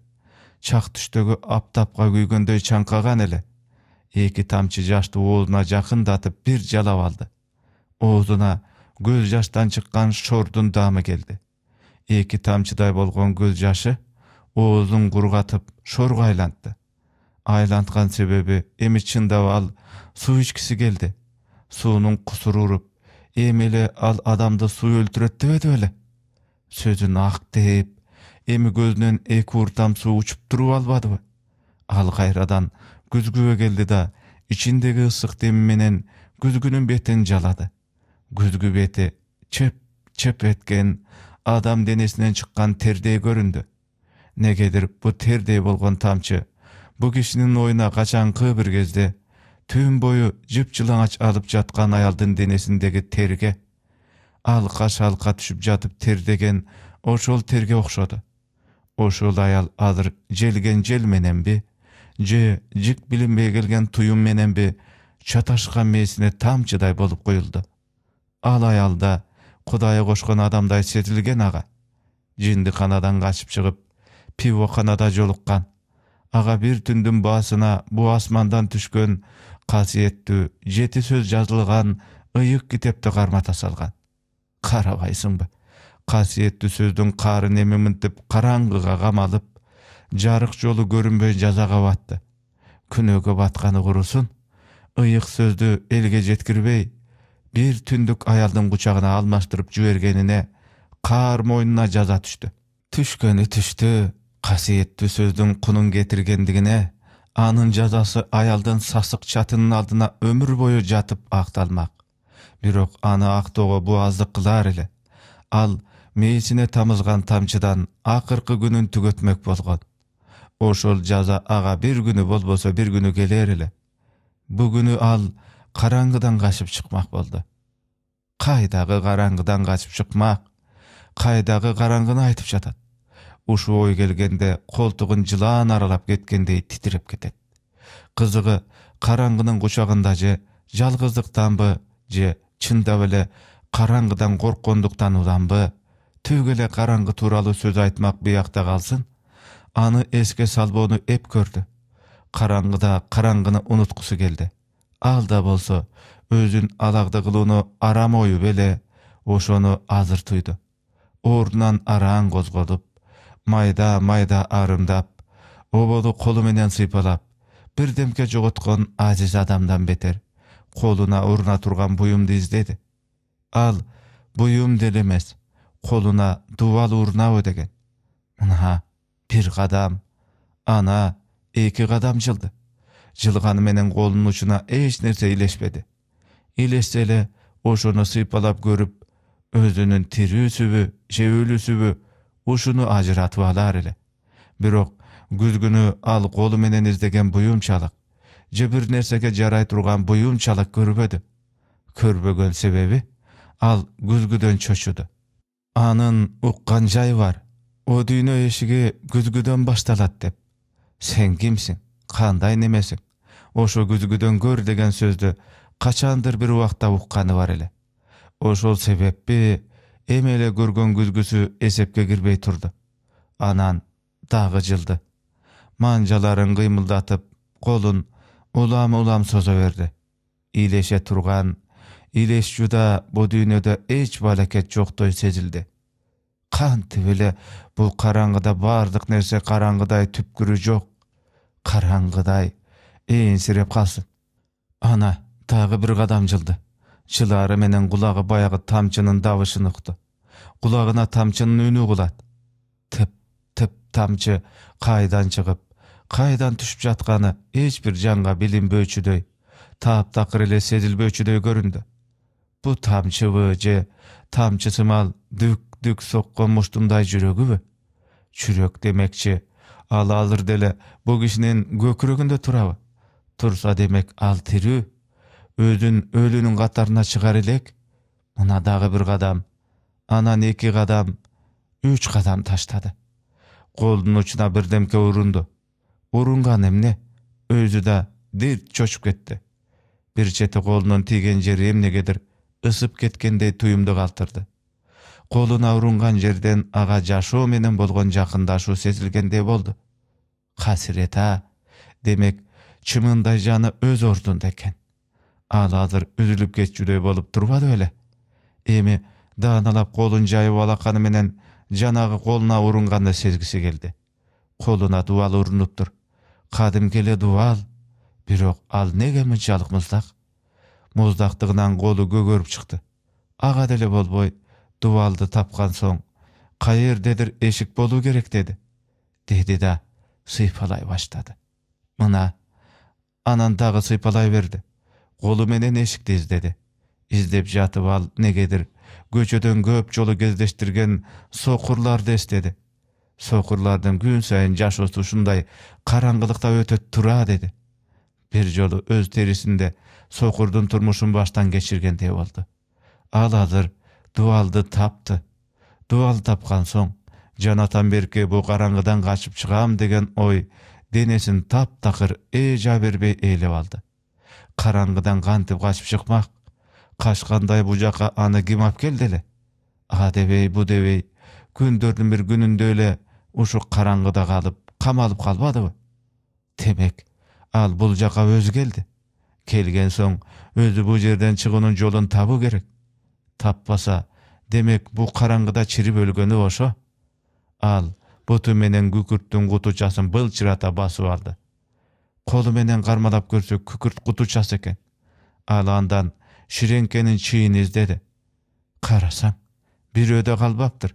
чак түштөгү аптапқа күйгөндөй чаңқаған эле екі тамчы жашты оозуна жақындатып бір жалап алды оозуна көз жаштан чыққан шордун келді. келди эки тамчыдай болған көз жашы оозун кургатып шорға айлантты айланткан себебі эми чындап ал суу ичкиси келді. суунун кусуру уруп эми ал адамды суу өлтүрөт деп эле сөзүн ак деп эми көзүнөн эки уртам суу учуп туруп албадыбы ал кайрадан күзгүбө келди да ичиндеги ысык деми менен күзгүнүн бетин жалады күзгү бети чеп чеп эткен адам денесинен чыккан тердей көрүндү негедир бу тердей болгон тамчы бу кишинин оюна качанкы бир кезде түн бою жып жылаңач алып жаткан аялдын денесиндеги терге алқа шалқа түшіп жатып тердеген ошол терге оқшады. ошол аял азыр желген жел мененби же жик билинбей келген туюм мененби чаташкан мээсине тамчыдай болып куюлду ал аялда құдайы кошкон адамдай сезилген ага жиндиканадан качып чыгып пивоканада жолуккан ага бир түндүн баасына бу асмандан түшкөн касиеттүү жети сөз жазылган ыйык китепти кармата салган қарабайсың ба қасиетті сөздің қары неме мінтіп қараңғыға қамалып жарық жолы көрінбей жазаға батты күнөгі батқаны құрысын ыйық сөзді елге жеткірбей бір түндік аялдың құшағына алмаштырып жібергеніне қар мойнына жаза түшті түшкені түшті қасиетті сөздің құнын кетіргендігіне аның жазасы аялдың сасық чатының алдына өмір бойы жатып ақталмақ бирок аны актоого аздык кылаар эле ал мээсине тамызган тамчыдан акыркы күнүн түгөтмөк болгон ошол жаза ага бир күнү болбосо бир күнү келер эле бу күнү ал караңгыдан качып чыкмак болду кайдагы караңгыдан качып чыкмак кайдагы караңгыны айтып жатат ушу ой келгенде колтугун жылаан аралап кеткендей титиреп кетет кызыгы караңгынын кучагында же жалгыздыктанбы же эле караңгыдан қараңғыдан қорққондықтан түгү эле караңгы туралы сөз айтмақ быякта қалсын аны эске салбоону эп көрді қараңғыда қараңғыны унуткусу келді ал да болсо өзін алагды кылууну арам ою беле ошону азыр туйду ордунан араң козголуп майда майда арымдап ободу менен сыйпалап бирдемке жоготкон азиз адамдан бетер қолына ұрына тұрған бұйымды іздеді ал бұйым делемес қолына дувал урнау деген мына бір қадам ана екі қадам жылды жылғаны менен қолының ұшына еш нәрсе илешпеді илешсе эле ошону сыйпалап көрүп өзүнүн тирүү сүбү же өлүү сүбү ушуну ажыратып алар эле бирок күзгүнү ал колу менен издеген буюмчалык же бир нерсеге жарай турган буюмчалык көрбөдү көрбөгөн себебі, ал күзгүдөн чочуду анын уккан жайы бар о дүйнө эшиги күзгүдөн башталат деп сен кимсиң кандай немесиң ошо күзгүдөн көр деген сөздү качандыр бир убакта укканы бар эле ошол себеппи эми эле көргөн күзгүсү эсепке кирбей турду анан дагы жылды манжаларын кыймылдатып колун улам улам соза берди ийлеше турган жуда бу дүйнөдө эч балакет жоктой сезилди кантип эле бул караңгыда бардық, нерсе караңгыдай түпкүрү жок караңгыдай ээнсиреп калсын ана бір бир жылды. чылары менен кулагы баягы тамчынын дабышын укту кулагына тамчынын үнү кулат Тып тіп тамчы кайдан чыгып кайдан түшүп жатканы эч бир жанга билинбөөчүдөй таптакыр эле сезилбөөчүдөй көрүндү бу тамчыбы же тамчы сымал дүк дүк соккон муштумдай жүрөгүбү чүрөк демекчи ал азыр деле бу кишинин көкүрөгүндө турабы турса демек ал тирүү өзүн өлүүнүн катарына чыгара элек мына дагы бир кадам анан эки кадам үч кадам таштады колдун учуна бирдемке урунду урунган эмне өзү да дирт чочуп кетти бир чети колунун тийген жери эмнегедир ысып кеткендей туюмду калтырды колуна урунган жерден ага жашоо менен болгон жакындашуу сезилгендей болду касирет а демек чымында жаны өз ордунда экен ал азыр үзүлүп кетчүдөй болуп турбады беле эми дааналап колун жайып алаканы менен жанагы колуна урунганды сезгиси келди колуна дубал урунуптур қадым келе дуал бирок ал неге жалык муздак муздактыгынан колу шықты. Аға ага бол болбой дуалды тапқан соң дедір ешік болу керек деді. Деді да сыйпалай баштады мына анан дагы сыйпалай берді. колу менен эшикти издеди издеп жатып ал негедир көчөдөн көп жолу кездештирген сокурларды деді сокурлардын күн сайын жашоосу шундай қараңғылықта өтет тұра деді бір жолу өз терісінде соқырдың турмушун баштан кечиргендей болду ал азыр дуалды тапты дуал тапқан соң жанатан берке бұл қараңғыдан қашып шығам деген ой денесін тап тақыр бербей ээлеп алды қараңғыдан кантип қашып шықмақ қашқандай бұл жаққа аны ким алып келди эле а дебей бу дебей күндөрдүн бир күнүндө эле ушу караңгыда калып камалып калбадыбы демек ал бул жака өзү келди келген соң өзү бул жерден чыгуунун жолун табуу керек таппаса демек бул караңгыда чирип өлгөнү ошо ал буту менен күкүрттүн кутучасын былчырата басып алды колу менен кармалап көрсө күкүрт кутучасы экен ал андан ширеңкенин чийин издеди карасаң бирөө да калбаптыр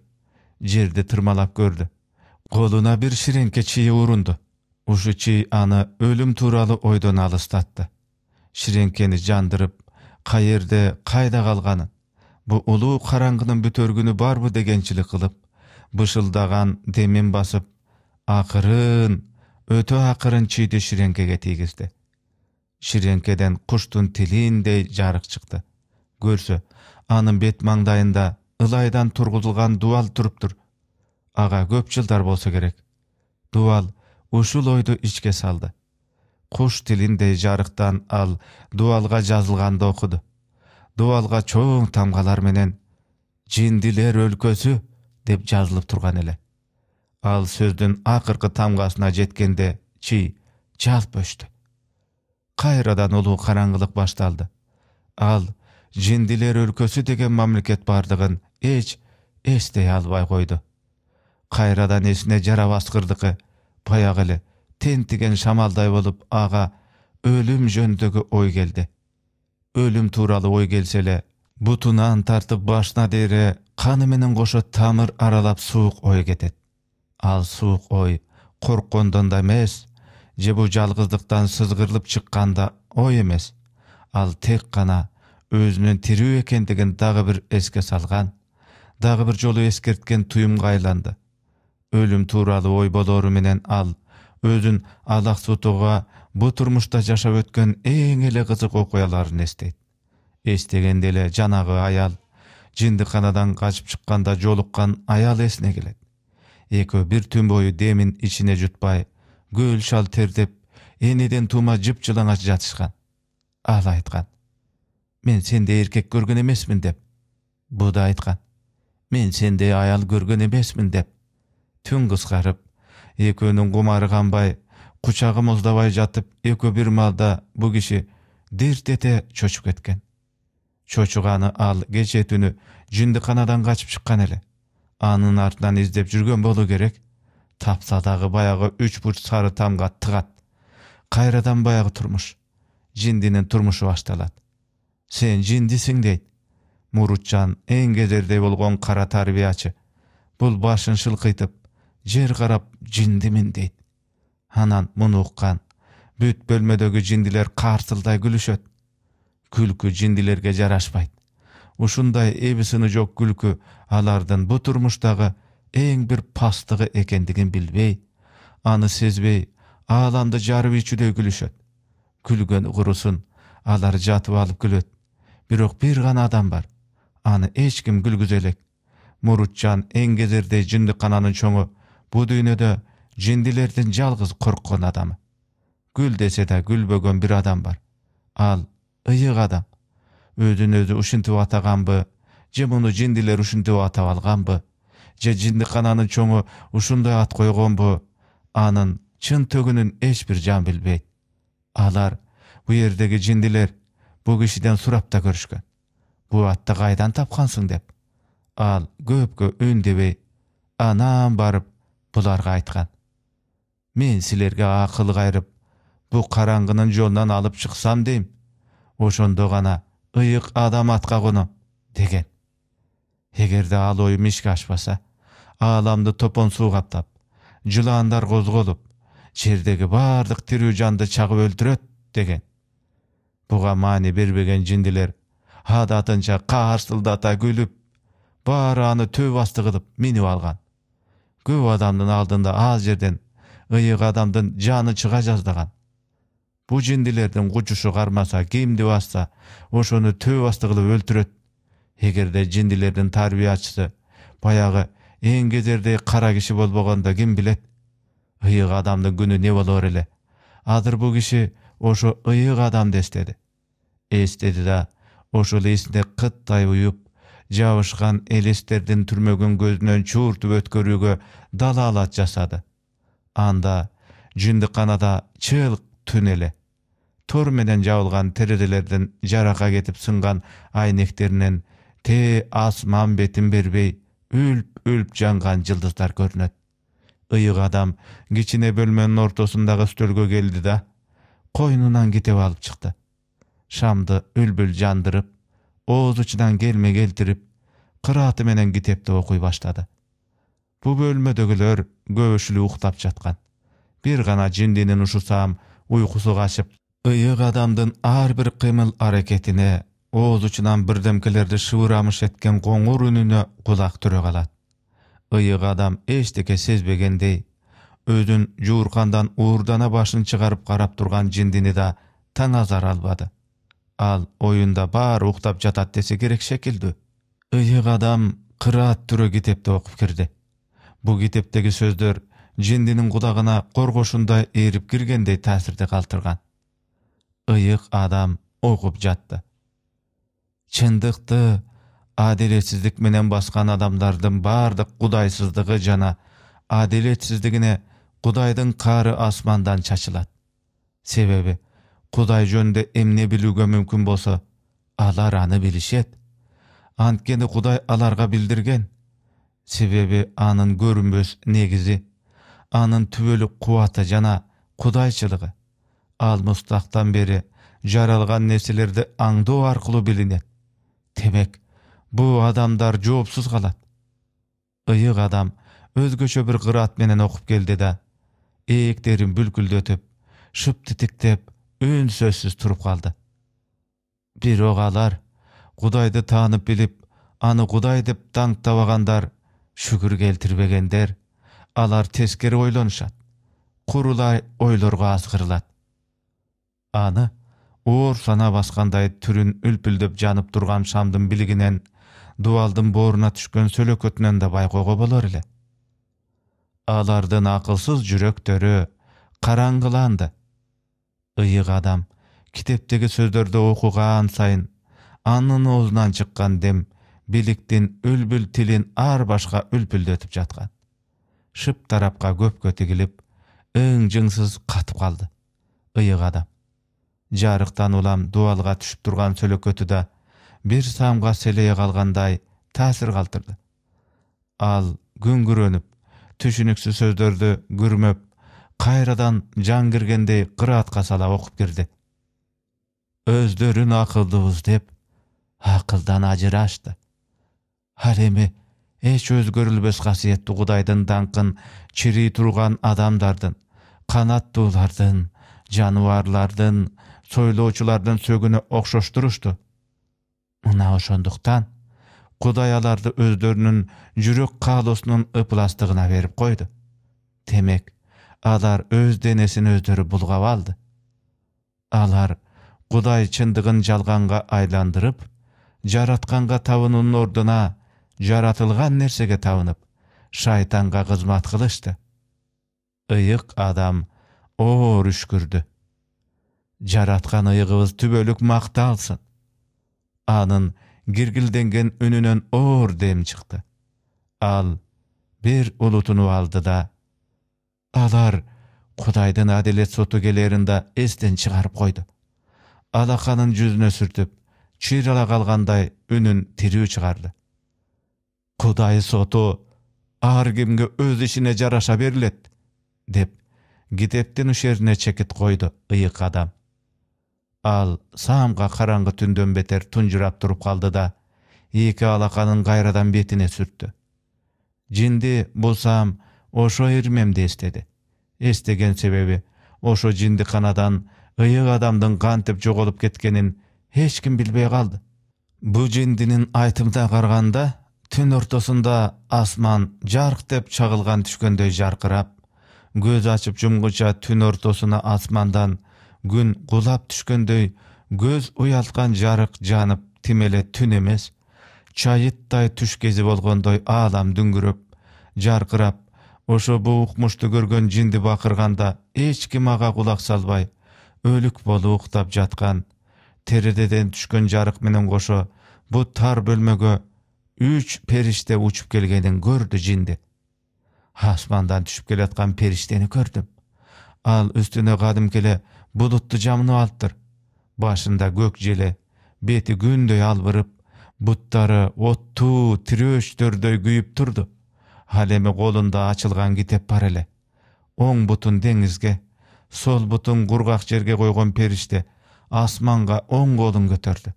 жерди тырмалап көрді қолына бір шіренке чейі ұрынды ушу чий аны өлім туралы ойдон алыстатты Шіренкені жандырып қайерде қайда қалғанын бұ ұлу қараңғының бүтөргүнү барбы дегенчилик қылып, бышылдаған демен басып ақырын өтө ақырын чийди ширенкеге тийгизди ширенкеден куштун тилиндей жарык чыкты көрсө анын бет маңдайында ылайдан тургузулган дубал туруптур ага көп жылдар болсо керек дубал ушул ойду ичке салды куш тилиндей жарыктан ал дубалга жазылганды окуду дубалга чоң тамгалар менен жиндилер өлкөсү деп жазылып турган эле ал сөздүн акыркы тамгасына жеткенде чий жалп өчтү кайрадан улуу караңгылык башталды ал жиндилер өлкөсү деген мамлекет бардыгын эч эстей албай койду кайрадан эсине жара баскырдыкы баягы эле тентиген шамалдай болуп ага өлүм жөнүндөгү ой келди өлүм тууралуу ой келсе эле бутунан тартып башына дейре каны менен кошо тамыр аралап суук ой кетет ал суук ой корккондон да эмес же бул жалгыздыктан сызгырылып ой эмес ал тек гана өзүнүн тирүү экендигин дагы бир эске салган дагы бир жолу эскерткен туюмга айланды өлүм тууралуу ой болору менен ал өзүн алаксутууга бу турмушта жашап өткөн эң эле кызык окуяларын эстейт эстегенде эле жанагы аял жиндиканадан качып чыкканда жолуккан аял эсине келет экөө бир түн бою демин ичине жутпай көл шал тердеп энеден тума жыпжылаңач жатышкан ал айткан мен сендей эркек көргөн эмесмин деп бу да айткан мен сендей аял көргөн эмесмин деп түн кыскарып экөөнүн кумары канбай кучагы муздабай жатып экөө бир маалда бу киши дирт эте чочуп кеткен чочуганы ал кече түнү жиндиканадан качып чыккан эле анын артынан издеп жүргөн болуу керек тапса дагы баягы үч бурч сары тамга тыгат кайрадан баягы турмуш жиндинин турмушу башталат сен жиндисиң дейт мурутчан эң болған болгон кара тарбиячы бул башын шылкыйтып жер карап жиндимин дейт анан муну уккан бүт бөлмөдөгү жиндилер картылдай күлүшөт күлкү жиндилерге жарашпайт ушундай эбисини жок күлкү алардын бу турмуштагы эң бир пастыгы экендигин билбей аны сезбей ааламды жарып ичүүдөй күлүшөт күлгөн курусун алар жатып алып күлөт бирок бир гана адам бар Anı eşkim gülgüzelek. Murutcan engezirde jindi kananın çoğu. Bu düğünede jindilerden jalgız korkkan adamı. Gül dese de gül bögön bir adam var. Al, ıyık adam. Ödün özü uşinti atagan bı. Je bunu jindiler uşinti atab algan bı. Je jindi kananın çoğu uşunday at koygon bı. Anın çın tögünün eş bir can bilbeyt. Alar, bu yerdeki jindiler bu kişiden surapta görüşkən. бу атты кайдан тапкансың деп ал көпкө үн дебей анан барып буларга айткан мен силерге акыл кайрып бу караңгынын жолунан алып чыксам дейм ошондо гана ыйык адаматка коном деген эгерде ал оюм ишке ашпаса ааламды топон суу каптап жылаандар козголуп жердеги бардык тирүү жанды чагып өлтүрөт деген буга маани бербеген жиндилер адатынча қарсылдата күліп баары аны төп асты кылып минип алган көп адамның алдында аз жерден ыйык адамдын жаны чыга жаздаган бул жиндилердин қармаса, кармаса кимди басса ошоны төп асты кылып өлтүрөт эгерде жиндилердин тарбиячысы баяғы ең кезердей қара киши болбогондо ким билет ыйык адамдын күнү не болор еле. азыр бұл киши ошо ыйык адамды эстеди эстеди да ошол эсинде кыттай уюп жабышкан элестердин түрмөгүн көзүнөн чууртуп өткөрүүгө далаалат жасады анда жындыканада чылк түн эле тор менен жабылган терезелерден жарака кетип сынган айнектеринен те асман бетин бербей үлп үлп жанган жылдыздар көрүнөт ыйык адам кичине бөлмөнүн ортосундагы үстөлгө келди да койнунан китеп алып чыкты шамды үлбүл жандырып, ооз үчінан келме келтіріп, қыраты менен кітепті оқуй баштады. Бұ бөлмедегілер көвішілі ұқтап жатқан. Бір ғана жиндінің ұшысам, ұйқысы қашып, ұйық адамдың ар бір қимыл әрекетіне, ооз үчінан бірдемкілерді шығырамыш еткен қоңғыр үніне құлақ түрі қалады. ұйық адам ештеке сезбегендей, өзүн жуырқандан уурдана башын шығарып қарап тұрған жиндіні да таң азар албады ал оюнда баары уктап жатат десе керек шекилдүү ыйык адам кыраат түрө китепти окуп кирди бул китептеги сөздөр жиндинин кудагына коргошундай эрип киргендей таасирди калтырган ыйык адам окуп жатты чындыкты адилетсиздик менен баскан адамдардын бардык кудайсыздыгы жана адилетсиздигине кудайдын каары асмандан чачылат себеби кудай жөнүндө эмне билүүгө мүмкүн болсо алар аны билишет анткени кудай аларга билдирген себеби анын көрүнбөс негизи анын түбөлүк кубаты жана кудайчылыгы ал мустактан бери жаралган нерселерди аңдоо аркылуу билинет демек бул адамдар жоопсуз калат ыйык адам өзгөчө бир кыраат менен окуп келди да ээктерин бүлкүлдөтүп шып титиктеп үн сөзсіз тұрып қалды бирок алар Құдайды таанып біліп, аны құдай деп даңктабагандар шүгүр келтирбегендер алар тескери ойлонушат курулай ойлорго азгырылат аны оор сана басқандай түрүн үлпүлдөп жанып тұрған шамдың билигинен дуалдың борына түшкөн сөлөкөтүнөн да байкоого болар эле Алардың ақылсыз жүректері қараңғыланды ыйык адам китептеги сөздөрдү окуган сайын анын оозунан чыккан дем биликтин үлбүл тилин ар башка үлпүлдөтүп жаткан шып тарапка көпкө тигилип ыңжыңсыз катып калды ыйык адам жарыктан улам дубалга түшүп турган сөлөкөтү да бир самга селее калгандай таасир калтырды ал күңгүрөнүп түшүнүксүз сөздөрдү күрмөп қайрадан жан кіргенде қыраатқа сала оқып кірді өздөрүн ақылдыбыз деп ақылдан ажырашты ал эми эч өзгөрүлбөс касиеттүү кудайдын даңкын чирий турган адамдардын канаттуулардын жаныбарлардын сойлоочулардын сөгүнө окшоштурушту мына ошондуктан кудай аларды өздөрүнүн жүрөк каалоосунун ыпластыгына берип койду демек алар өз денесін өздөрү булгап алды алар кудай чындыгын жалғанға айландырып жаратқанға табынуунун ордуна жаратылған нерсеге табынып шайтанға кызмат қылышты. ыйык адам оор үшкүрдү Жаратқан жараткан ыйыгыбыз түбөлүк макталсын анын киргилденген үнүнөн оор дем чыкты ал бир улутунуп алды да алар кудайдын адилет соту келерин да эстен чыгарып койду алаканын жүзүнө сүртүп чыйрала калгандай үнүн тирүү чыгарды кудай соту ар кимге өз ишине жараша берилет деп китептин ушерине чекит койду ыйык адам ал саамга караңгы түндөн бетер тунжурап туруп калды да эки алаканын кайрадан бетине сүрттү ошо эрмемди эстеди эстеген себеби ошо жиндиканадан ыйык адамдын кантип жоголуп кеткенин эч ким билбей калды бу жиндинин айтымына караганда түн ортосунда асман жарк деп чагылган түшкөндөй жаркырап көз ачып жумгуча түн ортосуна асмандан күн кулап түшкөндөй көз уялткан жарык жанып тим эле түн эмес чайыттай түш кези болгондой аалам дүңгүрөп жаркырап ошо бу укмушту көргөн жинди бакырганда эч ким ага кулак салбай өлүк болуп уктап жаткан терезеден түшкөн жарык менен кошо бу тар бөлмөгө үч периште учуп келгенин көрдү жинди асмандан түшүп келаткан периштени көрдүм ал үстүнө кадимки эле булутту жамынып алыптыр башында көк желе бети күндөй албырып буттары оттуу тирөөчтөрдөй күйүп турду ал эми колунда ачылган китеп бар эле оң бутун деңизге сол бутун кургак жерге койгон периште асманга оң колун көтөрдү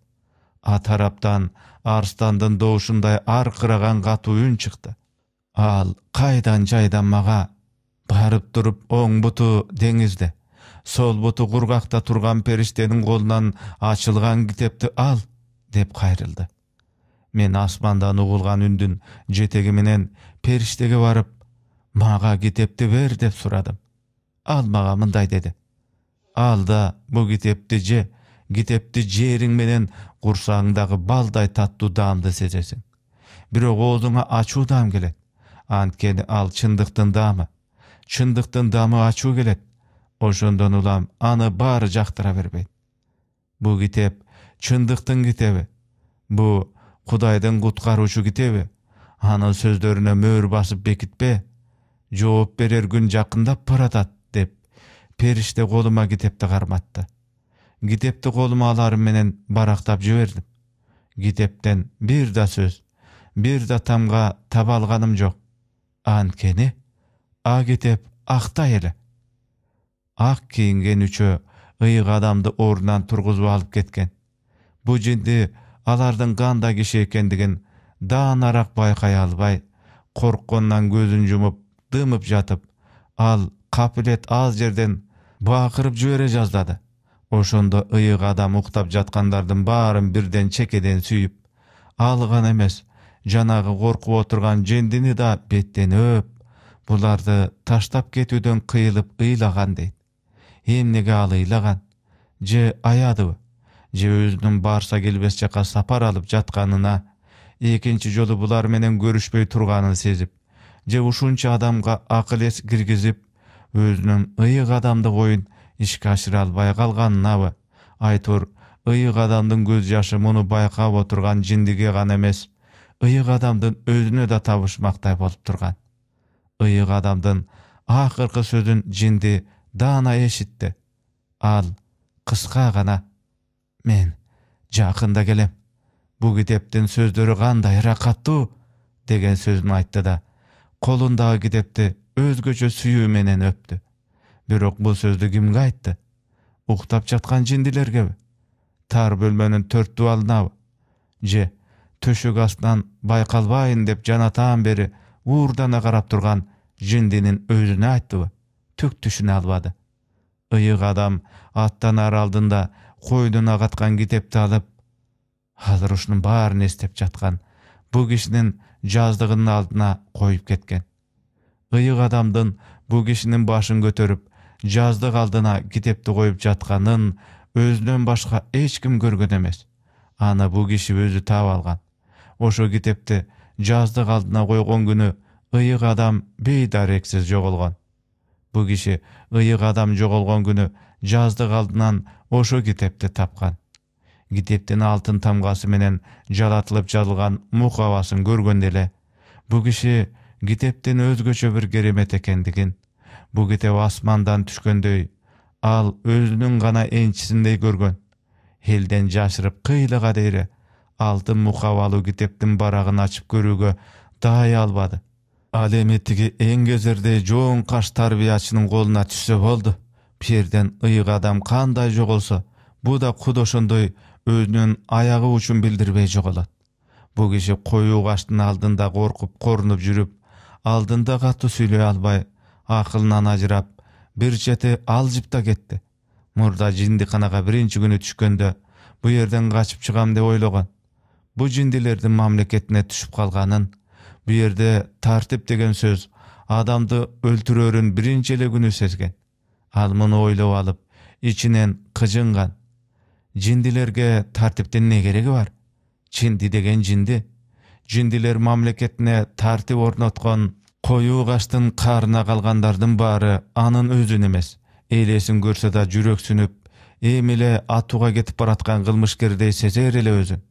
а тараптан арстандын доушундай аркыраган катуу үн чыкты ал кайдан жайдан мага барып туруп оң буту деңизде сол буту кургакта турган периштенин колунан ачылган китепти ал деп кайрылды мен аспандан угулган үндүн жетеги менен периштеге барып мага китепти бер деп сурадым ал мага мындай деді. ал да бул китепти же китепти жериң менен курсагыңдагы балдай таттуу даамды сезесиң бирок оозуңа ачуу даам келет анткени ал чындыктын даамы чындыктын даамы ачуу келет ошондон улам аны баары жактыра бербейт бул китеп чындыктын китеби бул кудайдын куткаруучу китеби анын сөздөрүнө мөөр басып бекитпе жооп берер күн жакындап баратат деп периште колума китепти карматты китепти колума аларым менен барактап жибердим китептен бир да сөз бир да тамга таба алганым жок анткени а китеп актай эле ак кийинген үчөө ыйык адамды ордунан тургузуп алып кеткен алардын кандай киши экендигин даанараак байкай албай коркконунан көзін жұмып, дымып жатып ал капилет аз жерден бакырып жибере жаздады ошондо ыйык адам уктап жаткандардын баарын бирден чекеден сүйіп, ал гана эмес жанагы коркуп отурган да беттен өп, бұларды таштап кетүүдөн кыйылып ыйлаган дейт эмнеге ал ыйлаган же аядыбы же өзүнүн барса келбес жакка сапар алып жатканына экинчи жолу булар менен көрүшпөй турганын сезип же ушунча адамга акыл эс киргизип өзүнүн ыйык адамдык оюн ишке ашыра албай калганынабы айтор ыйык адамдын көз жашы муну байкап отурган жиндиге гана эмес ыйык адамдын өзүнө да табышмактай болуп турган ыйык адамдын акыркы сөзүн жинди даана эшитти ал кыска гана Мен жақында келем. Бұл кітептің сөздері қандай рақатту деген сөзін айтты да қолындағы кітепті өзгөчө сүйүү менен өптү бирок бул сөздү кимге айтты уктап жаткан жиндилергеби тар бөлмөнүн төрт дубалынабы же төшөк астынан байкалбайын деп жанатан бери уурдана карап турган жиндинин өзүнө айттыбы түк түшүнө албады ыйык адам аттанаар алдында койнуна каткан китепти алып азыр ушунун баарын эстеп жаткан бул кишинин жаздыгынын алдына коюп кеткен ыйык адамдын бул кишинин башын көтөрүп жаздык алдына китепти коюп жатканын өзүнөн башка эч ким көргөн эмес аны бул киши өзү таап алган ошол китепти жаздык алдына койгон күнү ыйык адам бейдарексиз жоголгон бул киши ыйык адам жоголгон күнү жаздык алдынан ошо китепти тапкан китептин алтын тамгасы менен жалатылып жазылган мукабасын көргөндө эле бу киши китептин өзгөчө бир керемет экендигин бу китеп асмандан түшкөндөй ал өзүнүн гана энчисиндей көргөн элден жашырып кыйлагадейре алтын мукабалуу китептин барагын ачып көрүүгө да албады ал эми тиги эңкезердей жоон каш тарбиячынын колуна түшсө болду пирден ыйык адам кандай жоголсо бу да куд ошондой өзүнүн аягы учун билдирбей жоголот бул киши коюу каштын алдында коркуп корунуп жүрүп алдында катуу сүйлөй албай акылынан ажырап бир чети алжып да кетти мурда жиндиканага биринчи күнү түшкөндө бу жерден качып чыгам деп ойлогон бу жиндилердин мамлекетине түшүп калганын бу жерде тартип деген сөз адамды өлтүрөөрүн биринчи эле күнү сезген ал муну алып ичинен кыжынган жиндилерге тартиптин не керегі бар чинди деген жинди жиндилер мамлекетіне тартип орнатқан коюу каштын қарына қалғандардың бары анын өзүн эмес ээлесин көрсе да жүрөксүнүп эми атуға атууга кетип бараткан кылмышкердей сезер эле өзүн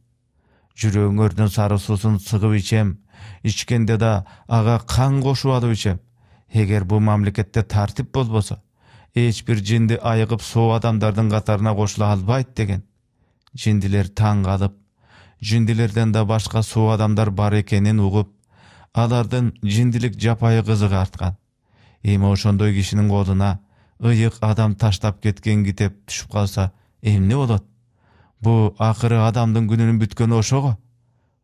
жүрөгүңөрдүн сары суусун сыгып ичем ичкенде да ага кан кошуп алып ичем эгер бул мамлекетте тартип болбосо эч бир жинди айыгып суо адамдардын катарына кошула албайт деген жиндилер таң калып жиндилерден да башка суу адамдар бар экенин угуп алардын жиндилик жапайы кызыгы арткан эми ошондой кишинин колуна ыйык адам таштап кеткен китеп түшүп калса эмне болот бу акыры адамдын күнүнүн бүткөнү ошого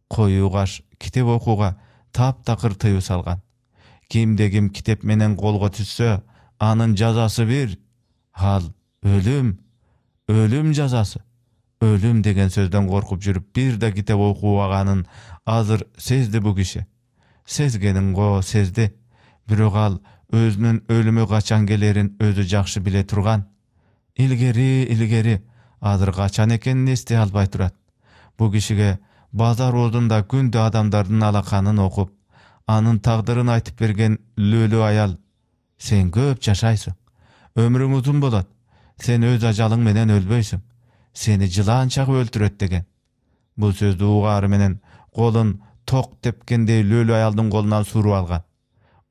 коюу каш китеп окууга таптакыр тыюу салган кимде ким китеп менен колго түшсө Анын жазасы бир хал, өлүм өлүм жазасы. өлүм деген сөзден коркуп жүрүп бир да китеп окубаганын азыр сезди бул киши. Сезгенин го сезди. Бирок ал өзүнүн өлүмү качан келерин өзү жакшы биле турган. Илгери, илгери азыр качан экенин эстей албай турат. Бул кишиге базар оозунда күндө адамдардын алаканын окуп, анын тагдырын айтып берген лөлү аял сен көп жашайсың өмүрүң узун болот сен өз ажалың менен өлбөйсүң сени жылаан чагып өлтүрөт деген бул сөздү угары менен колун ток тепкендей лөөлү аялдын колунан сууруп алган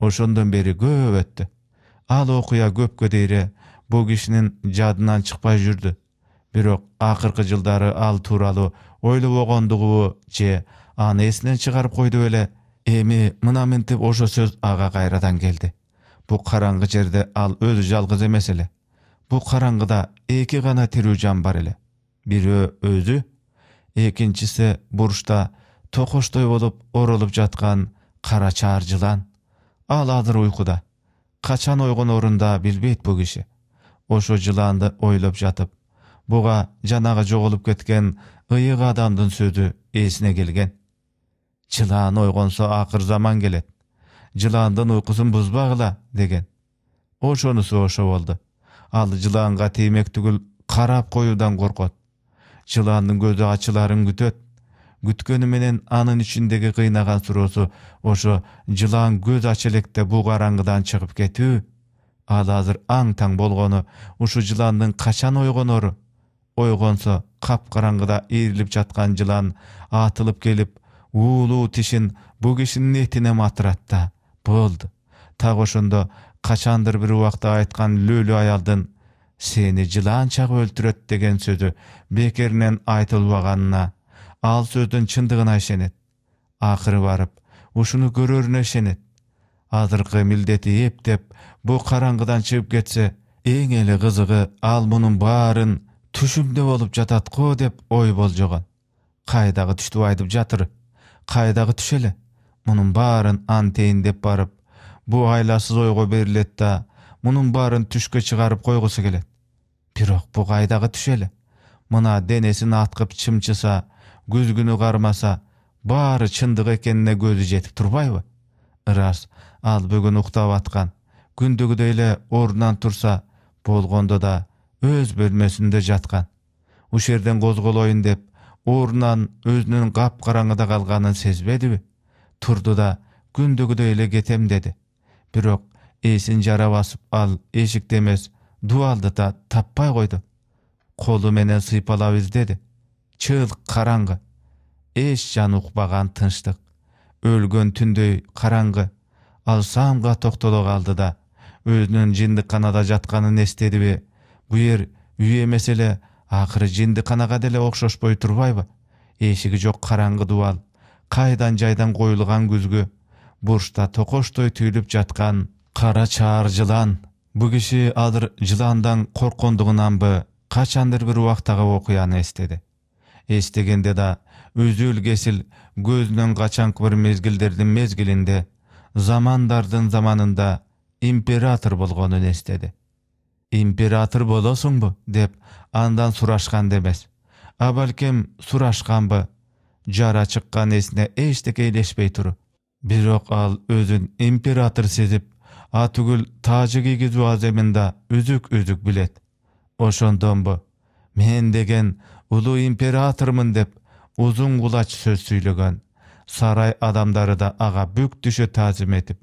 ошондон бери көп өттү ал окуя көпкө дейре бу кишинин жадынан чыкпай жүрдү бирок акыркы жылдары ал тууралуу ойлобогондугубу же аны эсинен чыгарып койду беле эми мына минтип ошо сөз ага кайрадан келди бу караңгы жерде ал өзү жалгыз эмес эле бул караңгыда эки гана тирүү жан бар эле бирөө өзү экинчиси бурушта токочтой болуп оролуп жаткан кара чаар жылан ал азыр уйкуда качан ойгонорун да билбейт бул киши ошо жыланды ойлоп жатып буга жанагы жоголуп кеткен ыйык адамдын сөзү эсине келген жылан ойгонсо акыр заман келет жылаандын уйкусун бузбагыла деген ошонусу ошо болду ал жылаанга тиймек түгүл карап коюудан коркот жылаандын көзү ачыларын күтөт күткөнү менен анын ичиндеги кыйнаган суроосу ошо жылаан көз ача электе бу караңгыдан чыгып кетүү ал азыр аң таң болгону ушу жыландын качан ойгонору ойгонсо капкараңгыда ийрилип жаткан жылан атылып келип уулуу тишин бу кишинин этине матырат да болды. так ошондо качандыр бир убакта айткан лөлү аялдын сени жылан өлтүрөт деген сөзү бекеринен айтылбаганына ал сөздүн чындыгына ишенет акыры барып ушуну көрөрүнө ишенет азыркы милдети эптеп бу караңгыдан чыгып кетсе эң эле кызыгы ал мунун баарын түшүмдө болуп жатат го деп ой болжогон кайдагы түштү айтып жатыр кайдагы түш эле мұның баарын антейін деп барып Бұ айласыз ойго берилет да мұның баарын түшкө чыгарып койгусу келет бирок бұ кайдагы түш эле мына денесін аткып чымчыса күзгүнү қармаса баары чындык екеніне көзі жетіп тұрбайбы рас ал бүгін уктап аткан күндөгүдөй эле ордунан турса болгондо да өз бөлмөсүндө жаткан ушул жерден козголоюн деп ордунан өзүнүн караңгыда калганын сезбедиби тұрды да күндігідей эле кетем деді бірок есін жара басып ал эшикти эмес дубалды та да таппай қойды Колу менен сыйпалап іздеді чыл қараңғы еш жан ұқпаған Өлгөн өлген түндей Ал алсамға токтоло калды да өзінің қанада жатқанын естеді бе бұер үй емес эле ақыры жындықханаға деле окшошпой тұрбай ба есігі жоқ қараңғы дуал кайдан жайдан коюлган күзгү бурчта токочтой түйүлүп жаткан кара чаар жылан бу киши азыр жыландан корккондугунанбы качандыр бир убактагы окуяны эстеди эстегенде да үзүл кесил көзүнөн качанкы бир мезгилдердин мезгилинде замандардын заманында император болгонун эстеди император болосуңбу деп андан сурашкан да эмес а балким сурашканбы жара чыккан эсине илешпей тұр бирок ал өзүн император сезип а түгүл таажы кийгизүү аземинда үзүк үзүк билет ошондонбу мен деген улуу императормун деп узун кулач сөз сүйлөгөн сарай адамдары да ага бүк түшө таазим этип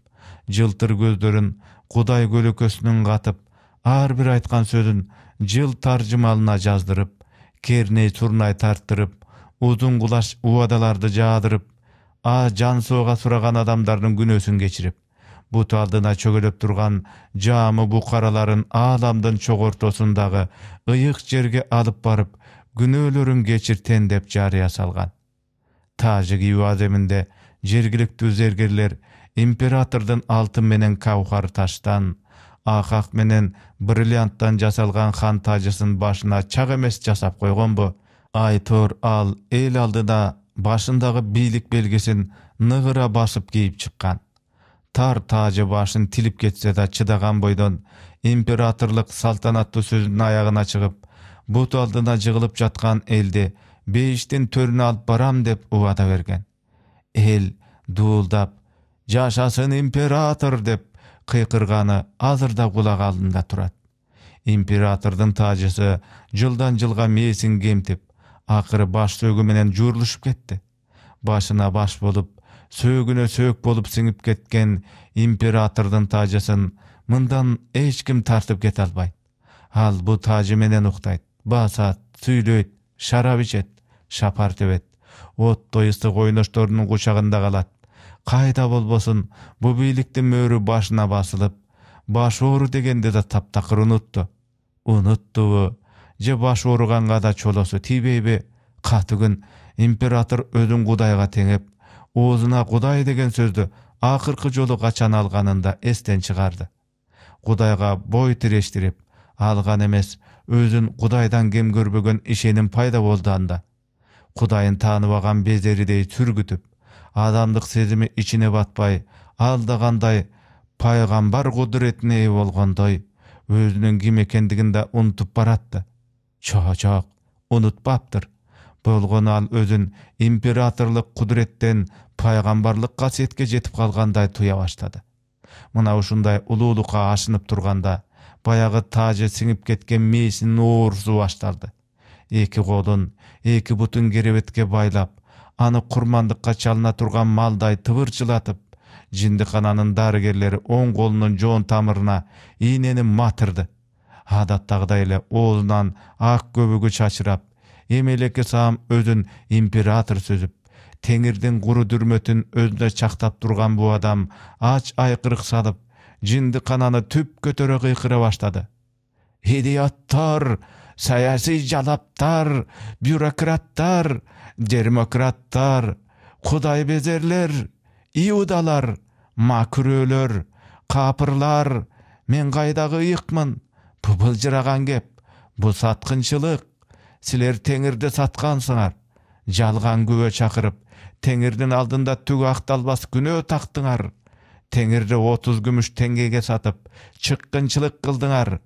жылтыр көздөрүн кудай көлөкөсүнөн катып ар бир айткан сөзүн жыл таржымалына жаздырып керней сурнай тарттырып Узун кулаш уадаларды жаадырып, а жан сууга сураган адамдардын күнөөсүн кечирип, бут алдына чөгөлөп турган жаамы букараларын ааламдын чогортосундагы ыйык жерге алып барып, күнөөлөрүн кечиртен деп жарыя салган. Тажик юаземинде жергиликтүү зергерлер императордун алтын менен каухар таштан, ахак менен бриллианттан жасалган хан тажысын башына чак эмес жасап койгонбу? айтор ал эл алдыда башындағы бийлик белгисин ныгыра басып кийип чыккан тар тажы башын тилип кетсе да чыдаган бойдон императорлук салтанаттуу сөзүнүн аягына чыгып бут алдына жыгылып жаткан элди бейиштин төрүнө алып барам деп убада берген эл дуулдап жашасын император деп кыйкырганы азыр да кулак алдында турат императордун тажысы жылдан жылга мээсин кемтип акыры баш сөөгү менен жуурулушуп кетти башына баш болуп сөөгүнө сөөк болып сиңип кеткен императордун тажысын мындан эч ким тартып кете албайт ал бу тажы менен уктайт басат сүйлөйт шарап ичет шапар тебет оттой ысык ойношторунун кучагында калат кайда болбосун бул бийликтин мөөрү башына басылып баш оору дегенди да таптакыр унутту унуттубу же баш ооруганга да чолосу тийбейби қатыгін император өзін Құдайға теңеп оозуна Құдай деген сөзді акыркы жолу качан алганын да эстен чыгарды бой тирештирип алған эмес өзүн кудайдан кем көрбөгөн ишеним пайда болду анда кудайын тааныбаган безеридей сүргүтүп адамдык сезими ичине батпай алдагандай пайгамбар кудуретине ээ болгондой өзүнүн ким экендигин да унутуп баратты чоочок унутпаптыр болгону ал өзүн императорлук кудуреттен пайгамбарлык касиетке жетип калгандай туя баштады мына ушундай улуулукка ашынып турганда баягы тажы сиңип кеткен мээсинин оорусу башталды эки колун эки бутун керебетке байлап аны курмандыкка чалына турган малдай тыбырчылатып жиндикананын дарыгерлери оң колунун жоон тамырына ийнени матырды адаттағыдай эле ақ көбігі көбүгү чачырап эми элекке саам өзүн император сөзіп, теңирдин куру дүрмөтін өзүнө чактап тұрған бул адам ач айкырык салып қананы түп көтөрө кыйкыра баштады идиоттор саясий жалаптар бюрократтар дермократтар безерлер иудалар макүрөөлөр қапырлар, мен қайдағы ыйыкмын пыбылжыраған кеп бұл сатқыншылық сілер теңірді сатқансыңар жалған күбө чакырып теңирдин алдында түк ақталбас күнөө тактыңар теңирди отуз күмүш теңгеге сатып чыккынчылык кылдыңар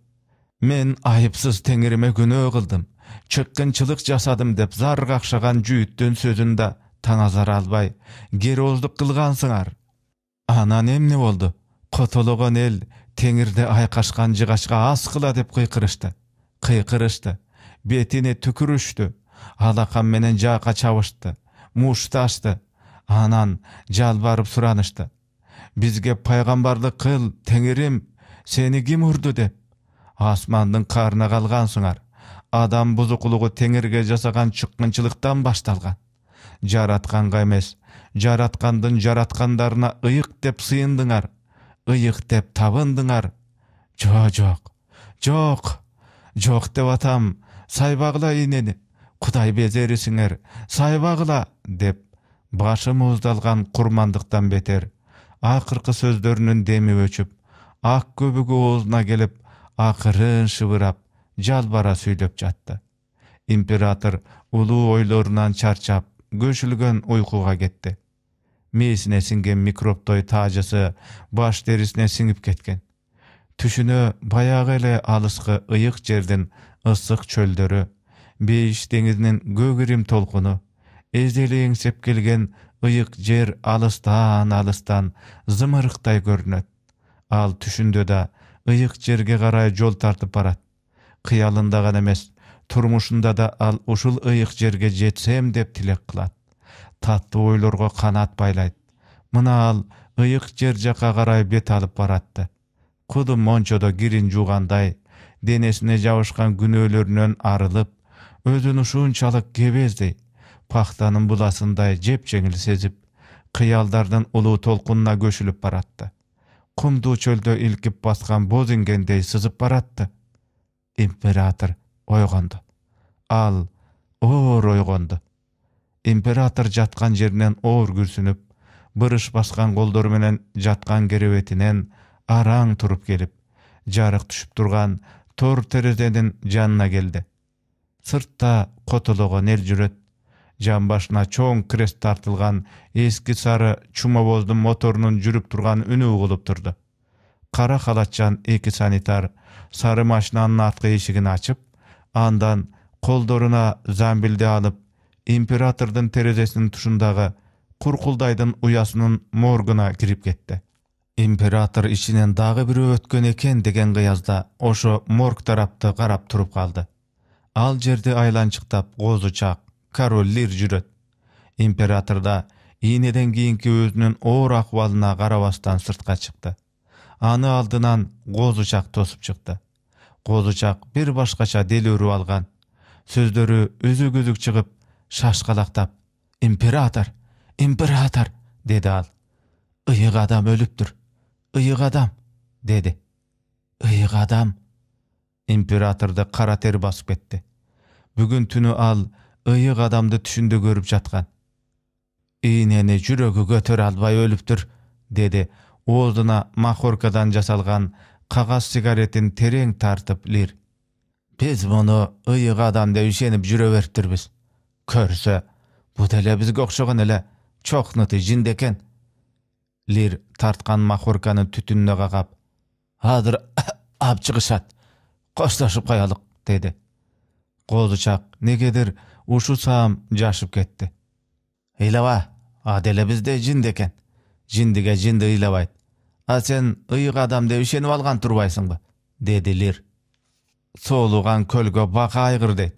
мен айыпсыз теңириме күнөө кылдым чыккынчылык жасадым деп зар какшаган жүйүттүн сөзүн да албай героздук кылгансыңар анан эмне болду котологон эл теңірді айқашқан жығашқа қыла деп қиқырышты қиқырышты бетіне түкірішті алақанменен жаққа чабышты ашты, анан жалбарып сұранышты бізге пайғамбарлық қыл теңірім сені кім ұрды деп асмандың қарына қалған адам бұзықлығы теңірге жасаған шыққыншылықтан башталған жаратқанға емес жаратқандың жаратқандарына ыйық деп сыйындыңар деп табындыңар жо жоқ, жоқ, жоқ деп атам сайбағыла инени құдай безерісіңер, сайбағыла» деп башы мууздалган құрмандықтан бетер ақырқы сөздерінің демі өчіп, ақ көбігі оозуна келіп, ақырын шыбырап жалбара сөйліп жатты император ұлу ойларынан чарчап көшілген ойқуға кетті мээсине сиңген микробтой таажасы баш терисине сиңип кеткен түшүнө баягы эле алыскы ыйык жердин ысык чөлдөрү бейиш деңизинин көгүрүм толкуну эзели эңсеп келген ыйык жер алыстан алыстан зымырыктай көрүнөт ал түшүндө да ыйык жерге карай жол тартып барат кыялында гана эмес турмушунда да ал ушул ыйык жерге жетсем деп тилек кылат татты ойлорго канат байлайт ал ыйык жер жакка карай бет алып баратты куду мончодо кирин жуугандай денесине жабышкан күнөөлөрүнөн арылып өзүн ушунчалык кебездей пахтанын буласындай жеңил сезип кыялдардын улуу толкунуна көшүлүп баратты кумдуу чөлдө илкип баскан боз ингендей сызып баратты император ойгонду ал оор ойгонду император жатқан жерінен оор күрсініп бұрыш басқан колдору менен жатқан кереветінен араң тұрып келіп жарық түшіп тұрған тор терезенің жанына келді сыртта қотылоған нел жүрет жан башына чоң крест тартылған ескі сары чумовоздун моторунун жүрүп турган үнү угулуп турду кара халатчан эки санитар сары машинанын арткы эшигин ачып андан колдоруна замбилди алып императордың терезесінің тұшындағы құрқылдайдың ұясының моргына кіріп кетті император ішінен дағы біреу өткен екен деген қиязда ошо морг тарапты қарап тұрып қалды ал жерде айланчықтап қозычақ лир жүрөт императорда ийнеден кийинки өзінің оор акыбалына карабастан сыртқа шықты аны алдынан козучак тосып шықты козучак бир башкача дел өрүп алган сөздөрү үзік үзік чыгып шашқалақтап император император деді ал иық адам өліп тұр адам деді иық адам императорды қара тер басып кетті бүгін түні ал иық адамды түшінде көріп жатқан инені жүрегі көтер албай өліп тұр деді ордына махоркадан жасалған қағаз сигаретін терең тартып лир біз бұны иық адам деп ішеніп жүре беріп көрсө бу әлі бизге окшогон эле чоқныты жинди лир тартқан махорканы түтүнүнө қағап, Адыр алып чыгышат коштошуп коелук деди кол негедир ушу саам жашып кетті. ыйлаба аделе бизде жинди экен жиндиге жинди ыйлабайт а сен ыйык адам деп алған алган ба?» деді лир Солуған көлгө бака айғыр деді.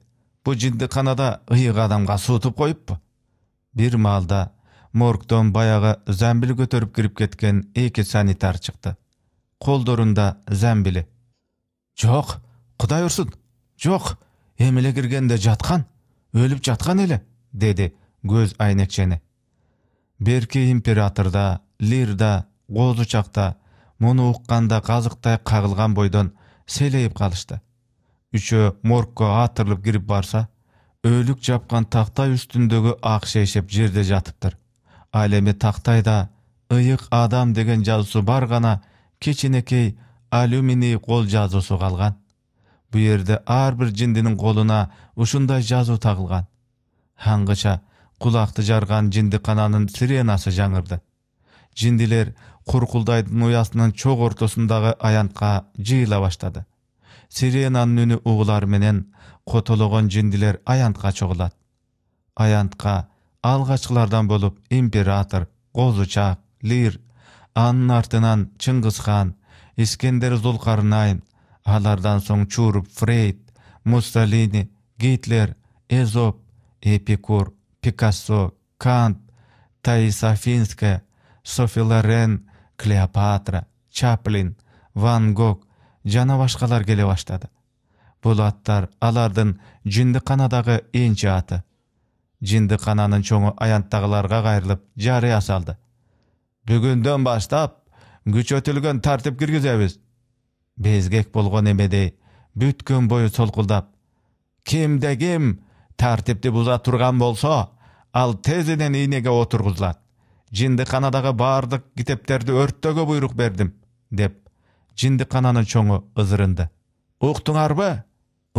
Бұл жиндиканада ыйык адамга суутуп коюппу бир малда моргдон баяғы замбил көтеріп кіріп кеткен екі санитар шықты. қолдорында замбили Жоқ! құдай ұрсын, «Жоқ, эми кіргенде жатқан өліп жатқан жаткан деді көз айнекчени берки император да лир да мұны да муну укканда казыктай кагылган Үші моргко атырылып кирип барса өлүк жапкан тактай үстүндөгү ак шейшеп жерде жатыптыр ал эми тактайда ыйык адам деген жазуусу бар гана кичинекей алюминий кол жазуусу калган бу жерде ар бир жиндинин колуна ушундай жазуу тагылган аңгыча кулакты жарган жиндикананын сиренасы жаңырды жиндилер куркулдайдын уясынын чок ортосундагы аянтка жыйыла баштады сиренанын үнү угулар менен котологон жиндилер аянтка чогулат аянтка алгачкылардан болуп император козучак лир анын артынан чыңгызхан искендер зулкарнайн алардан соң Чурып, фрейд муссолини гитлер эзоп эпикур пикассо кант таисафинская софи лорен клеопатра чаплин ван гог жана башкалар келе баштады бул аттар алардын канадагы энчи аты кананын чоңу аянттагыларга кайрылып жарыя салды бүгүндөн баштап күчөтүлгөн тартип киргизебиз безгек болгон эмедей бүткөн бою солкулдап кимде ким тартипти буза турган болсо ал тезинен ийнеге отургузулат жиндиканадагы баардык китептерди өрттөгө буйрук бердим деп жиндикананын чоңу ызырынды уктуңарбы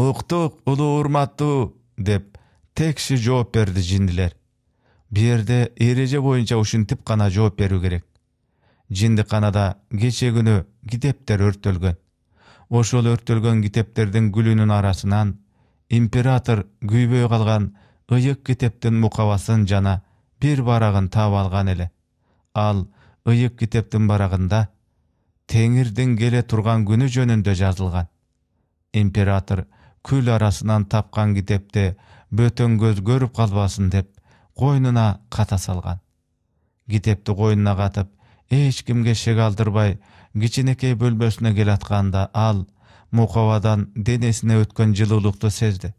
уктук улуу урматтуу деп текші жооп берди жиндилер Берді жерде эреже боюнча ушинтип қана жооп берүү керек қанада кече күнү китептер өрттөлгөн ошол өрттөлгөн китептердин гүлүнүн арасынан император күйбөй қалған ыйык китептин мұқавасын жана бир барагын таап алган эле ал ыйык китептин барагында теңирдин келе тұрған күні жөнүндө жазылған. император күл арасынан тапқан китепте бөтөн көз көрүп калбасын деп койнуна ката салган китепти койнуна катып эч кимге шек алдырбай кичинекей бөлмөсүнө келатканда ал мукабадан денесіне өткөн жылуулукту сезді.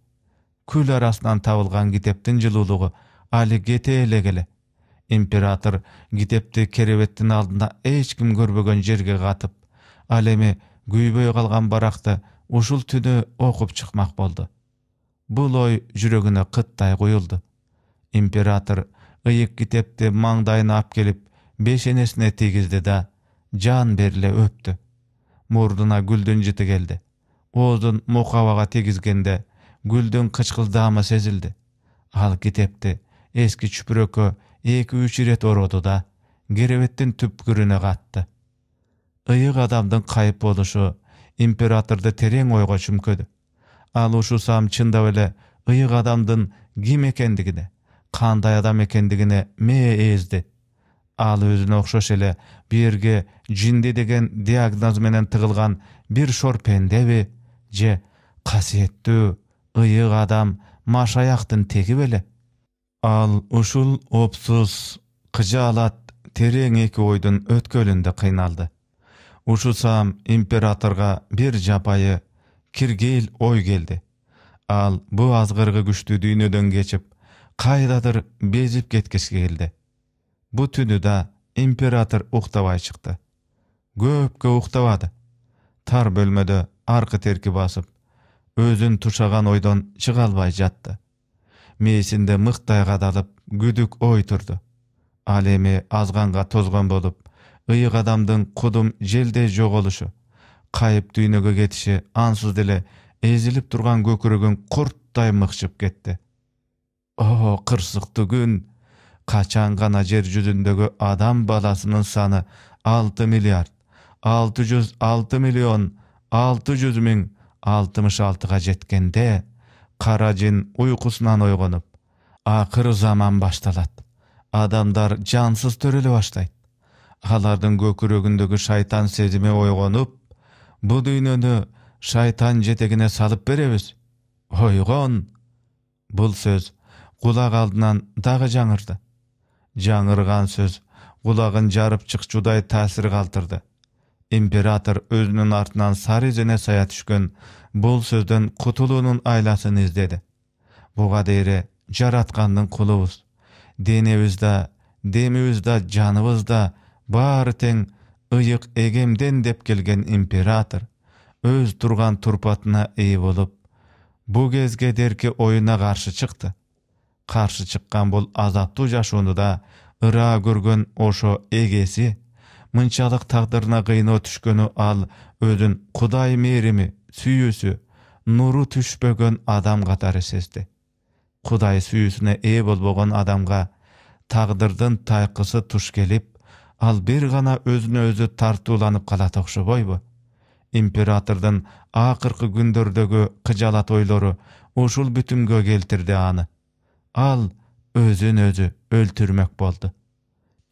күл арасынан табылган китептин жылуулугу али кете эле император китепти керебеттин алдында эч ким көрбөгөн жерге катып ал эми күйбөй калган баракты ушул түнү окуп чыкмак болду бул ой жүрөгүнө кыттай куюлду император ыйык китепти маңдайына алып келип бешенесине тийгизди да жан бериле өптү мурдуна гүлдүн жыты келди оозун мукабага тийгизгенде гүлдүн кычкылдаамы сезилди ал китепти эски чүпүрөккө екі үш рет ұрыды да кереветтің түпкіріне қатты ыйық адамдың қайып болушы императорды терең ойға чүмкөді ал ушу сам чындап эле ыйык адамдын ким экендигине кандай адам экендигине мээ езді. ал өзүнө окшош эле бирге жинди деген диагноз менен тыгылган бир шор пендеби же касиеттүү ыйык адам машаяктын теги беле ал ушул опсуз кыжаалат терең эки ойдун өткөлүндө кыйналды ушусам императорго бир жапайы киргейл ой келди ал бу азғырғы күчтүү дүйнөдөн кечип кайдадыр безип кеткиси келди бу түнү да император уктабай чыкты көпкө уктабады тар бөлмөдө аркы терки басып өзүн тушаган ойдон чыга албай жатты мээсинде мыктай кадалып күдүк ой турду ал эми азганга тозгон болуп ыйык адамдын кудум желдей жоголушу кайып дүйнөгө кетиши ансыз деле эзилип турган көкүрөгүн курттай мыкшып кетти о кырсыктуу күн качан гана жер жүзүндөгү адам баласынын саны алты миллиард алты жүз алты миллион алты жүз миң алтымыш алтыга жеткенде кара жин уйкусунан ойгонуп ақыры заман башталат адамдар жансыз төрөлө баштайт алардын көкүрөгүндөгү шайтан сезими ойгонуп бұл дүйнөнү шайтан жетегіне салып беребиз ойгон Бұл сөз кулак алдынан дагы жаңырды Жаңырған сөз кулагын жарып чыкчудай таасир калтырды император өзүнүн артынан сары изене сая түшкөн бұл сөзден құтылуының айласын іздеді бұға дейре жаратқанның құлыбыз да жаныбыз жаныбызда бары тең ұйық егемден деп келген император өз тұрған турпатына ие болып бұл кезге дерке ойына қаршы шықты Қаршы шыққан бұл азаптуу жашуыны да ыра көрген ошо эгеси мынчалык тагдырына кыйноо түшкөнү ал өзүн кудай мээрими сүйүүсү нуру түшпөгөн адам катары сезди кудай сүйүүсүнө ээ болбогон адамга тагдырдын тайкысы туш келип ал бир гана өзүнө өзү тартууланып калат окшобойбу императордун акыркы күндөрдөгү кыжалат ойлору ушул бүтүмгө келтирди аны ал өзүн өзү өлтүрмөк болду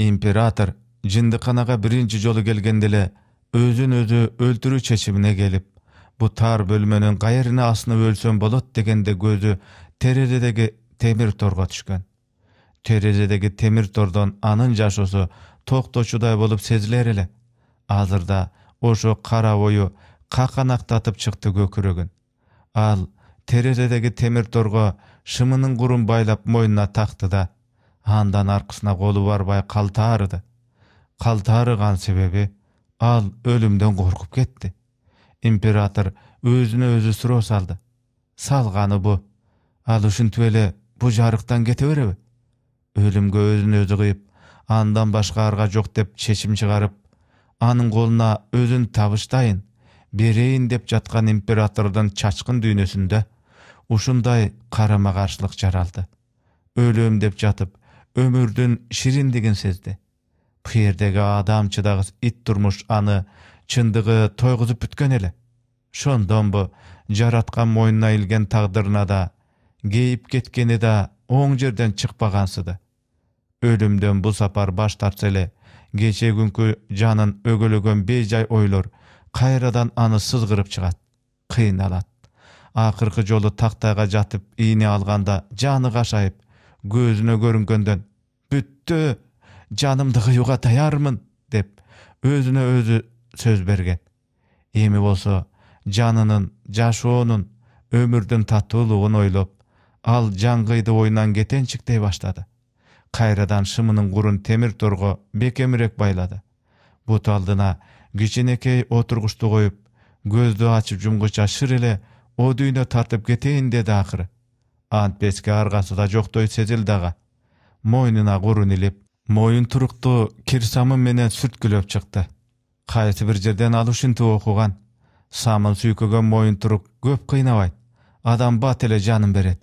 император жындыканага биринчи жолу келгенде эле өзүн өзү өлтүрүү чечимине келип тар бөлменің қайырына асыны өлсен болот дегенде көзі терезедегі темір торға түшкен. Терезедегі темір тордан анын жашосы тоқтошудай болып сезілер елі. Азырда ошо қара ойы қақанақтатып чықты көкірігін. Ал терезедегі темір торға шымының құрын байлап мойнына тақты да, андан арқысына қолу барбай қалтарыды. Қалтарыған себебі ал өлімден қорқып кетті император өзіне өзі суроо салды салғаны бұ ал эле бұ жарықтан кете беребі өлімге өзін өзі қиып, андан башқа арға жоқ деп шешім шығарып аның қолына өзін табыштайын берейін деп жатқан императордың чачқын дүйнөсүндө ушундай карама каршылык жаралды өлөм деп жатып өмүрдүн шириндигин сезди пирдеги адамчыдагы ит турмуш аны чындыгы тойгузуп бүткөн эле ошондонбу жараткан мойнына илген тагдырына да кейип кеткені да оң жерден чыкпагансыды Өлімден бұл сапар баш тартса эле кече күнкү жанын өгөлөгөн бейжай ойлор кайрадан аны сызгырып чыгат кыйналат акыркы жолу тактайга жатып ийне алганда жаны кашайып көзүнө көрүнгөндөн бүттү жанымды кыюуга даярмын деп өзүнө өзү сөз берген эми болсо жанынын жашоонун өмүрдүн татуулугун ойлоп ал жаңгыйды оюнан кетенчиктей баштады кайрадан шымынын курун темир торго бекемирээк байлады бут алдына кичинекей отургучту коюп көздү ачып жумгуча шыр эле дүйнө тартып кетейин деди акыры антпеске аргасы да жоктой сезилди ага мойнуна курун илип тұрықты кирсамы менен сүрткілеп чықты. Қайсы бір жерден ал оқыған окуган самын мойын тұрық көп кыйнабайт адам бат эле жанын берет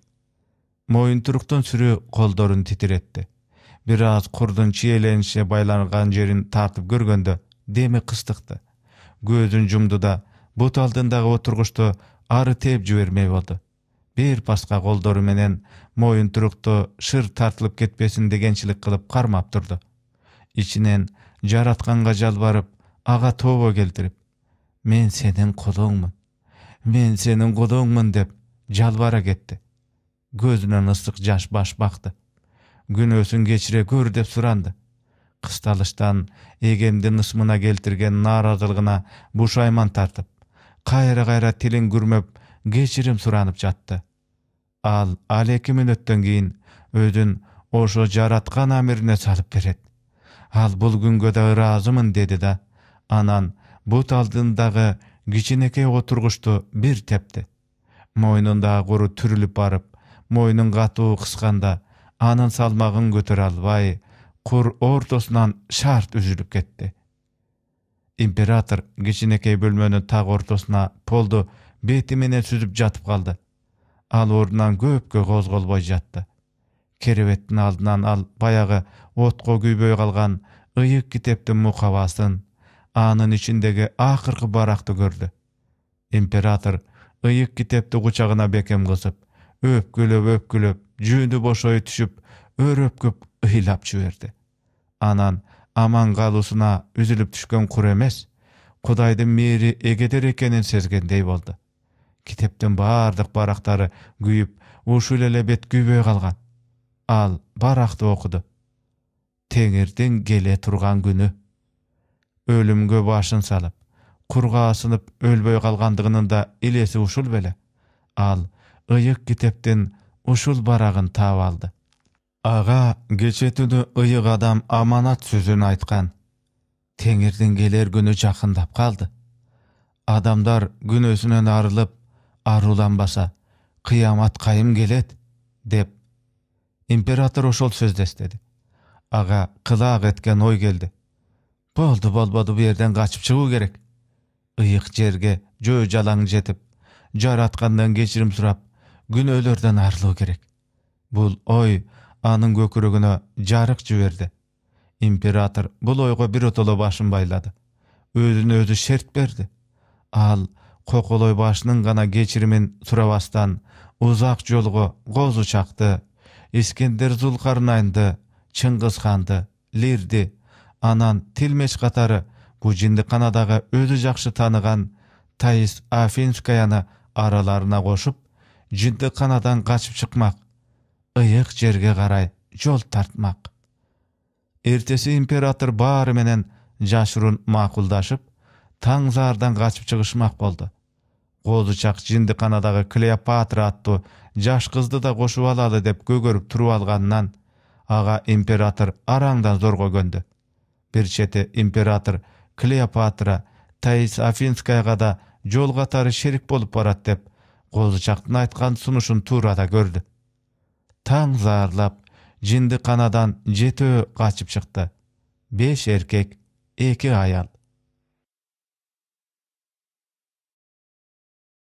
моюнтуруктун сүрү колдорун титиретти бир аз курдун чиеленишине байланған жерін тартып көргенде деми қыстықты. көзүн жұмды да бұт алдындағы отырғышты ары теп жибермей болды. бир паска колдору менен моюнтурукту шыр тартылып кетпесин дегенчилик кылып кармап турду ичинен жаратканга жалбарып ага тобо келтирип мен сенин кудуңмун мен сенин кудуңмун деп жалбара кетти көзүнөн ысык жаш баш бакты күнөөсүн кечире көр деп суранды кысталыштан эгемдин ысмына келтирген нааразылыгына бушайман тартып кайра кайра тилин күрмөп кечирим суранып жатты ал ал эки мүнөттөн кийин өзүн ошо жараткан амирине салып берет ал бул күнгө да ыраазымын деди да анан бут алдындагы кичинекей отургучту бир тепти мойнундаы куру түрүлүп барып мойнун катуу кысканда анын салмагын көтөрө албай кур ортосунан шарт үзүлүп кетти император кичинекей бөлмөнүн так ортосуна полду бети менен сүзүп жатып калды ал орнынан көпке қозғалбай жатты Кереветтің алдынан ал баяғы отқа күйбөй қалған ыйык китептин мукабасын анын ичиндеги акыркы баракты көрді. император ыйык китепти кучагына бекем кысып өпкүлөп өпкүлөп жүнү бошой түшүп өрөпкүп ыйлап жиберди анан аман калуусуна үзүлүп түшкөн кур эмес кудайдын мээри эгедер экенин сезгендей болду китептин бардык барактары күйүп ушул эле бет күйбөй калган ал баракты окуду теңирдин келе турган күнү өлүмгө башын салып кургаасынып өлбөй калгандыгынын да илеси ушул беле ал ыйык китептин ушул барагын таап алды ага кече түнү ыйык адам аманат сөзүн айткан теңирдин келер күнү жакындап калды адамдар күнөөсүнөн арылып аруланбаса қиямат қайым келет деп император ошол сөздү эстеди ага кылаак эткен ой келді. болду болбоду бул жерден качып чыгуу керек ыйык жерге жөө жалаң жетип жараткандан кечирим сурап күнөөлөрдөн арылуу керек Бұл ой аның көкүрөгүнө жарык жиберди император бул ойго биротоло башын байлады өзүн өзү шерт берди ал коколой башынын гана кечиримин сурабастан узак жолго қоз ұшақты. искендер зулкарнайнды чыңгыз ханды лирди анан тилмеш катары бул жиндиканадагы өзү жакшы тааныган таис афинскаяны араларына кошуп қанадан качып чыкмак ыйык жерге қарай жол тартмак эртеси император баары менен жашырын макулдашып таң заардан качып чыгышмак козучак қанадағы клеопатра аттуу жаш кызды да кошуп алалы деп көгөрүп туруп алганынан ага император араңдан зор көнді. бир чети император клеопатра таис афинскаяга да жол катары шерик болуп барат деп козучактын айтқан сунушун туура да көрдү таң заарлап қанадан жетөө качып чыкты беш эркек эки аял